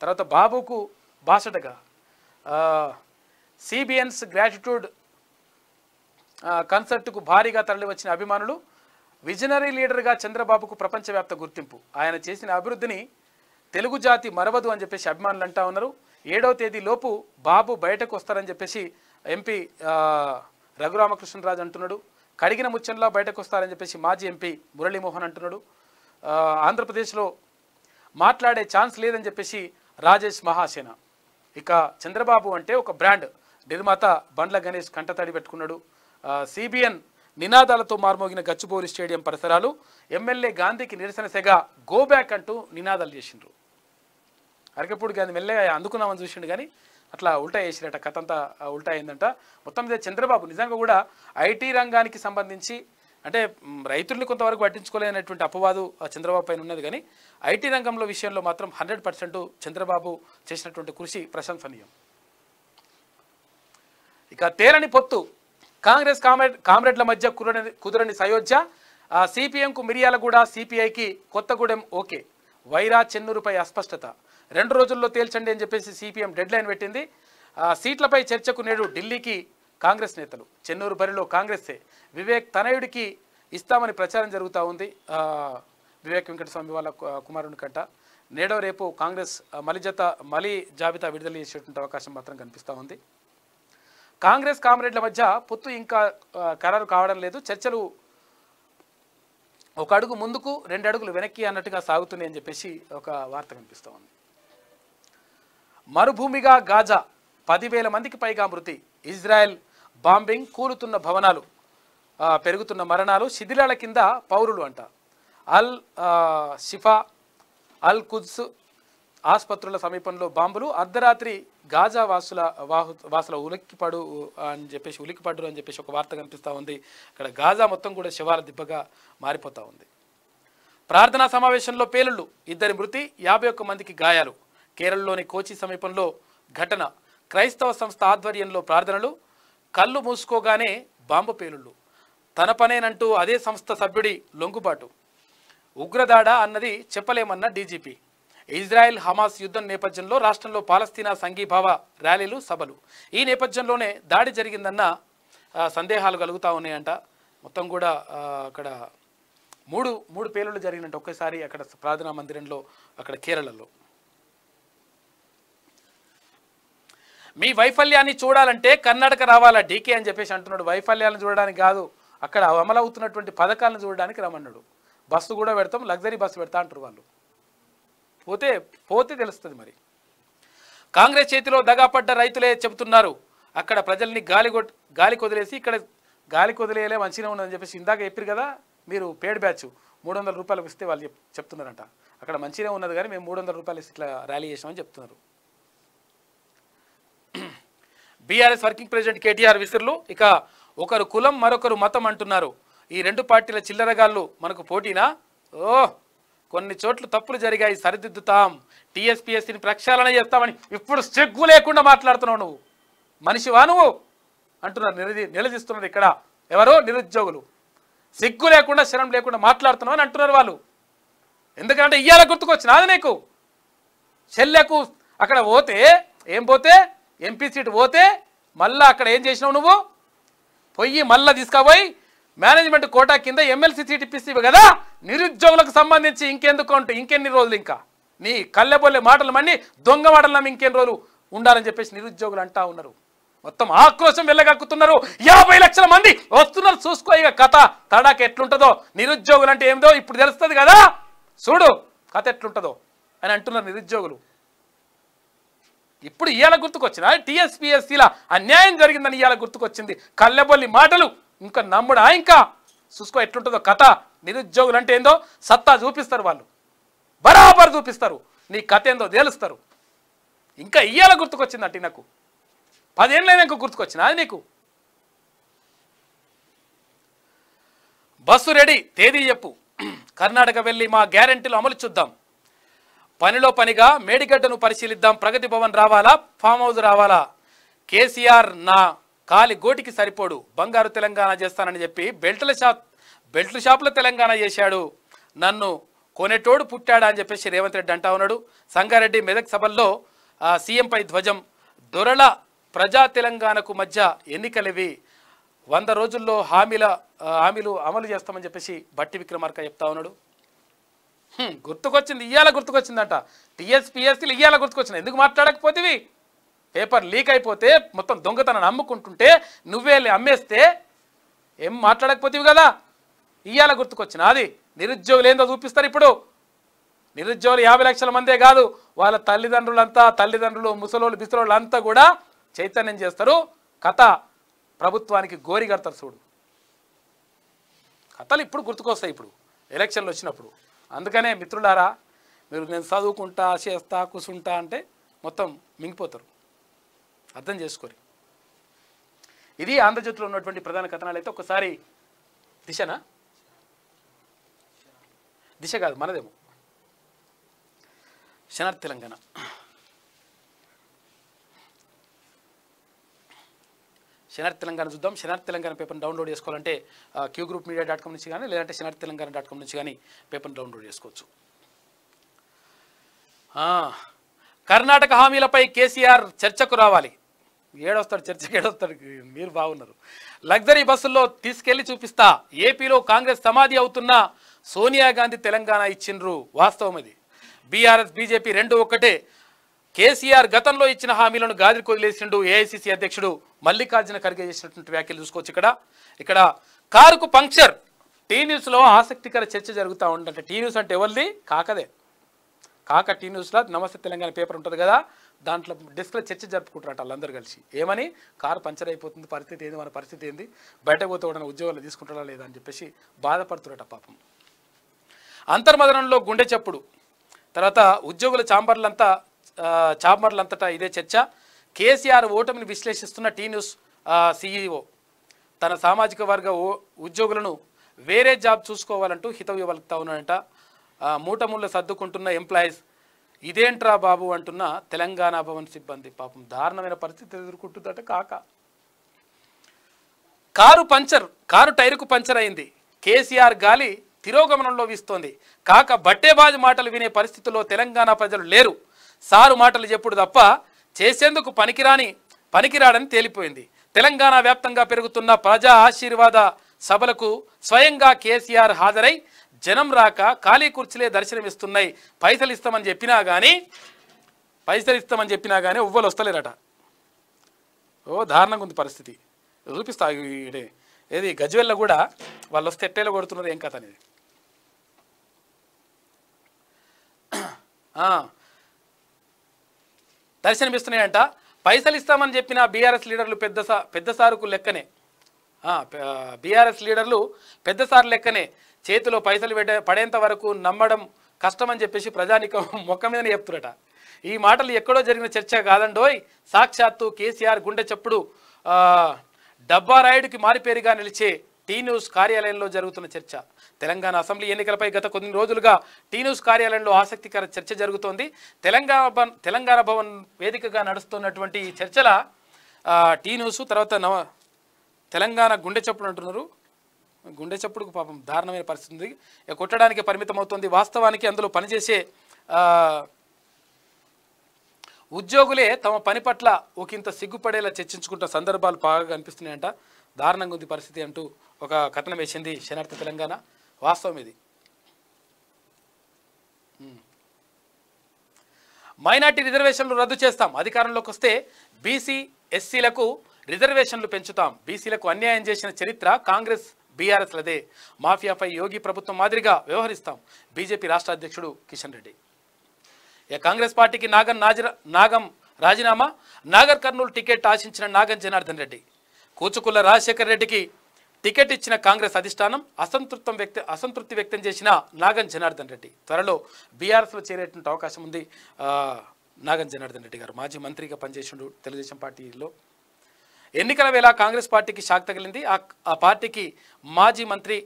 తర్వాత బాబుకు బాసటగా సిబిఎన్స్ గ్రాటిట్యూడ్ కన్సర్ట్కు భారీగా తరలివచ్చిన అభిమానులు విజనరీ లీడర్గా చంద్రబాబుకు ప్రపంచవ్యాప్త గుర్తింపు ఆయన చేసిన అభివృద్ధిని తెలుగు జాతి మరవదు అని చెప్పేసి అభిమానులు అంటా ఉన్నారు ఏడవ తేదీలోపు బాబు బయటకు వస్తారని చెప్పేసి ఎంపీ రఘురామకృష్ణరాజు అంటున్నాడు కడిగిన ముచ్చంలో బయటకు వస్తారని చెప్పేసి మాజీ ఎంపీ మురళీమోహన్ అంటున్నాడు ఆంధ్రప్రదేశ్లో మాట్లాడే ఛాన్స్ లేదని చెప్పేసి రాజేష్ మహాసేన ఇక చంద్రబాబు అంటే ఒక బ్రాండ్ నిర్మాత బండ్ల గణేష్ కంటతడి పెట్టుకున్నాడు సిబిఎన్ నినాదాలతో మార్మోగిన గచ్చిబౌలి స్టేడియం పరిసరాలు ఎమ్మెల్యే గాంధీకి నిరసన సెగ గోబ్యాక్ అంటూ నినాదాలు చేసిండ్రు అరకపూడి గాంధీ మెల్లగా అందుకున్నామని చూసిండు కానీ అట్లా ఉల్టా చేసిరట కథ అంతా ఉల్టా అయిందంట మొత్తం మీద చంద్రబాబు నిజంగా కూడా ఐటీ రంగానికి సంబంధించి అంటే రైతుల్ని కొంతవరకు పట్టించుకోలేనటువంటి అపవాదు చంద్రబాబు పైన ఉన్నది కానీ ఐటీ రంగంలో విషయంలో మాత్రం హండ్రెడ్ పర్సెంట్ చంద్రబాబు చేసినటువంటి కృషి ప్రశంసనీయం ఇక తేరని పొత్తు కాంగ్రెస్ కామ్రేడ్ కామ్రేడ్ల మధ్య కుదరని కుదరని సయోధ్య సిపిఎంకు మిరియాలగూడ సిపిఐకి కొత్తగూడెం ఓకే వైరా చెన్నూరుపై అస్పష్టత రెండు రోజుల్లో తేల్చండి అని చెప్పేసి సిపిఎం డెడ్ లైన్ పెట్టింది సీట్లపై చర్చకు నేడు ఢిల్లీకి కాంగ్రెస్ నేతలు చెన్నూరు బరిలో కాంగ్రెస్సే వివేక్ తనయుడికి ఇస్తామని ప్రచారం జరుగుతూ ఉంది వివేక్ వెంకటస్వామి వాళ్ళ కుమారుని కంట నేడో రేపు కాంగ్రెస్ మలిజత మలి జాబితా విడుదల చేసేటువంటి అవకాశం మాత్రం కనిపిస్తూ ఉంది కాంగ్రెస్ కామ్రేడ్ల మధ్య పొత్తు ఇంకా ఖరారు కావడం లేదు చర్చలు ఒక అడుగు ముందుకు రెండు అడుగులు వెనక్కి అన్నట్టుగా సాగుతున్నాయి అని చెప్పేసి ఒక వార్త కనిపిస్తూ ఉంది మరుభూమిగా గాజా పదివేల మందికి పైగా మృతి ఇజ్రాయెల్ బాంబింగ్ కూలుతున్న భవనాలు పెరుగుతున్న మరణాలు శిథిలాల కింద పౌరులు అంట అల్ షిఫా అల్ కుద్స్ ఆసుపత్రుల సమీపంలో బాంబులు అర్ధరాత్రి గాజా వాసుల వాహు వాసుల ఉలిక్కిపడు అని చెప్పేసి ఉలిక్కిపడు అని చెప్పేసి ఒక వార్త కనిపిస్తూ ఉంది ఇక్కడ గాజా మొత్తం కూడా శివాల దిబ్బగా మారిపోతూ ఉంది ప్రార్థనా సమావేశంలో పేలుళ్ళు ఇద్దరి మృతి యాభై ఒక్క మందికి గాయాలు కేరళలోని కోచి సమీపంలో ఘటన క్రైస్తవ సంస్థ ఆధ్వర్యంలో ప్రార్థనలు కళ్ళు మూసుకోగానే బాంబు పేలుళ్ళు తన పనేనంటూ అదే సంస్థ సభ్యుడి లొంగుబాటు ఉగ్రదాడ అన్నది చెప్పలేమన్న డీజీపీ ఇజ్రాయెల్ హమాస్ యుద్ధం నేపథ్యంలో రాష్ట్రంలో పాలస్తీనా సంఘీభావ ర్యాలీలు సభలు ఈ నేపథ్యంలోనే దాడి జరిగిందన్న సందేహాలు కలుగుతూ ఉన్నాయంట మొత్తం కూడా అక్కడ మూడు మూడు పేలుళ్ళు జరిగినట్టు ఒక్కసారి అక్కడ ప్రార్థనా మందిరంలో అక్కడ కేరళలో మీ వైఫల్యాన్ని చూడాలంటే కర్ణాటక రావాలా డీకే అని చెప్పేసి అంటున్నాడు వైఫల్యాలను చూడడానికి కాదు అక్కడ అమలవుతున్నటువంటి పథకాలను చూడడానికి రమ్మన్నాడు బస్సు కూడా పెడతాం లగ్జరీ బస్సు పెడతా అంటారు వాళ్ళు పోతే పోతే తెలుస్తుంది మరి కాంగ్రెస్ చేతిలో దగాపడ్డ రైతులే చెబుతున్నారు అక్కడ ప్రజల్ని గాలి గాలి కొదిలేసి ఇక్కడ గాలి కొదిలేయలే మంచిగా ఉన్నదని చెప్పేసి ఇందాక చెప్పారు కదా మీరు పేడ్ బ్యాచ్ మూడు వందల రూపాయలకు ఇస్తే వాళ్ళు చెప్తున్నారంట అక్కడ మంచిగా ఉన్నది కానీ మేము మూడు వందల రూపాయలు ఇట్లా ర్యాలీ చేసామని చెప్తున్నారు బీఆర్ఎస్ వర్కింగ్ ప్రెసిడెంట్ కేటీఆర్ విసురులు ఇక ఒకరు కులం మరొకరు మతం అంటున్నారు ఈ రెండు పార్టీల చిల్లరగాళ్ళు మనకు పోటీనా ఓ కొన్ని చోట్ల తప్పులు జరిగాయి సరిదిద్దుతాం టీఎస్పీఎస్సీని ప్రక్షాళన చేస్తామని ఇప్పుడు సిగ్గు లేకుండా మాట్లాడుతున్నావు నువ్వు మనిషివా నువ్వు అంటున్నారు నిలది నిలదీస్తున్నారు ఇక్కడ ఎవరో నిరుద్యోగులు సిగ్గు లేకుండా శరం లేకుండా మాట్లాడుతున్నావు అని అంటున్నారు వాళ్ళు ఎందుకంటే ఇయ్యాల గుర్తుకొచ్చినా అది నీకు చెల్లెకు అక్కడ పోతే ఏం పోతే ఎంపీ సీట్ పోతే మళ్ళీ అక్కడ ఏం చేసినావు నువ్వు పొయ్యి మళ్ళీ తీసుకుపోయి మేనేజ్మెంట్ కోటా కింద ఎమ్మెల్సీ సీట్ ఇప్పిస్తే కదా నిరుద్యోగులకు సంబంధించి ఇంకెందుకు అంటూ ఇంకెన్ని రోజులు ఇంకా నీ కళ్ళెబొల్లె మాటలు మన్ని దొంగ మాటలు నమ్మి ఇంకెన్ని రోజులు ఉండాలని చెప్పేసి నిరుద్యోగులు అంటా ఉన్నారు మొత్తం ఆక్రోశం వెళ్ళగక్కుతున్నారు యాభై లక్షల మంది వస్తున్నారు చూసుకో ఇక కథ తడాక ఎట్లుంటుందో నిరుద్యోగులు అంటే ఏమిదో ఇప్పుడు తెలుస్తుంది కదా చూడు కథ ఎట్లుంటుందో అని అంటున్నారు నిరుద్యోగులు ఇప్పుడు ఇవాళ గుర్తుకొచ్చిన టీఎస్పీఎస్సీల అన్యాయం జరిగిందని ఇవాళ గుర్తుకొచ్చింది కల్లెబొల్లి మాటలు ఇంకా నమ్ముడా ఇంకా చూసుకో ఎట్లుంటుందో కథ నిరుద్యోగులు అంటే ఏందో సత్తా చూపిస్తారు వాళ్ళు బరాబర్ చూపిస్తారు నీ కథ ఏందో తేలుస్తారు ఇంకా ఇవాళ గుర్తుకొచ్చిందంటే నాకు ఇంకా గుర్తుకొచ్చిన అది నీకు బస్సు రెడీ తేదీ చెప్పు కర్ణాటక వెళ్ళి మా గ్యారంటీలు అమలు చూద్దాం పనిలో పనిగా మేడిగడ్డను పరిశీలిద్దాం ప్రగతి భవన్ రావాలా ఫామ్ హౌస్ రావాలా కేసీఆర్ నా కాలి గోటికి సరిపోడు బంగారు తెలంగాణ చేస్తానని చెప్పి బెల్ట్ల షాప్ బెల్ట్ల షాప్లో తెలంగాణ చేశాడు నన్ను కొనేటోడు పుట్టాడా అని చెప్పేసి రేవంత్ రెడ్డి అంటా ఉన్నాడు సంగారెడ్డి మెదక్ సభల్లో సీఎంపై ధ్వజం దొరల ప్రజా తెలంగాణకు మధ్య ఎన్నికలివి వంద రోజుల్లో హామీల హామీలు అమలు చేస్తామని చెప్పేసి బట్టి విక్రమార్క చెప్తా ఉన్నాడు గుర్తుకొచ్చింది ఇయ్యాల గుర్తుకొచ్చిందంట టీఎస్పీఎస్సీలు ఇయ్యాల గుర్తుకొచ్చింది ఎందుకు మాట్లాడకపోతేవి పేపర్ లీక్ అయిపోతే మొత్తం దొంగతనం అమ్ముకుంటుంటే నువ్వే అమ్మేస్తే ఏం మాట్లాడకపోతేవి కదా ఇయ్యాల గుర్తుకొచ్చిన అది నిరుద్యోగులు ఏందో చూపిస్తారు ఇప్పుడు నిరుద్యోగులు యాభై లక్షల మందే కాదు వాళ్ళ తల్లిదండ్రులంతా తల్లిదండ్రులు ముసలోళ్ళు బిసలోళ్ళు అంతా కూడా చైతన్యం చేస్తారు కథ ప్రభుత్వానికి గోరి కడతారు చూడు కథలు ఇప్పుడు గుర్తుకొస్తాయి ఇప్పుడు ఎలక్షన్లు వచ్చినప్పుడు అందుకనే మిత్రులారా మీరు నేను చదువుకుంటా చేస్తా కూసుంటా అంటే మొత్తం మింగిపోతారు అర్థం చేసుకోరు ఇది ఆంధ్రజ్యోతిలో ఉన్నటువంటి ప్రధాన కథనాలు అయితే ఒకసారి దిశనా దిశ కాదు మనదేమో శనార్ తెలంగాణ శనార్థి తెలంగాణ చూద్దాం శనార్థి తెలంగాణ పేపర్ డౌన్లోడ్ చేసుకోవాలంటే Q group media dot com నుంచి కానీ లేదంటే శనార్థి తెలంగాణ డాట్ కామ్ నుంచి కానీ పేపర్ డౌన్లోడ్ చేసుకోవచ్చు కర్ణాటక హామీలపై కేసీఆర్ చర్చకు రావాలి ఏడొస్తాడు చర్చకు ఏడొస్తాడు మీరు బాగున్నారు లగ్జరీ బస్సుల్లో తీసుకెళ్లి చూపిస్తా ఏపీలో కాంగ్రెస్ సమాధి అవుతున్న సోనియా గాంధీ తెలంగాణ ఇచ్చిండ్రు వాస్తవం ఇది బీఆర్ఎస్ బీజేపీ రెండు ఒక్కటే కేసీఆర్ గతంలో ఇచ్చిన హామీలను గాదిరి కొదిలేసిండు ఏఐసిసి అధ్యక్షుడు మల్లికార్జున ఖర్గే చేసినటువంటి వ్యాఖ్యలు చూసుకోవచ్చు ఇక్కడ ఇక్కడ కారుకు పంక్చర్ టీ న్యూస్లో ఆసక్తికర చర్చ జరుగుతూ ఉంటే టీ న్యూస్ అంటే ఎవరిది కాకదే కాక టీ న్యూస్లో నమస్తే తెలంగాణ పేపర్ ఉంటుంది కదా దాంట్లో డెస్క్లో చర్చ జరుపుకుంటారట వాళ్ళందరూ కలిసి ఏమని కారు పంచర్ అయిపోతుంది పరిస్థితి ఏంది మన పరిస్థితి ఏంది బయటకు పోతే ఉన్న ఉద్యోగాలు తీసుకుంటారా లేదా అని చెప్పేసి బాధపడుతున్నట పాపం అంతర్మదనంలో గుండె చప్పుడు తర్వాత ఉద్యోగుల చాంబర్లంతా చాపమర్లంతటా ఇదే చర్చ కేసీఆర్ ఓటమిని విశ్లేషిస్తున్న టీ న్యూస్ సీఈఓ తన సామాజిక వర్గ ఉద్యోగులను వేరే జాబ్ చూసుకోవాలంటూ హితవు ఇవ్వగలుగుతా ఉన్నాడంట మూటముళ్ళు సర్దుకుంటున్న ఎంప్లాయీస్ ఇదేంట్రా బాబు అంటున్న తెలంగాణ భవన్ సిబ్బంది పాపం దారుణమైన పరిస్థితి ఎదుర్కొంటుందట కాక కారు పంచర్ కారు టైరుకు పంచర్ అయింది కేసీఆర్ గాలి తిరోగమనంలో వీస్తోంది కాక బట్టేబాజు మాటలు వినే పరిస్థితుల్లో తెలంగాణ ప్రజలు లేరు సారు మాటలు చెప్పుడు తప్ప చేసేందుకు పనికిరాని పనికిరాడని తేలిపోయింది తెలంగాణ వ్యాప్తంగా పెరుగుతున్న ప్రజా ఆశీర్వాద సభలకు స్వయంగా కేసీఆర్ హాజరై జనం రాక ఖాళీ కుర్చీలే దర్శనమిస్తున్నాయి పైసలు ఇస్తామని చెప్పినా కానీ పైసలు ఇస్తామని చెప్పినా కానీ ఉవ్వలు వస్తలేరట ఓ దారుణంగా ఉంది పరిస్థితి చూపిస్తా ఏది గజ్వెల్ల కూడా వాళ్ళు వస్తే ఎట్టేలో కొడుతున్నారు ఏం కథ అనేది దర్శనమిస్తున్నాయంట పైసలు ఇస్తామని చెప్పిన బీఆర్ఎస్ లీడర్లు పెద్ద పెద్ద సారుకు లెక్కనే బీఆర్ఎస్ లీడర్లు పెద్ద సారు లెక్కనే చేతిలో పైసలు పడేంత వరకు నమ్మడం కష్టమని చెప్పేసి ప్రజానికం మొక్క మీదనే చెప్తున్నట ఈ మాటలు ఎక్కడో జరిగిన చర్చ కాదండోయ్ సాక్షాత్తు కేసీఆర్ గుండె చప్పుడు డబ్బారాయుడికి మారిపేరుగా నిలిచే టీ న్యూస్ కార్యాలయంలో జరుగుతున్న చర్చ తెలంగాణ అసెంబ్లీ ఎన్నికలపై గత కొన్ని రోజులుగా టీ న్యూస్ కార్యాలయంలో ఆసక్తికర చర్చ జరుగుతోంది తెలంగాణ భవన్ తెలంగాణ భవన్ వేదికగా నడుస్తున్నటువంటి చర్చల టీ న్యూస్ తర్వాత నవ తెలంగాణ గుండె చప్పుడు అంటున్నారు గుండె చప్పుడుకు పాపం దారుణమైన పరిస్థితి కొట్టడానికి పరిమితం అవుతుంది వాస్తవానికి అందులో పనిచేసే ఉద్యోగులే తమ పని పట్ల ఒకంత సిగ్గుపడేలా చర్చించుకుంటున్న సందర్భాలు బాగా కనిపిస్తున్నాయంట దారుణంగా ఉంది పరిస్థితి అంటూ ఒక కథనం వేసింది శనార్థ తెలంగాణ వాస్తవం ఇది మైనార్టీ రిజర్వేషన్లు రద్దు చేస్తాం అధికారంలోకి వస్తే బీసీ ఎస్సీలకు రిజర్వేషన్లు పెంచుతాం బీసీలకు అన్యాయం చేసిన చరిత్ర కాంగ్రెస్ బీఆర్ఎస్లదే మాఫియాపై యోగి ప్రభుత్వం మాదిరిగా వ్యవహరిస్తాం బీజేపీ రాష్ట్ర అధ్యక్షుడు కిషన్ రెడ్డి ఇక కాంగ్రెస్ పార్టీకి నాగన్ నాజర నాగం రాజీనామా నాగర్ కర్నూలు టికెట్ ఆశించిన నాగన్ జనార్దన్ రెడ్డి కూచుకుల్ల రాజశేఖర్ రెడ్డికి టికెట్ ఇచ్చిన కాంగ్రెస్ అధిష్టానం అసంతృప్తం వ్యక్తి అసంతృప్తి వ్యక్తం చేసిన నాగన్ జనార్దన్ రెడ్డి త్వరలో బీఆర్ఎస్లో చేరేటువంటి అవకాశం ఉంది నాగన్ జనార్దన్ రెడ్డి గారు మాజీ మంత్రిగా పనిచేసిండు తెలుగుదేశం పార్టీలో ఎన్నికల వేళ కాంగ్రెస్ పార్టీకి షాక్ తగిలింది ఆ పార్టీకి మాజీ మంత్రి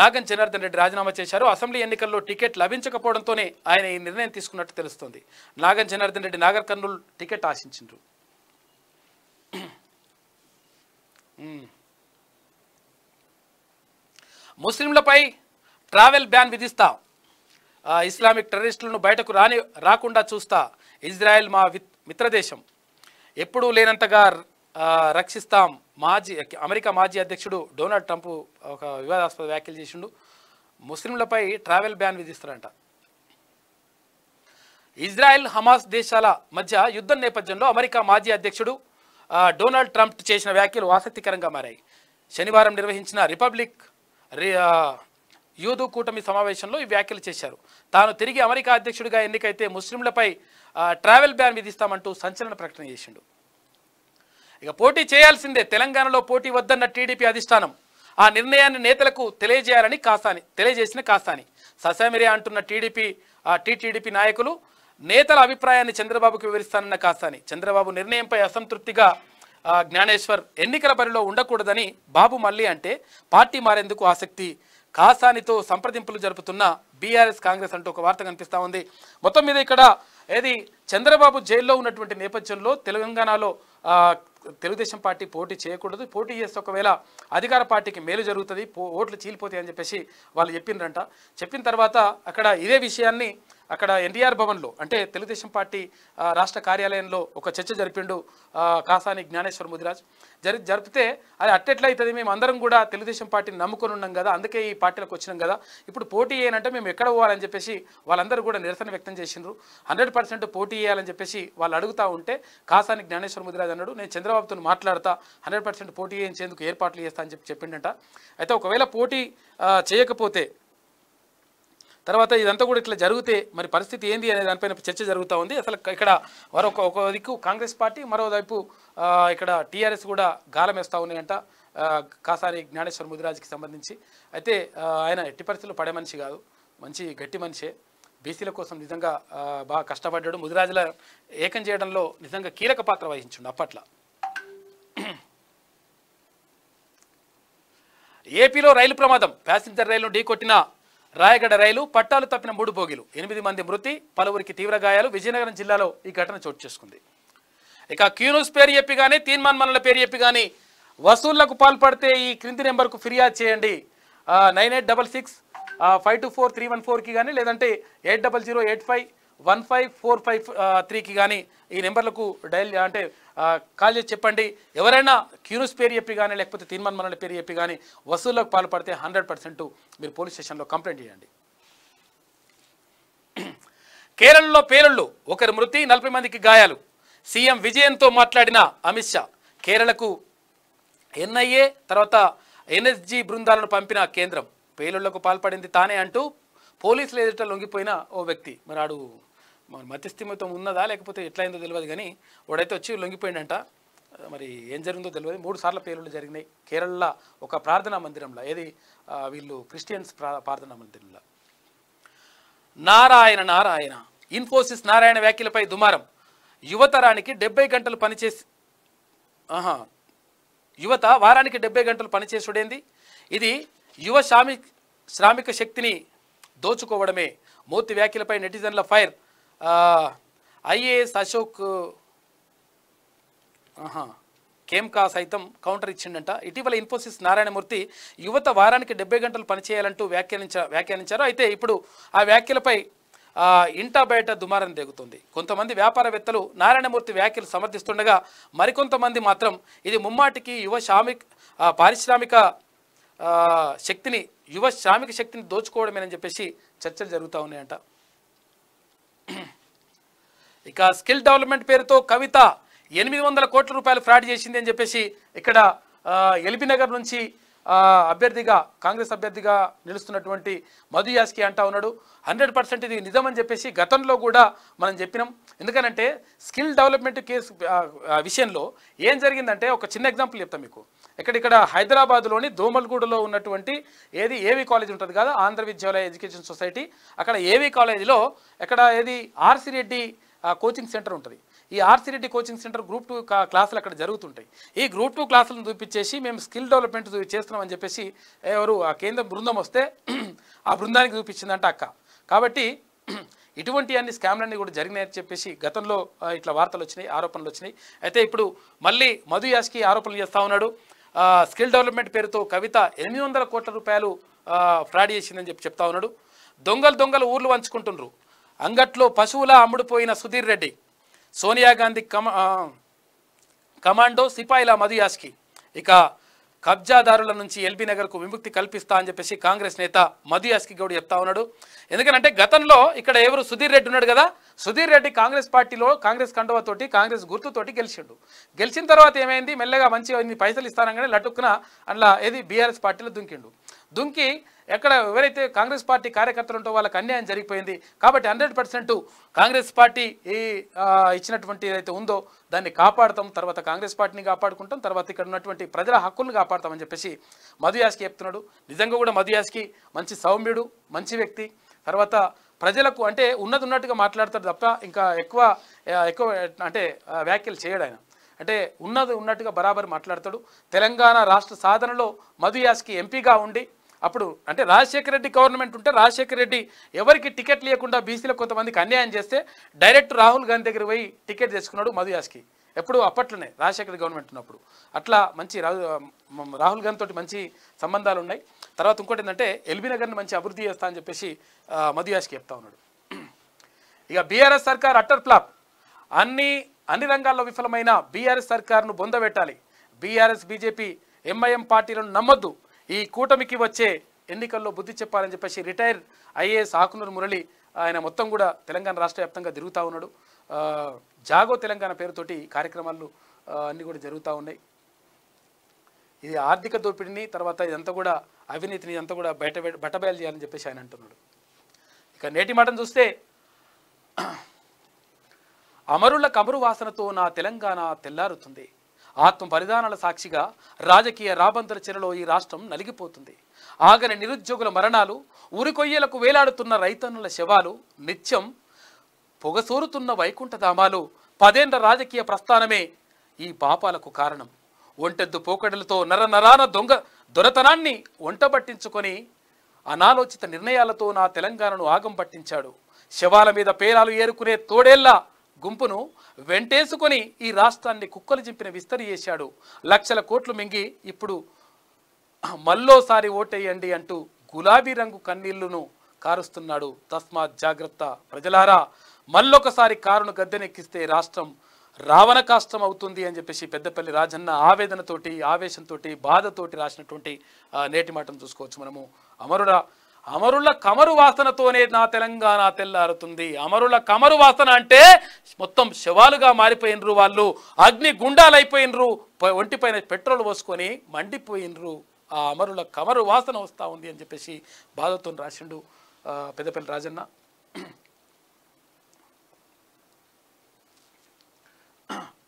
నాగన్ జనార్దన్ రెడ్డి రాజీనామా చేశారు అసెంబ్లీ ఎన్నికల్లో టికెట్ లభించకపోవడంతోనే ఆయన ఈ నిర్ణయం తీసుకున్నట్టు తెలుస్తోంది నాగన్ జనార్దన్ రెడ్డి నాగర్ కర్నూలు టికెట్ ఆశించిండ్రు ముస్లింలపై ట్రావెల్ బ్యాన్ విధిస్తా ఇస్లామిక్ టెర్రరిస్టులను బయటకు రాని రాకుండా చూస్తా ఇజ్రాయెల్ మా మిత్రదేశం ఎప్పుడూ లేనంతగా రక్షిస్తాం మాజీ అమెరికా మాజీ అధ్యక్షుడు డొనాల్డ్ ట్రంప్ ఒక వివాదాస్పద వ్యాఖ్యలు చేసిండు ముస్లింలపై ట్రావెల్ బ్యాన్ విధిస్తారంట ఇజ్రాయెల్ హమాస్ దేశాల మధ్య యుద్ధం నేపథ్యంలో అమెరికా మాజీ అధ్యక్షుడు డొనాల్డ్ ట్రంప్ చేసిన వ్యాఖ్యలు ఆసక్తికరంగా మారాయి శనివారం నిర్వహించిన రిపబ్లిక్ యూదు కూటమి సమావేశంలో ఈ వ్యాఖ్యలు చేశారు తాను తిరిగి అమెరికా అధ్యక్షుడిగా ఎన్నికైతే ముస్లింలపై ట్రావెల్ బ్యాన్ విధిస్తామంటూ సంచలన ప్రకటన చేసిండు ఇక పోటీ చేయాల్సిందే తెలంగాణలో పోటీ వద్దన్న టీడీపీ అధిష్టానం ఆ నిర్ణయాన్ని నేతలకు తెలియజేయాలని కాస్తాని తెలియజేసిన కాస్తాని ససామిరే అంటున్న టీడీపీ టీటీడీపీ నాయకులు నేతల అభిప్రాయాన్ని చంద్రబాబుకు వివరిస్తానన్న కాస్తాని చంద్రబాబు నిర్ణయంపై అసంతృప్తిగా జ్ఞానేశ్వర్ ఎన్నికల బరిలో ఉండకూడదని బాబు మళ్ళీ అంటే పార్టీ మారేందుకు ఆసక్తి కాసానితో సంప్రదింపులు జరుపుతున్న బీఆర్ఎస్ కాంగ్రెస్ అంటూ ఒక వార్త కనిపిస్తూ ఉంది మొత్తం మీద ఇక్కడ ఏది చంద్రబాబు జైల్లో ఉన్నటువంటి నేపథ్యంలో తెలంగాణలో తెలుగుదేశం పార్టీ పోటీ చేయకూడదు పోటీ చేస్తే ఒకవేళ అధికార పార్టీకి మేలు జరుగుతుంది ఓట్లు చీలిపోతాయి అని చెప్పేసి వాళ్ళు చెప్పిండ్రంట చెప్పిన తర్వాత అక్కడ ఇదే విషయాన్ని అక్కడ ఎన్టీఆర్ భవన్లో అంటే తెలుగుదేశం పార్టీ రాష్ట్ర కార్యాలయంలో ఒక చర్చ జరిపిండు కాసాని జ్ఞానేశ్వర ముదిరాజ్ జరి జరిపితే అది అట్టెట్లయితుంది మేము అందరం కూడా తెలుగుదేశం పార్టీని నమ్ముకొని ఉన్నాం కదా అందుకే ఈ పార్టీలకు వచ్చినాం కదా ఇప్పుడు పోటీ చేయనంటే మేము ఎక్కడ పోవాలని చెప్పేసి వాళ్ళందరూ కూడా నిరసన వ్యక్తం చేసినారు హండ్రెడ్ పర్సెంట్ పోటీ చేయాలని చెప్పేసి వాళ్ళు అడుగుతూ ఉంటే కాసాని జ్ఞానేశ్వర ముదిరాజ్ అన్నాడు నేను చంద్రబాబుతో మాట్లాడతా హండ్రెడ్ పర్సెంట్ పోటీ చేయించేందుకు ఏర్పాట్లు చేస్తా అని చెప్పి చెప్పిండట అయితే ఒకవేళ పోటీ చేయకపోతే తర్వాత ఇదంతా కూడా ఇట్లా జరిగితే మరి పరిస్థితి ఏంది అనే దానిపైన చర్చ జరుగుతూ ఉంది అసలు ఇక్కడ మరొక ఒక దిక్కు కాంగ్రెస్ పార్టీ మరోవైపు ఇక్కడ టీఆర్ఎస్ కూడా గాలం వేస్తూ ఉన్నాయంట కాసారి జ్ఞానేశ్వర ముదిరాజుకి సంబంధించి అయితే ఆయన ఎట్టి పరిస్థితులు పడే మనిషి కాదు మంచి గట్టి మనిషే బీసీల కోసం నిజంగా బాగా కష్టపడ్డాడు ముదిరాజుల ఏకం చేయడంలో నిజంగా కీలక పాత్ర వహించుండు అప్పట్లో ఏపీలో రైలు ప్రమాదం ప్యాసింజర్ రైలును ఢీకొట్టిన రాయగడ రైలు పట్టాలు తప్పిన మూడు బోగిలు ఎనిమిది మంది మృతి పలువురికి తీవ్ర గాయాలు విజయనగరం జిల్లాలో ఈ ఘటన చోటు చేసుకుంది ఇక క్యూనూస్ పేరు చెప్పి కానీ తీన్మాన్ మనల పేరు చెప్పి కానీ వసూళ్లకు పాల్పడితే ఈ క్రింది నెంబర్కు ఫిర్యాదు చేయండి nine eight double six five two four three one ఫోర్కి కానీ లేదంటే eight double zero eight five one five four five త్రీకి కానీ ఈ నెంబర్లకు డైల్ అంటే కాల్ చేసి చెప్పండి ఎవరైనా క్యూనూస్ పేరు చెప్పి కానీ లేకపోతే తీర్మాన్ మనల్ని పేరు చెప్పి కానీ వసూళ్ళకు పాల్పడితే హండ్రెడ్ పర్సెంట్ మీరు పోలీస్ స్టేషన్లో కంప్లైంట్ చేయండి కేరళలో పేలుళ్ళు ఒకరి మృతి నలభై మందికి గాయాలు సీఎం విజయన్తో మాట్లాడిన అమిత్ షా కేరళకు ఎన్ఐఏ తర్వాత ఎన్ఎస్జి బృందాలను పంపిన కేంద్రం పేలుళ్లకు పాల్పడింది తానే అంటూ పోలీసులు ఎదుట లొంగిపోయిన ఓ వ్యక్తి మరాడు మధ్యస్థిమతం ఉన్నదా లేకపోతే ఎట్లయిందో తెలియదు కానీ వాడైతే వచ్చి లొంగిపోయిండంట మరి ఏం జరిగిందో తెలియదు మూడు సార్ల పేలుళ్ళు జరిగినాయి కేరళ ఒక ప్రార్థనా మందిరంలో ఏది వీళ్ళు క్రిస్టియన్స్ ప్రార్థనా మందిరంలో నారాయణ నారాయణ ఇన్ఫోసిస్ నారాయణ వ్యాఖ్యలపై దుమారం యువతరానికి డెబ్బై గంటలు పనిచేసి ఆహా యువత వారానికి డెబ్బై గంటలు పనిచేసుడేంది ఇది యువ శ్రామిక శ్రామిక శక్తిని దోచుకోవడమే మూర్తి వ్యాఖ్యలపై నెటిజన్ల ఫైర్ ఐఏఎస్ అశోక్ కేమ్కా సైతం కౌంటర్ ఇచ్చిండట ఇటీవల ఇన్ఫోసిస్ నారాయణమూర్తి యువత వారానికి డెబ్బై గంటలు పనిచేయాలంటూ వ్యాఖ్యానించ వ్యాఖ్యానించారు అయితే ఇప్పుడు ఆ వ్యాఖ్యలపై ఇంటా బయట దుమారం దిగుతుంది కొంతమంది వ్యాపారవేత్తలు నారాయణమూర్తి వ్యాఖ్యలు సమర్థిస్తుండగా మరికొంతమంది మాత్రం ఇది ముమ్మాటికి యువ శ్రామిక పారిశ్రామిక శక్తిని యువ శ్రామిక శక్తిని దోచుకోవడమేనని చెప్పేసి చర్చలు జరుగుతూ ఉన్నాయంట ఇక స్కిల్ డెవలప్మెంట్ పేరుతో కవిత ఎనిమిది వందల కోట్ల రూపాయలు ఫ్రాడ్ చేసింది అని చెప్పేసి ఇక్కడ ఎల్బీనగర్ నుంచి అభ్యర్థిగా కాంగ్రెస్ అభ్యర్థిగా నిలుస్తున్నటువంటి మధు యాస్కి అంటా ఉన్నాడు హండ్రెడ్ పర్సెంట్ ఇది నిజమని చెప్పేసి గతంలో కూడా మనం చెప్పినాం ఎందుకనంటే స్కిల్ డెవలప్మెంట్ కేసు విషయంలో ఏం జరిగిందంటే ఒక చిన్న ఎగ్జాంపుల్ చెప్తాను మీకు ఇక్కడ ఇక్కడ హైదరాబాద్లోని దోమల్గూడలో ఉన్నటువంటి ఏది ఏవి కాలేజ్ ఉంటుంది కదా ఆంధ్ర విద్యాలయ ఎడ్యుకేషన్ సొసైటీ అక్కడ ఏవి కాలేజీలో ఇక్కడ ఏది ఆర్సి రెడ్డి కోచింగ్ సెంటర్ ఉంటుంది ఈ RC Reddy coaching centre group two క్లాసులు అక్కడ జరుగుతుంటాయి ఈ గ్రూప్ టూ క్లాసులను చూపించేసి మేము స్కిల్ డెవలప్మెంట్ చేస్తున్నామని చెప్పేసి ఎవరు ఆ కేంద్ర బృందం వస్తే ఆ బృందానికి చూపించిందంట అక్క కాబట్టి ఇటువంటి అన్ని స్కామ్లన్నీ కూడా జరిగినాయని చెప్పేసి గతంలో ఇట్లా వార్తలు వచ్చినాయి ఆరోపణలు వచ్చినాయి అయితే ఇప్పుడు మళ్ళీ మధు యాస్కి ఆరోపణలు చేస్తూ ఉన్నాడు స్కిల్ డెవలప్మెంట్ పేరుతో కవిత ఎనిమిది కోట్ల రూపాయలు ఫ్రాడ్ చేసిందని చెప్పి చెప్తా ఉన్నాడు దొంగలు దొంగలు ఊర్లు వంచుకుంటున్నారు అంగట్లో పశువులా అమ్ముడుపోయిన సుధీర్ రెడ్డి సోనియా గాంధీ కమ కమాండో సిపాయిల మధుయాస్కి ఇక కబ్జాదారుల నుంచి ఎల్బీ నగర్కు విముక్తి కల్పిస్తా అని చెప్పేసి కాంగ్రెస్ నేత మధుయాస్కి గౌడ్ చెప్తా ఉన్నాడు ఎందుకంటే గతంలో ఇక్కడ ఎవరు సుధీర్ రెడ్డి ఉన్నాడు కదా సుధీర్ రెడ్డి కాంగ్రెస్ పార్టీలో కాంగ్రెస్ కండువతోటి కాంగ్రెస్ గుర్తుతోటి గెలిచిండు గెలిచిన తర్వాత ఏమైంది మెల్లగా మంచి పైసలు ఇస్తానని లటుక్కున అట్లా ఏది బీఆర్ఎస్ పార్టీలో దుంకిండు దుంకి ఎక్కడ ఎవరైతే కాంగ్రెస్ పార్టీ కార్యకర్తలు ఉంటో వాళ్ళకి అన్యాయం జరిగిపోయింది కాబట్టి హండ్రెడ్ కాంగ్రెస్ పార్టీ ఈ ఇచ్చినటువంటి ఏదైతే ఉందో దాన్ని కాపాడతాం తర్వాత కాంగ్రెస్ పార్టీని కాపాడుకుంటాం తర్వాత ఇక్కడ ఉన్నటువంటి ప్రజల హక్కులను కాపాడతామని చెప్పేసి మధుయాస్కి చెప్తున్నాడు నిజంగా కూడా మధుయాస్కి మంచి సౌమ్యుడు మంచి వ్యక్తి తర్వాత ప్రజలకు అంటే ఉన్నది ఉన్నట్టుగా మాట్లాడతాడు తప్ప ఇంకా ఎక్కువ ఎక్కువ అంటే వ్యాఖ్యలు చేయడు ఆయన అంటే ఉన్నది ఉన్నట్టుగా బరాబర్ మాట్లాడతాడు తెలంగాణ రాష్ట్ర సాధనలో మధుయాస్కి ఎంపీగా ఉండి అప్పుడు అంటే రాజశేఖర రెడ్డి గవర్నమెంట్ ఉంటే రాజశేఖర రెడ్డి ఎవరికి టికెట్ లేకుండా బీసీలకు కొంతమందికి అన్యాయం చేస్తే డైరెక్ట్ రాహుల్ గాంధీ దగ్గర పోయి టికెట్ తెచ్చుకున్నాడు మధుయాస్కి ఎప్పుడు అప్పట్లోనే రాజశేఖర గవర్నమెంట్ ఉన్నప్పుడు అట్లా మంచి రాహుల్ గాంధీ తోటి మంచి సంబంధాలు ఉన్నాయి తర్వాత ఇంకోటి ఏంటంటే ఎల్బీ నగర్ని మంచి అభివృద్ధి చేస్తా అని చెప్పేసి మధుయాస్కి చెప్తా ఉన్నాడు ఇక బీఆర్ఎస్ సర్కార్ అట్టర్ ఫ్లాప్ అన్ని అన్ని రంగాల్లో విఫలమైన బీఆర్ఎస్ సర్కార్ను బొందబెట్టాలి బీఆర్ఎస్ బీజేపీ ఎంఐఎం పార్టీలను నమ్మొద్దు ఈ కూటమికి వచ్చే ఎన్నికల్లో బుద్ధి చెప్పాలని చెప్పేసి రిటైర్ ఐఏఎస్ ఆకునూరు మురళి ఆయన మొత్తం కూడా తెలంగాణ రాష్ట్ర వ్యాప్తంగా తిరుగుతూ ఉన్నాడు జాగో తెలంగాణ పేరుతోటి కార్యక్రమాలు అన్నీ కూడా జరుగుతూ ఉన్నాయి ఇది ఆర్థిక దోపిడీని తర్వాత ఇదంతా కూడా అవినీతిని ఇదంతా కూడా బయట బట్టబయలు చేయాలని చెప్పేసి ఆయన అంటున్నాడు ఇక నేటి మాటను చూస్తే అమరుల కమరు వాసనతో నా తెలంగాణ తెల్లారుతుంది ఆత్మ బలిదానాల సాక్షిగా రాజకీయ రాబందుల చెరలో ఈ రాష్ట్రం నలిగిపోతుంది ఆగని నిరుద్యోగుల మరణాలు ఉరికొయ్యలకు వేలాడుతున్న రైతన్నుల శవాలు నిత్యం పొగసూరుతున్న వైకుంఠధామాలు పదేండ్ల రాజకీయ ప్రస్థానమే ఈ పాపాలకు కారణం ఒంటెద్దు పోకడలతో నరనరాన దొంగ దొరతనాన్ని ఒంటబట్టించుకొని అనాలోచిత నిర్ణయాలతో నా తెలంగాణను ఆగం పట్టించాడు శవాల మీద పేరాలు ఏరుకునే తోడేళ్ళ గుంపును వెంటేసుకొని ఈ రాష్ట్రాన్ని కుక్కలు చింపిన విస్తరి చేశాడు లక్షల కోట్లు మింగి ఇప్పుడు మల్లోసారి ఓటేయండి అంటూ గులాబీ రంగు కన్నీళ్లను కారుస్తున్నాడు తస్మాత్ జాగ్రత్త ప్రజలారా మళ్ళొకసారి కారును గద్దెనెక్కిస్తే రాష్ట్రం రావణ కాష్టం అవుతుంది అని చెప్పేసి పెద్దపల్లి రాజన్న ఆవేదనతోటి ఆవేశంతో బాధతోటి రాసినటువంటి నేటి మాటను చూసుకోవచ్చు మనము అమరుడా అమరుల కమరు వాసనతోనే నా తెలంగాణ తెల్లారుతుంది అమరుల కమరు వాసన అంటే మొత్తం శవాలుగా మారిపోయినరు వాళ్ళు అగ్ని గుండాలైపోయినరు ఒంటిపైన పెట్రోల్ పోసుకొని మండిపోయినరు ఆ అమరుల కమరు వాసన వస్తూ ఉంది అని చెప్పేసి బాధతో రాసిండు పెద్దపల్లి రాజన్న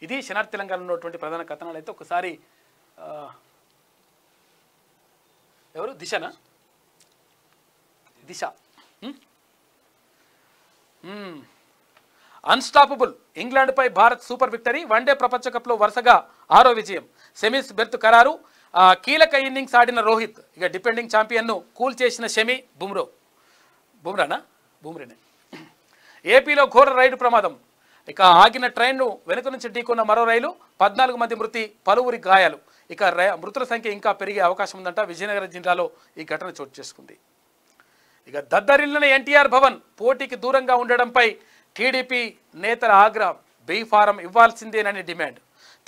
ఇది శనార్ తెలంగాణ ఉన్నటువంటి ప్రధాన కథనాలు అయితే ఒకసారి ఎవరు దిశనా దిశ అన్స్టాపబుల్ ఇంగ్లాండ్పై భారత్ సూపర్ విక్టరీ వన్డే ప్రపంచ కప్లో వరుసగా ఆరో విజయం సెమీస్ బెర్త్ ఖరారు కీలక ఇన్నింగ్స్ ఆడిన రోహిత్ ఇక డిపెండింగ్ ఛాంపియన్ను కూల్ చేసిన షమి బుమ్రో బుమ్రానా బుమ్రేనే ఏపీలో ఘోర రైలు ప్రమాదం ఇక ఆగిన ట్రైన్ను వెనుక నుంచి ఢీకున్న మరో రైలు పద్నాలుగు మంది మృతి పలువురి గాయాలు ఇక మృతుల సంఖ్య ఇంకా పెరిగే అవకాశం ఉందంట విజయనగరం జిల్లాలో ఈ ఘటన చోటు చేసుకుంది ఇక దద్దరిల్లిన ఎన్టీఆర్ భవన్ పోటీకి దూరంగా ఉండడంపై టీడీపీ నేతల ఆగ్రహం ఫారం ఇవ్వాల్సిందేనని డిమాండ్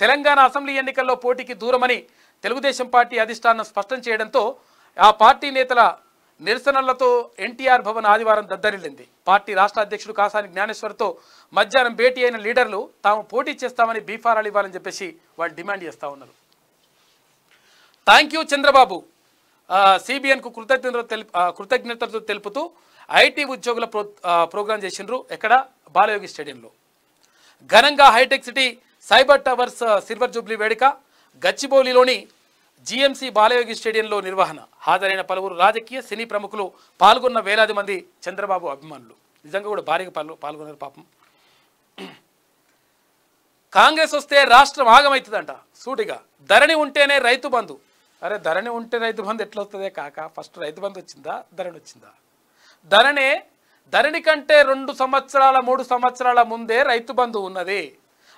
తెలంగాణ అసెంబ్లీ ఎన్నికల్లో పోటీకి దూరమని తెలుగుదేశం పార్టీ అధిష్టానం స్పష్టం చేయడంతో ఆ పార్టీ నేతల నిరసనలతో ఎన్టీఆర్ భవన్ ఆదివారం దద్దరిల్లింది పార్టీ రాష్ట్ర అధ్యక్షుడు కాసాని జ్ఞానేశ్వర్తో మధ్యాహ్నం భేటీ అయిన లీడర్లు తాము పోటీ చేస్తామని బీఫారాలు ఇవ్వాలని చెప్పేసి వాళ్ళు డిమాండ్ చేస్తా ఉన్నారు థ్యాంక్ చంద్రబాబు సిబిఎన్కు కృతజ్ఞతలు తెలుపు కృతజ్ఞతలు తెలుపుతూ ఐటీ ఉద్యోగుల ప్రో ప్రోగ్రాం చేసిండ్రు ఎక్కడ బాలయోగి స్టేడియంలో ఘనంగా hitech city cyber towers silver jubilee వేడుక గచ్చిబౌలిలోని జిఎంసి బాలయోగి స్టేడియంలో నిర్వహణ హాజరైన పలువురు రాజకీయ సినీ ప్రముఖులు పాల్గొన్న వేలాది మంది చంద్రబాబు అభిమానులు నిజంగా కూడా భారీగా పాల్గొన్నారు పాపం కాంగ్రెస్ వస్తే రాష్ట్రం ఆగమవుతుందంట సూటిగా ధరణి ఉంటేనే రైతు బంధు అరే ధరణి ఉంటే రైతు బంధు ఎట్లవుతుందే వస్తుందే కాక ఫస్ట్ రైతు బంధు వచ్చిందా ధరణి వచ్చిందా ధరణి ధరణి కంటే రెండు సంవత్సరాల మూడు సంవత్సరాల ముందే రైతు బంధు ఉన్నది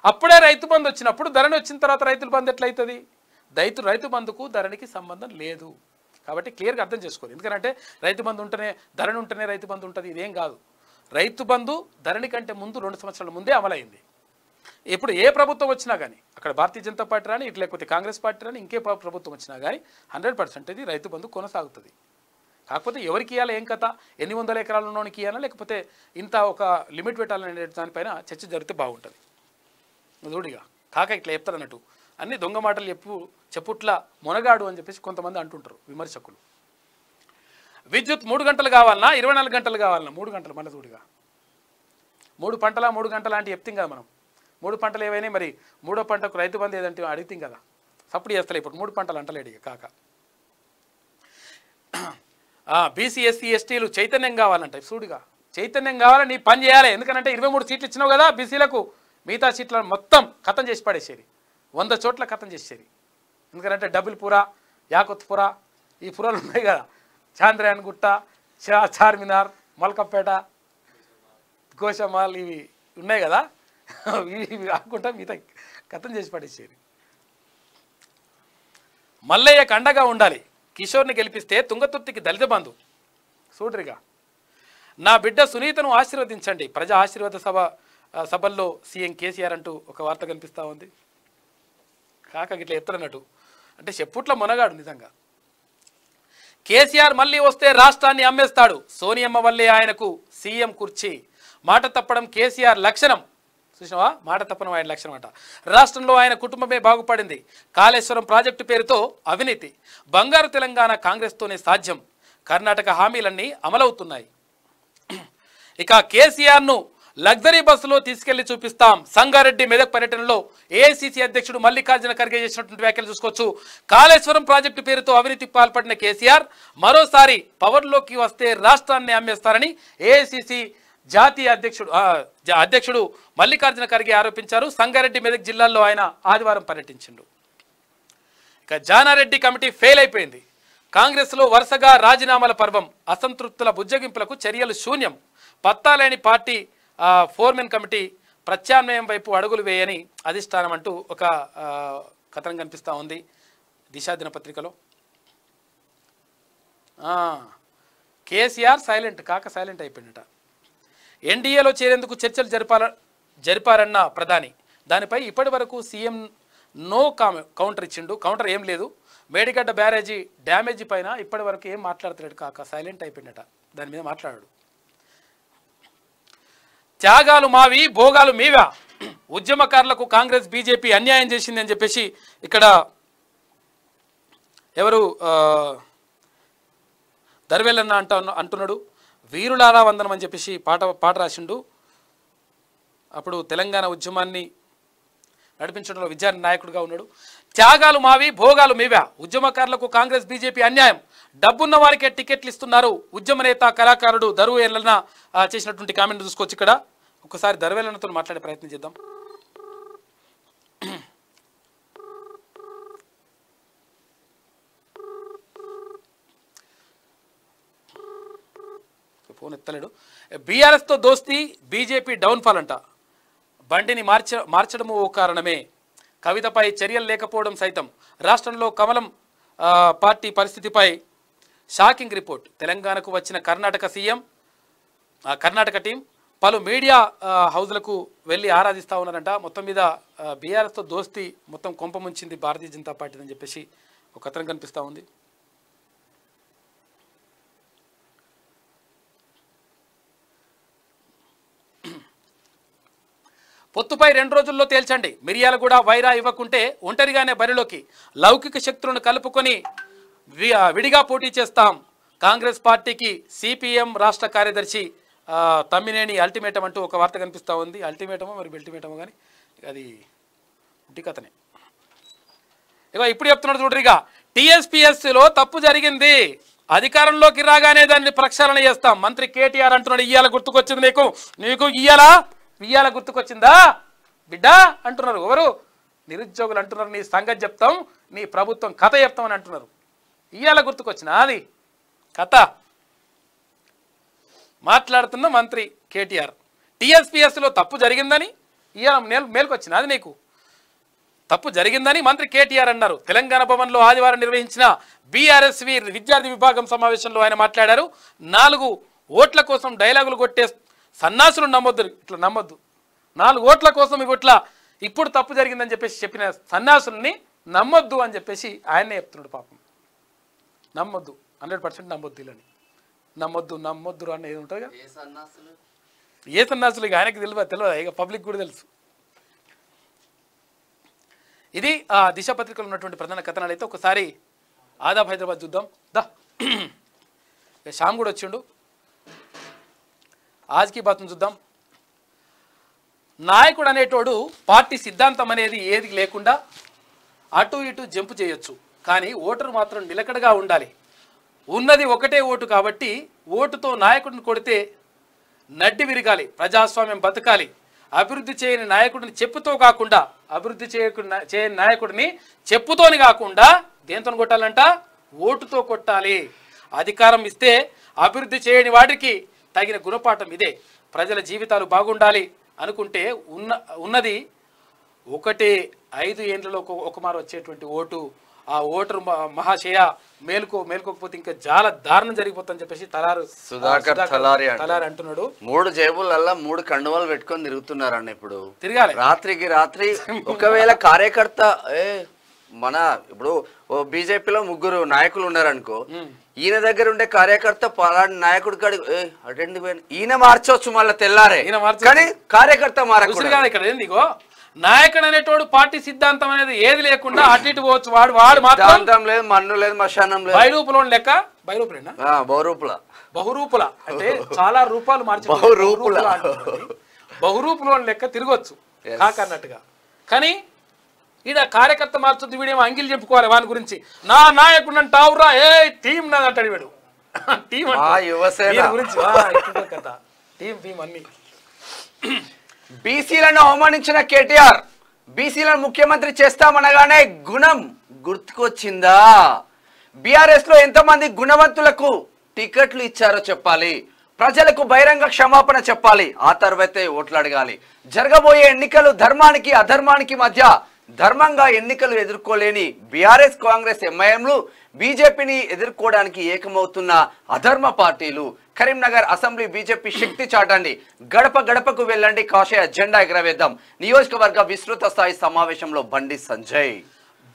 అప్పుడే రైతు బంధు వచ్చినప్పుడు ధరణి వచ్చిన తర్వాత రైతుల బంధు ఎట్లయితుంది రైతు రైతు బంధుకు ధరణికి సంబంధం లేదు కాబట్టి క్లియర్గా అర్థం చేసుకోరు ఎందుకంటే రైతు బంధు ఉంటేనే ధరణి ఉంటేనే రైతు బంధు ఉంటుంది ఇదేం కాదు రైతు బంధు ధరణి కంటే ముందు రెండు సంవత్సరాల ముందే అమలైంది ఎప్పుడు ఏ ప్రభుత్వం వచ్చినా కానీ అక్కడ భారతీయ జనతా పార్టీ రాని ఇటు లేకపోతే కాంగ్రెస్ పార్టీ రాని ఇంకే ప్రభుత్వం వచ్చినా కానీ హండ్రెడ్ పర్సెంట్ ఇది రైతు బంధు కొనసాగుతుంది కాకపోతే ఎవరికి ఇవ్వాలి ఏం కథ ఎన్ని వందల ఎకరాలు ఉన్నోనికి ఇవ్వాలా లేకపోతే ఇంత ఒక లిమిట్ పెట్టాలనే దానిపైన చర్చ జరిగితే బాగుంటుంది చూడిగా కాక ఇట్లా చెప్తారు అన్నట్టు అన్ని దొంగ మాటలు చెప్పు చెప్పుట్ల మొనగాడు అని చెప్పేసి కొంతమంది అంటుంటారు విమర్శకులు విద్యుత్ మూడు గంటలు కావాలన్నా ఇరవై నాలుగు గంటలు కావాలన్నా మూడు గంటలు మళ్ళీ చూడిగా మూడు పంటల మూడు గంటల అంటే చెప్తాం కదా మనం మూడు పంటలు ఏవైనా మరి మూడో పంటకు రైతు బంధు ఏదంటే అడిగితే కదా సప్పుడు చేస్తలే ఇప్పుడు మూడు పంటలు అంటలేడు ఇక కాక బీసీ ఎస్సీ ఎస్టీలు చైతన్యం కావాలంట సూడుగా చైతన్యం కావాలని నీ పని చేయాలి ఎందుకంటే ఇరవై మూడు సీట్లు ఇచ్చినావు కదా బీసీలకు మిగతా సీట్లను మొత్తం కథం చేసి పడేసేది వంద చోట్ల కథం చేసేది ఎందుకంటే డబుల్పుర యాకుత్పుర ఈ పురాలు ఉన్నాయి కదా చాంద్రయాన్ గుట్ట చార్మినార్ మల్కపేట గోషమాల్ ఇవి ఉన్నాయి కదా ఇవి రాకుండా మిగతా కథం చేసి పడేసేది మల్లయ్య కండగా ఉండాలి కిషోర్ని గెలిపిస్తే తుంగతుర్తికి దళిత బంధు చూడరిగా నా బిడ్డ సునీతను ఆశీర్వదించండి ప్రజా ఆశీర్వాద సభ సభల్లో సీఎం కేసీఆర్ అంటూ ఒక వార్త కనిపిస్తూ ఉంది కాక ఇట్లా ఎత్తడన్నట్టు అంటే చెప్పుట్ల మొనగాడు నిజంగా కేసీఆర్ మళ్ళీ వస్తే రాష్ట్రాన్ని అమ్మేస్తాడు సోనియమ్మ వల్లే ఆయనకు సీఎం కుర్చీ మాట తప్పడం కేసీఆర్ లక్షణం చూసినావా మాట తప్పన ఆయన లక్ష్యం అంట రాష్ట్రంలో ఆయన కుటుంబమే బాగుపడింది కాళేశ్వరం ప్రాజెక్టు పేరుతో అవినీతి బంగారు తెలంగాణ కాంగ్రెస్తోనే సాధ్యం కర్ణాటక హామీలన్నీ అమలవుతున్నాయి ఇక కేసీఆర్ను లగ్జరీ బస్సులో తీసుకెళ్లి చూపిస్తాం సంగారెడ్డి మెదక్ పర్యటనలో ఏఐసీసీ అధ్యక్షుడు మల్లికార్జున ఖర్గే చేసినటువంటి వ్యాఖ్యలు చూసుకోవచ్చు కాళేశ్వరం ప్రాజెక్టు పేరుతో అవినీతికి పాల్పడిన కేసీఆర్ మరోసారి పవర్లోకి వస్తే రాష్ట్రాన్ని అమ్మేస్తారని ఏఐసీసీ జాతీయ అధ్యక్షుడు అధ్యక్షుడు మల్లికార్జున ఖర్గే ఆరోపించారు సంగారెడ్డి మెదక్ జిల్లాల్లో ఆయన ఆదివారం పర్యటించిండు ఇక జానారెడ్డి కమిటీ ఫెయిల్ అయిపోయింది కాంగ్రెస్లో వరుసగా రాజీనామాల పర్వం అసంతృప్తుల బుజ్జగింపులకు చర్యలు శూన్యం పత్తాలేని పార్టీ ఫోర్మెన్ కమిటీ ప్రత్యామ్నాయం వైపు అడుగులు వేయని అధిష్టానం అంటూ ఒక కథనం కనిపిస్తూ ఉంది దిశాదిన పత్రికలో కేసీఆర్ సైలెంట్ కాక సైలెంట్ అయిపోయిందట ఎన్డీఏలో చేరేందుకు చర్చలు జరిపాల జరిపారన్న ప్రధాని దానిపై ఇప్పటి వరకు సీఎం నో కౌంటర్ ఇచ్చిండు కౌంటర్ ఏం లేదు మేడిగడ్డ బ్యారేజీ డ్యామేజ్ పైన ఇప్పటి వరకు ఏం మాట్లాడతలేడు కాక సైలెంట్ అయిపోయిందట దాని మీద మాట్లాడాడు త్యాగాలు మావి భోగాలు మీవా ఉద్యమకారులకు కాంగ్రెస్ బీజేపీ అన్యాయం చేసింది అని చెప్పేసి ఇక్కడ ఎవరు దర్వేలన్న అంట అంటున్నాడు వీరులారా వందనం అని చెప్పేసి పాట పాట రాసిండు అప్పుడు తెలంగాణ ఉద్యమాన్ని నడిపించడంలో విద్యార్థి నాయకుడిగా ఉన్నాడు త్యాగాలు మావి భోగాలు మీవా ఉద్యమకారులకు కాంగ్రెస్ బీజేపీ అన్యాయం డబ్బున్న వారికే టికెట్లు ఇస్తున్నారు ఉద్యమ నేత కళాకారుడు ధరువు ఎల్లన చేసినటువంటి కామెంట్ చూసుకోవచ్చు ఇక్కడ ఒకసారి దరువేలనతో మాట్లాడే ప్రయత్నం చేద్దాం ఫోన్ ఎత్తలేడు బీఆర్ఎస్తో దోస్తీ బీజేపీ డౌన్ఫాల్ అంట బండిని మార్చ మార్చడము ఓ కారణమే కవితపై చర్యలు లేకపోవడం సైతం రాష్ట్రంలో కమలం పార్టీ పరిస్థితిపై షాకింగ్ రిపోర్ట్ తెలంగాణకు వచ్చిన కర్ణాటక సీఎం కర్ణాటక టీం పలు మీడియా హౌజ్లకు వెళ్ళి ఆరాధిస్తూ ఉన్నారంట మొత్తం మీద బీఆర్ఎస్తో దోస్తీ మొత్తం కొంపముంచింది భారతీయ జనతా పార్టీ అని చెప్పేసి ఒక కథనం కనిపిస్తూ ఉంది పొత్తుపై రెండు రోజుల్లో తేల్చండి మిరియాలు కూడా వైరా ఇవ్వకుంటే ఒంటరిగానే బరిలోకి లౌకిక శక్తులను కలుపుకొని విడిగా పోటీ చేస్తాం కాంగ్రెస్ పార్టీకి సిపిఎం రాష్ట్ర కార్యదర్శి తమ్మినేని అల్టిమేటం అంటూ ఒక వార్త కనిపిస్తూ ఉంది అల్టిమేటము మరి బెల్టిమేటమో కానీ అది ఇంటి కథనే ఇక ఇప్పుడు చెప్తున్నాడు చూడరిగా టీఎస్పిఎస్సిలో తప్పు జరిగింది అధికారంలోకి రాగానే దాన్ని ప్రక్షాళన చేస్తాం మంత్రి కేటీఆర్ అంటున్నాడు ఇయ్యాల గుర్తుకొచ్చింది నీకు నీకు ఇయ్యాలా ఇయ్యాల గుర్తుకొచ్చిందా బిడ్డా అంటున్నారు ఎవరు నిరుద్యోగులు అంటున్నారు నీ సంగతి చెప్తాం నీ ప్రభుత్వం కథ చెప్తామని అంటున్నారు ఇయ్యాల గుర్తుకొచ్చిన అది కథ మాట్లాడుతున్న మంత్రి కేటీఆర్ టీఎస్పీఎస్లో తప్పు జరిగిందని ఇవాళ మేల్ మేల్కొచ్చిన అది నీకు తప్పు జరిగిందని మంత్రి కేటీఆర్ అన్నారు తెలంగాణ భవన్లో ఆదివారం నిర్వహించిన బీఆర్ఎస్వి విద్యార్థి విభాగం సమావేశంలో ఆయన మాట్లాడారు నాలుగు ఓట్ల కోసం డైలాగులు కొట్టే సన్నాసులు నమ్మొద్దు ఇట్లా నమ్మొద్దు నాలుగు ఓట్ల కోసం ఇట్లా ఇప్పుడు తప్పు జరిగిందని చెప్పేసి చెప్పిన సన్యాసుల్ని నమ్మొద్దు అని చెప్పేసి ఆయన్నే చెప్తున్నాడు పాపం నమ్మొద్దు హండ్రెడ్ పర్సెంట్ నమ్మొద్దు ఇలాని నమ్మొద్దు నమ్మొద్దు అని ఏది ఉంటుంది ఏ సన్యాసులు ఇక ఆయనకి తెలియదు తెలియదు ఇక పబ్లిక్ కూడా తెలుసు ఇది ఆ దిశ పత్రికలో ఉన్నటువంటి ప్రధాన కథనాలు అయితే ఒకసారి ఆదాబ్ హైదరాబాద్ చూద్దాం దా శ్యామ్ కూడా వచ్చిండు ఆజ్కి బాత్ను చూద్దాం నాయకుడు అనేటోడు పార్టీ సిద్ధాంతం అనేది ఏది లేకుండా అటు ఇటు జంపు చేయొచ్చు కానీ ఓటరు మాత్రం నిలకడగా ఉండాలి ఉన్నది ఒకటే ఓటు కాబట్టి ఓటుతో నాయకుడిని కొడితే నడ్డి విరగాలి ప్రజాస్వామ్యం బతకాలి అభివృద్ధి చేయని నాయకుడిని చెప్పుతో కాకుండా అభివృద్ధి చేయకుండా చేయని నాయకుడిని చెప్పుతోని కాకుండా దేంతో కొట్టాలంట ఓటుతో కొట్టాలి అధికారం ఇస్తే అభివృద్ధి చేయని వాడికి తగిన గుణపాఠం ఇదే ప్రజల జీవితాలు బాగుండాలి అనుకుంటే ఉన్న ఉన్నది ఒకటి ఐదు ఏండ్లలో ఒక ఒకమారు వచ్చేటువంటి ఓటు ఆ ఓటరు మహాశయ మేల్కో మేల్కోకపోతే ఇంకా చాలా దారుణం జరిగిపోతుందని చెప్పేసి తలారు సుధాకర్ తలారి తలారి అంటున్నాడు మూడు జేబులల్లా మూడు కండువాలు పెట్టుకొని తిరుగుతున్నారన్న ఇప్పుడు తిరగాలి రాత్రికి రాత్రి ఒకవేళ కార్యకర్త మన ఇప్పుడు బీజేపీలో ముగ్గురు నాయకులు ఉన్నారనుకో ఈయన దగ్గర ఉండే కార్యకర్త పలాడి నాయకుడు కాడి అటెండ్ ఈయన మార్చవచ్చు మళ్ళీ తెల్లారే కానీ కార్యకర్త మారో నాయకుడు అనేటోడు పార్టీ సిద్ధాంతం అనేది ఏది లేకుండా అటు ఇటు పోవచ్చు వాడు వాడు మాత్రం లేదు మన్ను లేదు మశానం లేదు బైరూపులో లెక్క బైరూపులేనా బహురూపుల బహురూపుల అంటే చాలా రూపాలు మార్చి బహురూపుల బహురూపులో లెక్క తిరగొచ్చు కాకన్నట్టుగా కానీ ఈడ కార్యకర్త మార్చుద్ది వీడేమో అంగిలు చెప్పుకోవాలి వాని గురించి నా నాయకుడు అంటావురా ఏ టీం నాది అంటాడు వీడు బీసీలను అవమానించిన కేటీఆర్ బీసీలను ముఖ్యమంత్రి చేస్తామనగానే గుణం గుర్తుకొచ్చిందా బీఆర్ఎస్ లో ఎంతమంది గుణవంతులకు టికెట్లు ఇచ్చారో చెప్పాలి ప్రజలకు బహిరంగ క్షమాపణ చెప్పాలి ఆ తర్వాతే ఓట్లు అడగాలి జరగబోయే ఎన్నికలు ధర్మానికి అధర్మానికి మధ్య ధర్మంగా ఎన్నికలు ఎదుర్కోలేని బీఆర్ఎస్ కాంగ్రెస్ ఎంఐఎంలు బీజేపీని ఎదుర్కోవడానికి ఏకమవుతున్న అధర్మ పార్టీలు కరీంనగర్ అసెంబ్లీ బీజేపీ శక్తి చాటండి గడప గడపకు వెళ్ళండి కాషాయ జెండా ఎగరవేద్దాం నియోజకవర్గ విస్తృత స్థాయి సమావేశంలో బండి సంజయ్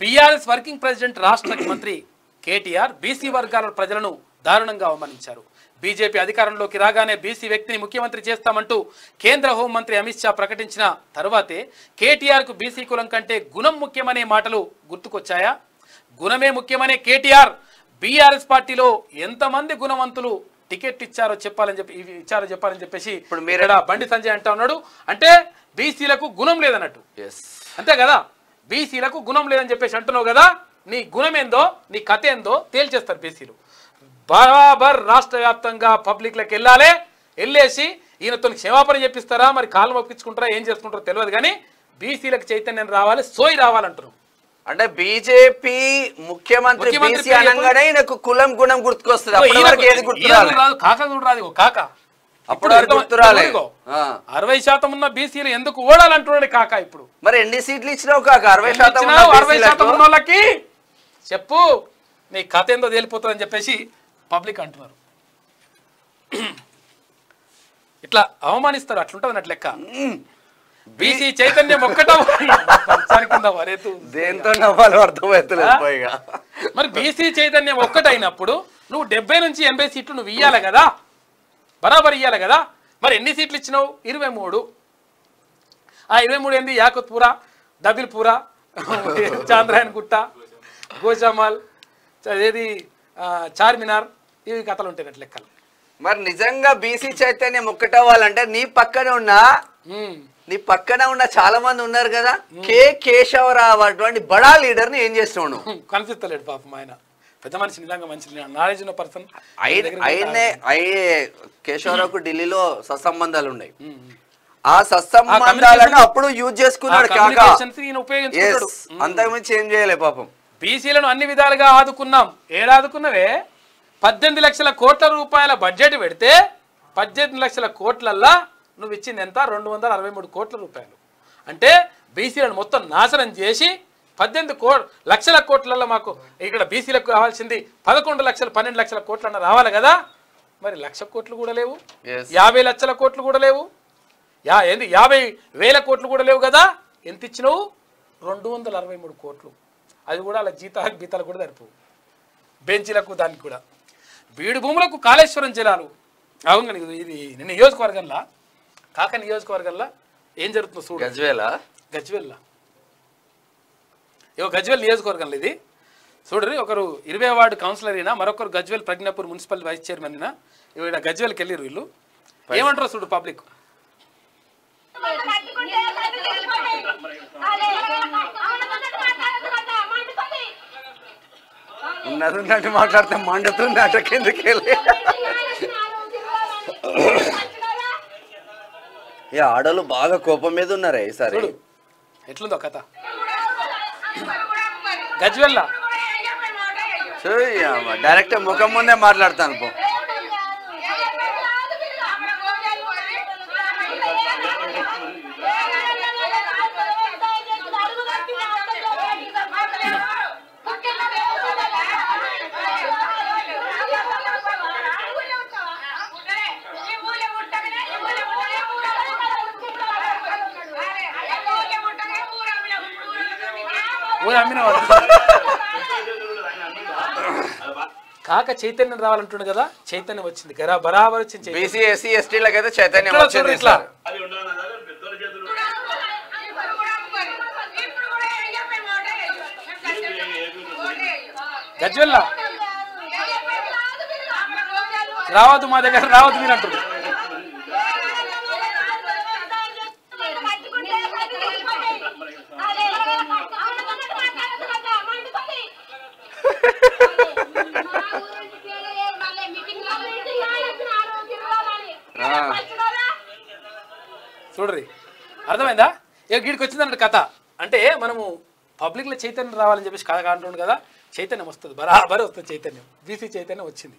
బీఆర్ఎస్ వర్కింగ్ ప్రెసిడెంట్ రాష్ట్ర మంత్రి కేటీఆర్ బీసీ వర్గాల ప్రజలను దారుణంగా అవమానించారు బీజేపీ అధికారంలోకి రాగానే బీసీ వ్యక్తిని ముఖ్యమంత్రి చేస్తామంటూ కేంద్ర హోంమంత్రి అమిత్ షా ప్రకటించిన తర్వాతే కేటీఆర్కు బీసీ కులం కంటే గుణం ముఖ్యమనే మాటలు గుర్తుకొచ్చాయా గుణమే ముఖ్యమనే కేటీఆర్ బీఆర్ఎస్ పార్టీలో ఎంతమంది గుణవంతులు టికెట్ ఇచ్చారో చెప్పాలని చెప్పి ఇచ్చారో చెప్పాలని చెప్పేసి ఇప్పుడు మీరు బండి సంజయ్ అంటా ఉన్నాడు అంటే బీసీలకు గుణం లేదన్నట్టు అంతే కదా బీసీలకు గుణం లేదని చెప్పేసి అంటున్నావు కదా నీ గుణమేందో నీ కథ ఏందో తేల్చేస్తారు బీసీలు బరాబర్ రాష్ట్ర వ్యాప్తంగా పబ్లిక్లకు వెళ్ళాలి వెళ్ళేసి ఈయనతో క్షమాపణ చెప్పిస్తారా మరి కాలం ఒప్పించుకుంటారా ఏం చేసుకుంటారో తెలియదు కానీ బీసీలకు చైతన్యం రావాలి సోయి రావాలంటారు అంటే బీజేపీ ముఖ్యమంత్రి కులం గుణం గుర్తుకొస్తుంది కాక చూడరాదు కాక అప్పుడు అరవై శాతం ఉన్న బీసీలు ఎందుకు ఓడాలంటున్నాడు కాక ఇప్పుడు మరి ఎన్ని సీట్లు ఇచ్చినావు కాక అరవై శాతం అరవై శాతం ఉన్న వాళ్ళకి చెప్పు నీ కథ ఏందో తేలిపోతుందని చెప్పేసి పబ్లిక్ అంటున్నారు ఇట్లా అవమానిస్తారు అట్లుంటుంది అన్నట్టు లెక్క బీసీ చైతన్యం ఒక్కటం మరి బీసీ చైతన్యం ఒక్కటైనప్పుడు నువ్వు డెబ్బై నుంచి ఎనభై సీట్లు నువ్వు ఇయ్యాలి కదా బరాబర్ ఇయ్యాలి కదా మరి ఎన్ని సీట్లు ఇచ్చినావు ఇరవై మూడు ఆ ఇరవై మూడు ఏంది యాకుత్పురా దబిల్పురా చాంద్రాయన్ గుట్ట గోజామాల్ ఏది చార్మినార్ ఇవి కథలు ఉంటాయి లెక్కలు మరి నిజంగా బీసీ చైతన్యం ఒక్కటవ్వాలంటే నీ పక్కన ఉన్న నీ పక్కన ఉన్న చాలా మంది ఉన్నారు కదా కే కేశవరావు అటువంటి బడా లీడర్ ని ఏం చేస్తున్నాడు కనిపిస్తలేడు పాపం ఆయన పెద్ద మనిషి నిజంగా మంచి నాలెడ్జ్ ఉన్న పర్సన్ అయినే అయ్యే కేశవరావుకు ఢిల్లీలో సత్సంబంధాలు ఉన్నాయి ఆ సత్సంబంధాలను అప్పుడు యూజ్ చేసుకున్నాడు అంతకుమించి ఏం చేయలే పాపం బీసీలను అన్ని విధాలుగా ఆదుకున్నాం ఏడాదుకున్నవే పద్దెనిమిది లక్షల కోట్ల రూపాయల బడ్జెట్ పెడితే పద్దెనిమిది లక్షల కోట్లల్లా నువ్వు ఇచ్చింది ఎంత రెండు వందల అరవై మూడు కోట్ల రూపాయలు అంటే బీసీలను మొత్తం నాశనం చేసి పద్దెనిమిది కో లక్షల కోట్లలో మాకు ఇక్కడ బీసీలకు కావాల్సింది పదకొండు లక్షలు పన్నెండు లక్షల కోట్లన్న రావాలి కదా మరి లక్ష కోట్లు కూడా లేవు యాభై లక్షల కోట్లు కూడా లేవు యా ఏంది యాభై వేల కోట్లు కూడా లేవు కదా ఎంత ఇచ్చినావు రెండు వందల అరవై మూడు కోట్లు అది కూడా అలా జీతాలకు బీతాలు కూడా సరిపోవు బెంచీలకు దానికి కూడా బీడు భూములకు కాళేశ్వరం జిల్లాలు అవును కనుక ఇది నిన్న నియోజకవర్గంలో కాక నియోజకవర్గంలో ఏం జరుగుతుందో చూడు గజ్వేల గజ్వేల్లా ఇక గజ్వేల్ నియోజకవర్గంలో ఇది చూడరు ఒకరు ఇరవై వార్డు కౌన్సిలర్ అయినా మరొకరు Gajwel Pragnapur municipal vice chairman అయినా ఇవి గజ్వేల్కి వెళ్ళిరు వీళ్ళు ఏమంటారు చూడు పబ్లిక్ ఉన్నది ఉన్నట్టు మాట్లాడితే మండుతుంది అట కిందకి వెళ్ళి ఏ ఆడలు బాగా కోపం మీద ఉన్నారా ఈసారి ఎట్లుందో కథ గజ్వెల్లా డైరెక్ట్ ముఖం ముందే మాట్లాడతాను పో కాక చైతన్యం రావాలంటుండే కదా చైతన్యం వచ్చింది గరా బరాబర్ వచ్చింది బీసీ ఎస్సీ ఎస్టీలకైతే చైతన్యం వచ్చింది ఇట్లా గజ్వెల్లా రావద్దు మా దగ్గర రావద్దు మీరు అంటున్నారు అంటుండు కథ అంటే మనము పబ్లిక్లో చైతన్యం రావాలని చెప్పేసి కథ అంటుండు కదా చైతన్యం వస్తుంది బరాబర్ వస్తుంది చైతన్యం బీసీ చైతన్యం వచ్చింది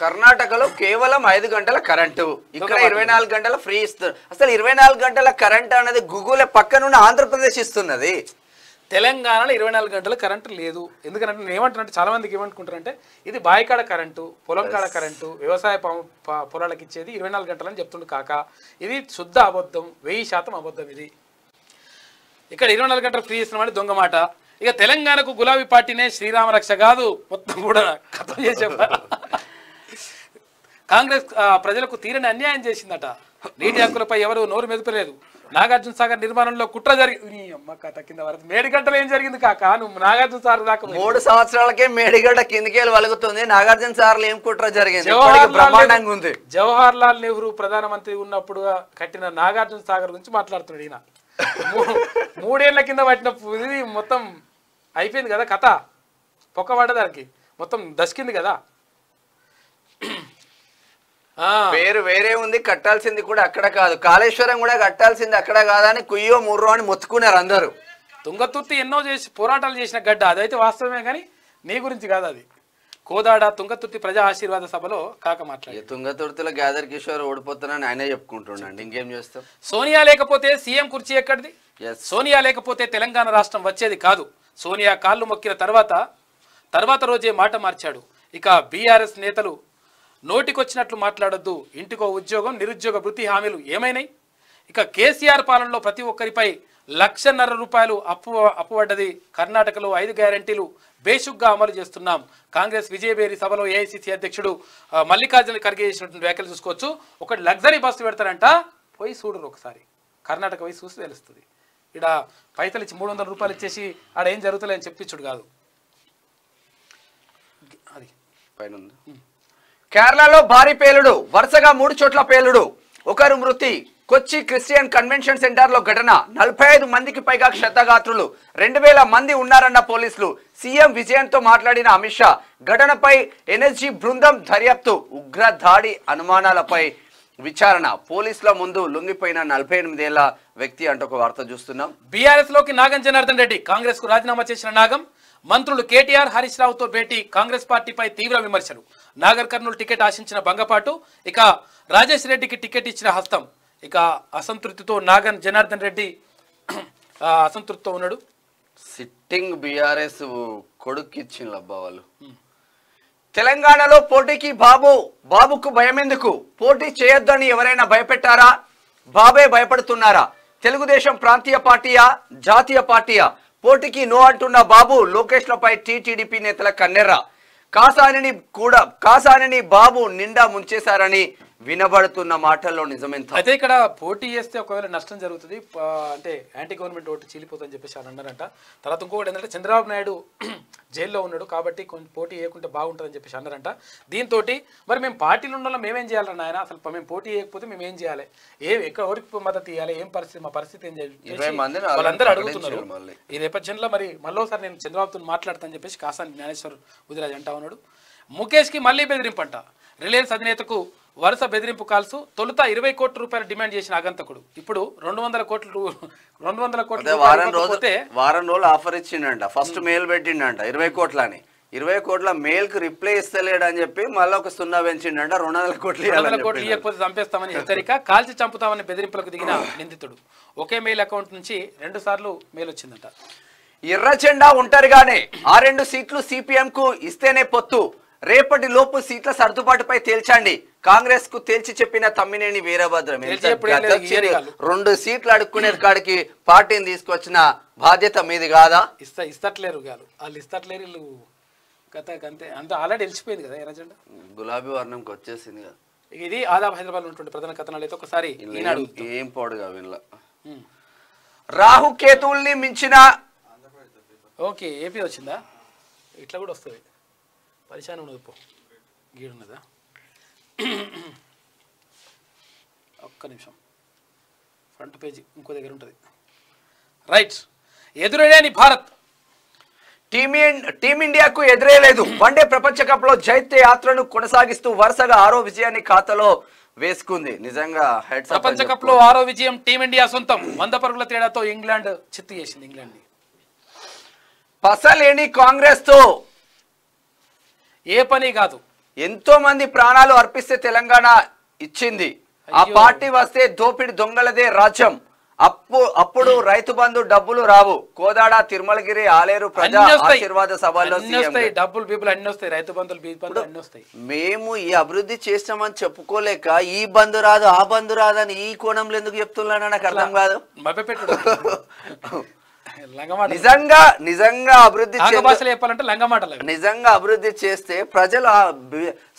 కర్ణాటకలో కేవలం ఐదు గంటల కరెంటు ఇక్కడ ఇరవై నాలుగు గంటల ఫ్రీ ఇస్తారు అసలు ఇరవై నాలుగు గంటల కరెంట్ అనేది గూగుల్ పక్కనున్న ఆంధ్రప్రదేశ్ ఇస్తున్నది తెలంగాణలో ఇరవై నాలుగు గంటల కరెంటు లేదు ఎందుకంటే నేను ఏమంటున్నా చాలా మందికి ఏమనుకుంటారంటే ఇది బాయికాడ కరెంటు పొలం కాడ కరెంటు వ్యవసాయ పొలాలకు ఇచ్చేది ఇరవై నాలుగు గంటలని చెప్తుండు కాక ఇది శుద్ధ అబద్ధం వెయ్యి శాతం అబద్ధం ఇది ఇక్కడ ఇరవై నాలుగు గంటలు ఫ్రీ ఇస్తున్నామని దొంగ మాట ఇక తెలంగాణకు గులాబీ పార్టీనే శ్రీరామ రక్ష కాదు మొత్తం కూడా కథం చేసే కాంగ్రెస్ ప్రజలకు తీరని అన్యాయం చేసిందట నీటి హక్కులపై ఎవరు నోరు మెదపలేదు నాగార్జున సాగర్ నిర్మాణంలో కుట్ర జరిగింది అమ్మ కథ కింద వరకు మేడిగడ్డలో ఏం జరిగింది కాక నువ్వు నాగార్జున సార్ దాకా మూడు సంవత్సరాలకే మేడిగడ్డ కిందకి వలుగుతుంది నాగార్జున సార్ ఏం కుట్ర జరిగింది బ్రహ్మాండంగా ఉంది జవహర్ లాల్ నెహ్రూ ప్రధానమంత్రి ఉన్నప్పుడు కట్టిన నాగార్జున సాగర్ గురించి మాట్లాడుతున్నాడు ఈయన మూడేళ్ల కింద పట్టిన ఇది మొత్తం అయిపోయింది కదా కథ పొక్క పడ్డదానికి మొత్తం దశకింది కదా పేరు వేరే ఉంది కట్టాల్సింది కూడా అక్కడ కాదు కాళేశ్వరం కూడా కట్టాల్సింది అక్కడ కాదని కుయ్యో ముర్రో అని మొత్తుకున్నారు అందరూ తుంగతుర్తి ఎన్నో చేసి పోరాటాలు చేసిన గడ్డ అదైతే వాస్తవమే కానీ నీ గురించి కాదు అది కోదాడ తుంగతుర్తి ప్రజా ఆశీర్వాద సభలో కాక మాట్లాడారు తుంగతుర్తిలో గ్యాదర్ కిషోర్ ఓడిపోతున్నాను ఆయనే చెప్పుకుంటున్నాడు ఇంకేం చేస్తాం సోనియా లేకపోతే సీఎం కుర్చీ ఎక్కడిది సోనియా లేకపోతే తెలంగాణ రాష్ట్రం వచ్చేది కాదు సోనియా కాళ్ళు మొక్కిన తర్వాత తర్వాత రోజే మాట మార్చాడు ఇక బీఆర్ఎస్ నేతలు నోటికొచ్చినట్లు మాట్లాడొద్దు ఇంటికో ఉద్యోగం నిరుద్యోగ వృత్తి హామీలు ఏమైనాయి ఇక కేసీఆర్ పాలనలో ప్రతి ఒక్కరిపై లక్షన్నర రూపాయలు అప్పు అప్పుపడ్డది కర్ణాటకలో ఐదు గ్యారంటీలు బేసుగ్గా అమలు చేస్తున్నాం కాంగ్రెస్ విజయభేరి సభలో ఏఐసిసి అధ్యక్షుడు మల్లికార్జున ఖర్గే చేసినటువంటి వ్యాఖ్యలు చూసుకోవచ్చు ఒకటి లగ్జరీ బస్సు పెడతారంట పోయి చూడరు ఒకసారి కర్ణాటక పోయి చూసి తెలుస్తుంది ఇక్కడ పైసలు ఇచ్చి మూడు వందల రూపాయలు ఇచ్చేసి ఆడ ఏం జరుగుతుంది అని చెప్పించుడు కాదు అది పైన కేరళలో భారీ పేలుడు వరుసగా మూడు చోట్ల పేలుడు ఒకరు మృతి కొచ్చి క్రిస్టియన్ కన్వెన్షన్ సెంటర్లో ఘటన నలభై ఐదు మందికి పైగా క్షతగాత్రులు రెండు వేల మంది ఉన్నారన్న పోలీసులు సీఎం విజయంతో మాట్లాడిన అమిత్ షా ఘటనపై ఎన్ఎస్జీ బృందం దర్యాప్తు ఉగ్ర దాడి అనుమానాలపై విచారణ పోలీసుల ముందు లొంగిపోయిన నలభై ఎనిమిదేళ్ల వ్యక్తి అంటూ ఒక వార్త చూస్తున్నాం బీఆర్ఎస్ లోకి నాగం జనార్దన్ రెడ్డి కాంగ్రెస్ కు రాజీనామా చేసిన నాగం మంత్రులు కేటీఆర్ హరీష్ రావుతో భేటీ కాంగ్రెస్ పార్టీపై తీవ్ర విమర్శలు నాగర్ కర్నూలు టికెట్ ఆశించిన బంగపాటు ఇక రాజేష్ రెడ్డికి టికెట్ ఇచ్చిన హస్తం ఇక అసంతృప్తితో నాగన్ జనార్దన్ రెడ్డి అసంతృప్తితో ఉన్నాడు సిట్టింగ్ బిఆర్ఎస్ కొడుకు ఇచ్చింది అబ్బా వాళ్ళు తెలంగాణలో పోటీకి బాబు బాబుకు భయం ఎందుకు పోటీ చేయొద్దని ఎవరైనా భయపెట్టారా బాబే భయపడుతున్నారా తెలుగుదేశం ప్రాంతీయ పార్టీయా జాతీయ పార్టీయా పోటీకి నో అంటున్న బాబు లోకేష్లపై టీటీడీపీ నేతల కన్నెర్ర కాసానిని కూడా కాసానిని బాబు నిండా ముంచేశారని వినబడుతున్న మాటల్లో నిజమైన అయితే ఇక్కడ పోటీ చేస్తే ఒకవేళ నష్టం జరుగుతుంది అంటే యాంటీ గవర్నమెంట్ ఓటు చీలిపోతుందని చెప్పేసి అని అన్నారంట తర్వాత ఇంకోటి ఏంటంటే చంద్రబాబు నాయుడు జైల్లో ఉన్నాడు కాబట్టి కొంచెం పోటీ చేయకుంటే బాగుంటుందని చెప్పేసి అన్నారంట దీంతో మరి మేము పార్టీలు ఉండాలి మేమేం చేయాలన్న ఆయన అసలు మేము పోటీ చేయకపోతే మేము ఏం చేయాలి ఏ ఎక్కడ ఎవరికి మద్దతు ఇవ్వాలి ఏం పరిస్థితి మా పరిస్థితి ఏం చేయాలి వాళ్ళందరూ అడుగుతున్నారు ఈ నేపథ్యంలో మరి మళ్ళీసారి నేను చంద్రబాబుతో మాట్లాడతాను చెప్పేసి కాసాని జ్ఞానేశ్వర్ బుద్ధిరాజ్ అంటా ఉన్నాడు ముఖేష్కి మళ్ళీ బెదిరింపంట రిలయన్స్ అధినేతకు వరుస బెదిరింపు కాల్స్ తొలుత ఇరవై కోట్ల రూపాయలు డిమాండ్ చేసిన అగంతకుడు ఇప్పుడు రెండు వందల కోట్లు రెండు వందల కోట్లు వారం రోజు వారం రోజులు ఆఫర్ ఇచ్చిండంట ఫస్ట్ మెయిల్ పెట్టిండంట ఇరవై కోట్ల అని ఇరవై కోట్ల మెయిల్ కు రిప్లై ఇస్తలేడు అని చెప్పి మళ్ళీ ఒక సున్నా పెంచిండంట రెండు వందల కోట్లు రెండు వందల కోట్లు ఇవ్వకపోతే చంపేస్తామని హెచ్చరిక కాల్చి చంపుతామని బెదిరింపులకు దిగిన నిందితుడు ఒకే మెయిల్ అకౌంట్ నుంచి రెండు సార్లు మెయిల్ వచ్చిందంట ఎర్ర జెండా ఆ రెండు సీట్లు సిపిఎం కు ఇస్తేనే పొత్తు రేపటి లోపు సీట్ల సర్దుబాటుపై తేల్చండి కాంగ్రెస్ కు తేల్చి చెప్పిన తమ్మినేని వీరభద్రం రెండు సీట్లు అడుక్కునే కాడికి పార్టీని తీసుకొచ్చిన బాధ్యత మీది కాదా ఇస్తా ఇస్తట్లేరు వాళ్ళు ఇస్తట్లేరు వీళ్ళు గత అంతే అంత ఆల్రెడీ వెళ్ళిపోయింది కదా ఎర్రజెండా గులాబీ వర్ణంకి వచ్చేసింది కదా ఇది ఆదాబ్ హైదరాబాద్ ఉన్నటువంటి ప్రధాన కథనాలు అయితే ఒకసారి ఏం పోడు వీళ్ళ రాహు కేతుల్ని మించిన ఓకే ఏపీ వచ్చిందా ఇట్లా కూడా వస్తుంది పరిశాన ఉన్నది పో ఉన్నదా ఒక్క నిమిషం ఫ్రంట్ పేజీ ఇంకో దగ్గర ఉంటుంది రైట్ ఎదురలేని భారత్ టీమిండియాకు ఎదురే లేదు వన్డే ప్రపంచ కప్లో జైత్య యాత్రను కొనసాగిస్తూ వరుసగా ఆరో విజయాన్ని ఖాతాలో వేసుకుంది నిజంగా హెడ్ ప్రపంచ కప్ లో ఆరో విజయం టీమిండియా సొంతం వంద పరుగుల తేడాతో ఇంగ్లాండ్ చిత్తు చేసింది ఇంగ్లాండ్ పసలేని కాంగ్రెస్ తో ఏ పని కాదు ఎంతో మంది ప్రాణాలు అర్పిస్తే తెలంగాణ ఇచ్చింది ఆ పార్టీ వస్తే దోపిడి దొంగలదే రాజ్యం అప్పు అప్పుడు రైతు బంధు డబ్బులు రావు కోదాడ తిరుమలగిరి ఆలేరు ప్రజా ఆశీర్వాద సభలో డబ్బులు పీపుల్ అన్ని వస్తాయి రైతు బంధులు అన్ని వస్తాయి మేము ఈ అభివృద్ధి చేస్తామని చెప్పుకోలేక ఈ బంధు రాదు ఆ బంధు రాదు అని ఈ కోణంలో ఎందుకు చెప్తున్నాను నాకు అర్థం కాదు నిజంగా నిజంగా అభివృద్ధి చెప్పాలంటే లంగమాటలు నిజంగా అభివృద్ధి చేస్తే ప్రజలు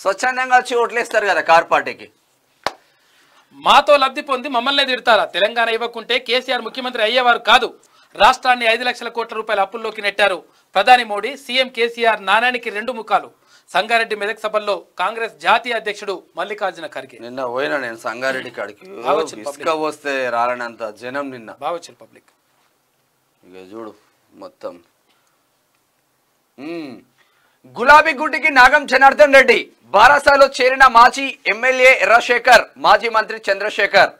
స్వచ్ఛందంగా వచ్చి ఓట్లేస్తారు కదా కార్ పార్టీకి మాతో లబ్ధి పొంది మమ్మల్ని తిడతారా తెలంగాణ ఇవ్వకుంటే కేసీఆర్ ముఖ్యమంత్రి అయ్యేవారు కాదు రాష్ట్రాన్ని ఐదు లక్షల కోట్ల రూపాయల అప్పుల్లోకి నెట్టారు ప్రధాని మోడీ సీఎం కేసీఆర్ నాణానికి రెండు ముఖాలు సంగారెడ్డి మెదక్ సభల్లో కాంగ్రెస్ జాతీయ అధ్యక్షుడు మల్లికార్జున ఖర్గే నిన్న పోయినా నేను సంగారెడ్డి కాడికి వస్తే రాలనంత జనం నిన్న బాగా పబ్లిక్ ఇక చూడు మొత్తం గులాబీ గుడ్డికి నాగం జనార్దన్ రెడ్డి బారాసాలో చేరిన మాజీ ఎమ్మెల్యే ఎర్రశేఖర్ మాజీ మంత్రి చంద్రశేఖర్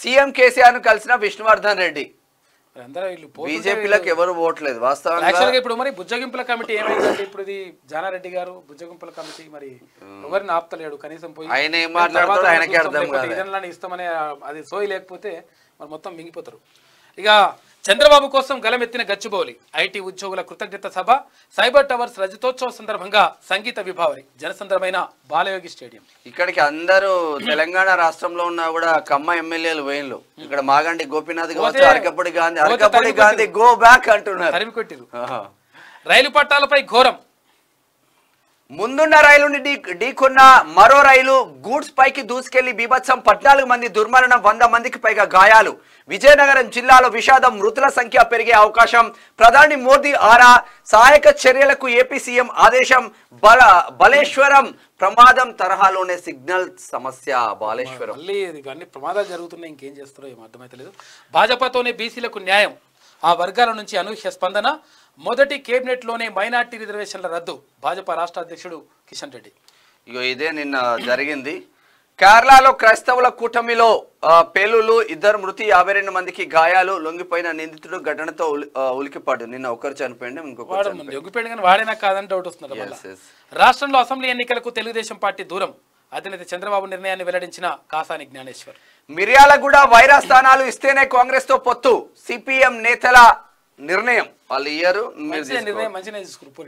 సీఎం కేసీఆర్ ను కలిసిన విష్ణువర్ధన్ రెడ్డి బీజేపీలకు ఎవరు ఓట్లేదు వాస్తవంగా ఇప్పుడు మరి బుజ్జగింపుల కమిటీ ఏమైందంటే ఇప్పుడు ఇది జానారెడ్డి గారు బుజ్జగింపుల కమిటీ మరి ఎవరిని ఆపుతలేడు కనీసం పోయి ఆయన ఏం మాట్లాడతాడు ఆయనకే అర్థం కాదు అది సోయి లేకపోతే మరి మొత్తం మింగిపోతారు ఇక చంద్రబాబు కోసం గలమెత్తిన గచ్చిబౌలి ఐటీ ఉద్యోగుల కృతజ్ఞత సభ సైబర్ టవర్స్ రజతోత్సవ సందర్భంగా సంగీత విభావరి జనసంద్రమైన బాలయోగి స్టేడియం ఇక్కడికి అందరూ తెలంగాణ రాష్ట్రంలో ఉన్నా కూడా కమ్మ ఎమ్మెల్యేలు వేయలు ఇక్కడ మాగండి గోపీనాథ్ కావచ్చు గాంధీ గాంధీ గో బ్యాక్ అంటున్నారు రైలు పట్టాలపై ఘోరం ముందున్న రైలుని ఢీ ఢీకొన్న మరో రైలు గూడ్స్ పైకి దూసుకెళ్లి బీభత్సం పద్నాలుగు మంది దుర్మరణం వంద మందికి పైగా గాయాలు విజయనగరం జిల్లాలో విషాదం మృతుల సంఖ్య పెరిగే అవకాశం ప్రధాని మోదీ ఆరా సహాయక చర్యలకు ఏపీ సీఎం ఆదేశం బల బలేశ్వరం ప్రమాదం తరహాలోనే సిగ్నల్ సమస్య బాలేశ్వరం మళ్ళీ ఇవన్నీ ప్రమాదాలు జరుగుతున్నాయి ఇంకేం చేస్తారో ఏం అర్థమైతే లేదు భాజపాతోనే బీసీలకు న్యాయం ఆ వర్గాల నుంచి అనూహ్య స్పందన మొదటి కేబినెట్లోనే మైనార్టీ రిజర్వేషన్ల రద్దు భాజపా రాష్ట్ర అధ్యక్షుడు కిషన్ రెడ్డి ఇగో ఇదే నిన్న జరిగింది కేరళలో క్రైస్తవుల కూటమిలో పేలులు ఇద్దరు మృతి యాభై రెండు మందికి గాయాలు లొంగిపోయిన నిందితుడు ఘటనతో ఉలికిపాడు నిన్న ఒకరు చనిపోయింది ఇంకొకరు కాదని డౌట్ వస్తున్నారు రాష్ట్రంలో అసెంబ్లీ ఎన్నికలకు తెలుగుదేశం పార్టీ దూరం అధినేత చంద్రబాబు నిర్ణయాన్ని వెల్లడించిన కాసాని జ్ఞానేశ్వర్ మిర్యాలగూడ వైరా స్థానాలు ఇస్తేనే కాంగ్రెస్ తో పొత్తు సిపిఎం నేతల నిర్ణయం వాళ్ళు ఇయ్యారు నిర్ణయం మంచిగా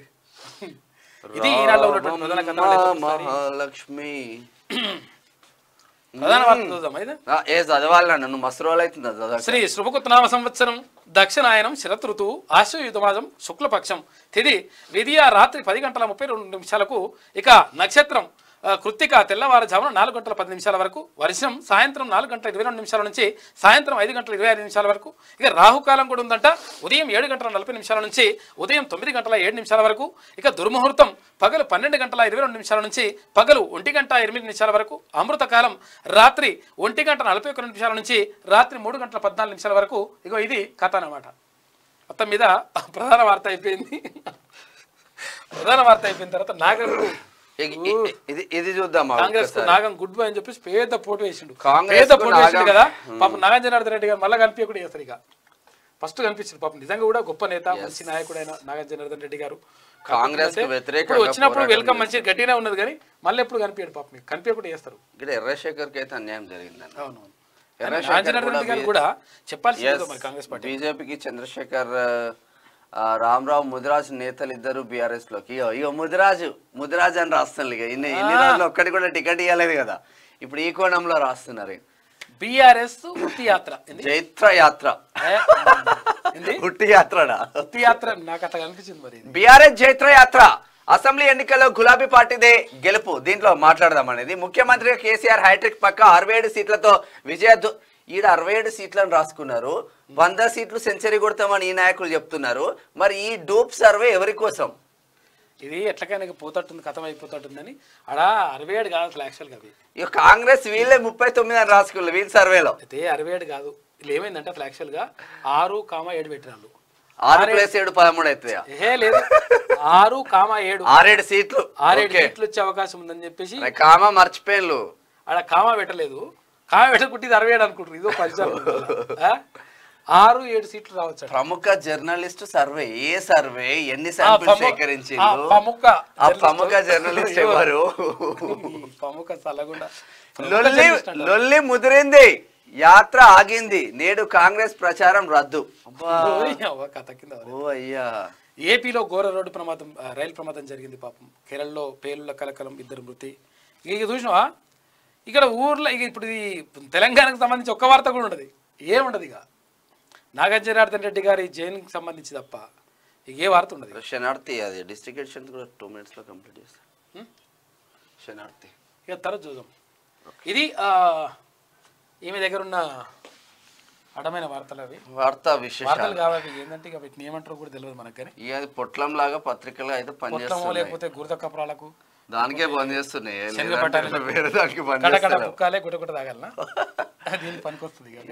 మహాలక్ష్మి నన్ను మస్తు అవుతుంది శ్రీ సంవత్సరం దక్షిణాయనం శరతృతు ఋతువు శుక్లపక్షం తిది విధియా రాత్రి పది గంటల ముప్పై రెండు నిమిషాలకు ఇక నక్షత్రం కృత్తిక తెల్లవారుజామున నాలుగు గంటల పది నిమిషాల వరకు వర్షం సాయంత్రం నాలుగు గంటల ఇరవై రెండు నిమిషాల నుంచి సాయంత్రం ఐదు గంటల ఇరవై ఐదు నిమిషాల వరకు ఇక రాహుకాలం కూడా ఉందంట ఉదయం ఏడు గంటల నలభై నిమిషాల నుంచి ఉదయం తొమ్మిది గంటల ఏడు నిమిషాల వరకు ఇక దుర్ముహూర్తం పగలు పన్నెండు గంటల ఇరవై రెండు నిమిషాల నుంచి పగలు ఒంటి గంట ఎనిమిది నిమిషాల వరకు అమృతకాలం రాత్రి ఒంటి గంట నలభై ఒక్క నిమిషాల నుంచి రాత్రి మూడు గంటల పద్నాలుగు నిమిషాల వరకు ఇగో ఇది కథ అన్నమాట మొత్తం మీద ప్రధాన వార్త అయిపోయింది ప్రధాన వార్త అయిపోయిన తర్వాత నాగరికుడు ఇది ఇది చూద్దాం కాంగ్రెస్ నాగం గుడ్ బై అని చెప్పేసి పేద ఫోటో వేసిండు పేద పోటు వేసిండు కదా పాప నాగం రెడ్డి గారు మళ్ళీ కనిపించకుండా చేస్తారు ఇక ఫస్ట్ కనిపించింది పాపం నిజంగా కూడా గొప్ప నేత మంచి నాయకుడు అయిన నాగం రెడ్డి గారు కాంగ్రెస్ వ్యతిరేక వచ్చినప్పుడు వెల్కమ్ మంచి గట్టినే ఉన్నది కానీ మళ్ళీ ఎప్పుడు కనిపించాడు పాపం మీకు కనిపించకుండా చేస్తారు ఇక్కడ ఎర్రశేఖర్ కి అయితే అన్యాయం జరిగింది అవును గారు కూడా చెప్పాల్సింది కాంగ్రెస్ పార్టీ బీజేపీకి చంద్రశేఖర్ రామరావు ముదిరాజు నేతలు ఇద్దరు బీఆర్ఎస్ లోకి ఇక ముదిరాజు ముదిరాజు అని రాస్తున్నారు ఇక ఇన్ని ఇన్ని రోజులు ఒక్కటి కూడా టికెట్ ఇవ్వలేదు కదా ఇప్పుడు ఈ కోణంలో రాస్తున్నారు బీఆర్ఎస్ యాత్ర చైత్ర యాత్ర యాత్ర నాకు అట్లా కనిపించింది మరి బీఆర్ఎస్ చైత్ర యాత్ర అసెంబ్లీ ఎన్నికల్లో గులాబీ పార్టీదే గెలుపు దీంట్లో మాట్లాడదాం అనేది ముఖ్యమంత్రిగా కేసీఆర్ హైట్రిక్ పక్క అరవై ఏడు సీట్లతో విజయ ఈడ అరవై ఏడు సీట్లను రాసుకున్నారు వంద సీట్లు సెంచరీ కొడతామని ఈ నాయకులు చెప్తున్నారు మరి ఈ డూప్ సర్వే ఎవరి కోసం ఇది ఎట్లకైనా పోతట్టుంది కథం అయిపోతట్టుందని ఆడ అరవై ఏడు కాదు అసలు యాక్చువల్గా ఇక కాంగ్రెస్ వీళ్ళే ముప్పై తొమ్మిది అని రాసుకున్నారు వీళ్ళు సర్వేలో అయితే అరవై ఏడు కాదు వీళ్ళు ఏమైందంటే అసలు యాక్చువల్గా ఆరు కామా ఏడు పెట్టినాడు ఆరు ప్లస్ ఏడు పదమూడు అవుతాయా ఏ లేదు ఆరు కామా ఏడు ఆరేడు సీట్లు ఆరేడు సీట్లు వచ్చే అవకాశం ఉందని చెప్పేసి కామా మర్చిపోయాను ఆడ కామా పెట్టలేదు కావేట పుట్టి అరవేడు అనుకుంటారు ఇదో పరిచయం ఆరు ఏడు సీట్లు రావచ్చు ప్రముఖ జర్నలిస్ట్ సర్వే ఏ సర్వే ఎన్ని సర్వే సేకరించి ప్రముఖ ప్రముఖ జర్నలిస్ట్ ఎవరు ప్రముఖ సలగుండ లొల్లి లొల్లి ముదిరింది యాత్ర ఆగింది నేడు కాంగ్రెస్ ప్రచారం రద్దు కథ కింద ఓ అయ్యా ఏపీలో ఘోర రోడ్డు ప్రమాదం రైలు ప్రమాదం జరిగింది పాపం కేరళలో పేలుల కలకలం ఇద్దరు మృతి ఇక చూసినావా ఇక్కడ ఊర్లో ఇక ఇప్పుడు ఇది తెలంగాణకు సంబంధించి ఒక్క వార్త కూడా ఉండదు ఏముండదు ఇక నాగార్జునార్థన్ రెడ్డి గారి జైలుకి సంబంధించి తప్ప ఇక ఏ వార్త ఉండదు శనార్థి అది డిస్ట్రిక్ట్ కూడా టూ మినిట్స్లో కంప్లీట్ చేస్తా శనార్థి ఇక తర్వాత చూద్దాం ఇది ఈమె దగ్గర ఉన్న అడమైన వార్తలు అవి వార్త విశేషాలు కావాలి కాబట్టి ఏంటంటే ఇక వీటిని ఏమంటారో కూడా తెలియదు మనకు కానీ పొట్లం లాగా పత్రికలు అయితే లేకపోతే గురదక్కపురాలకు దానికే పని చేస్తున్నాయి వేరే దానికి పని చేస్తాయి కుక్కలే గుట తాగలనా దీనికి పనికి వస్తుంది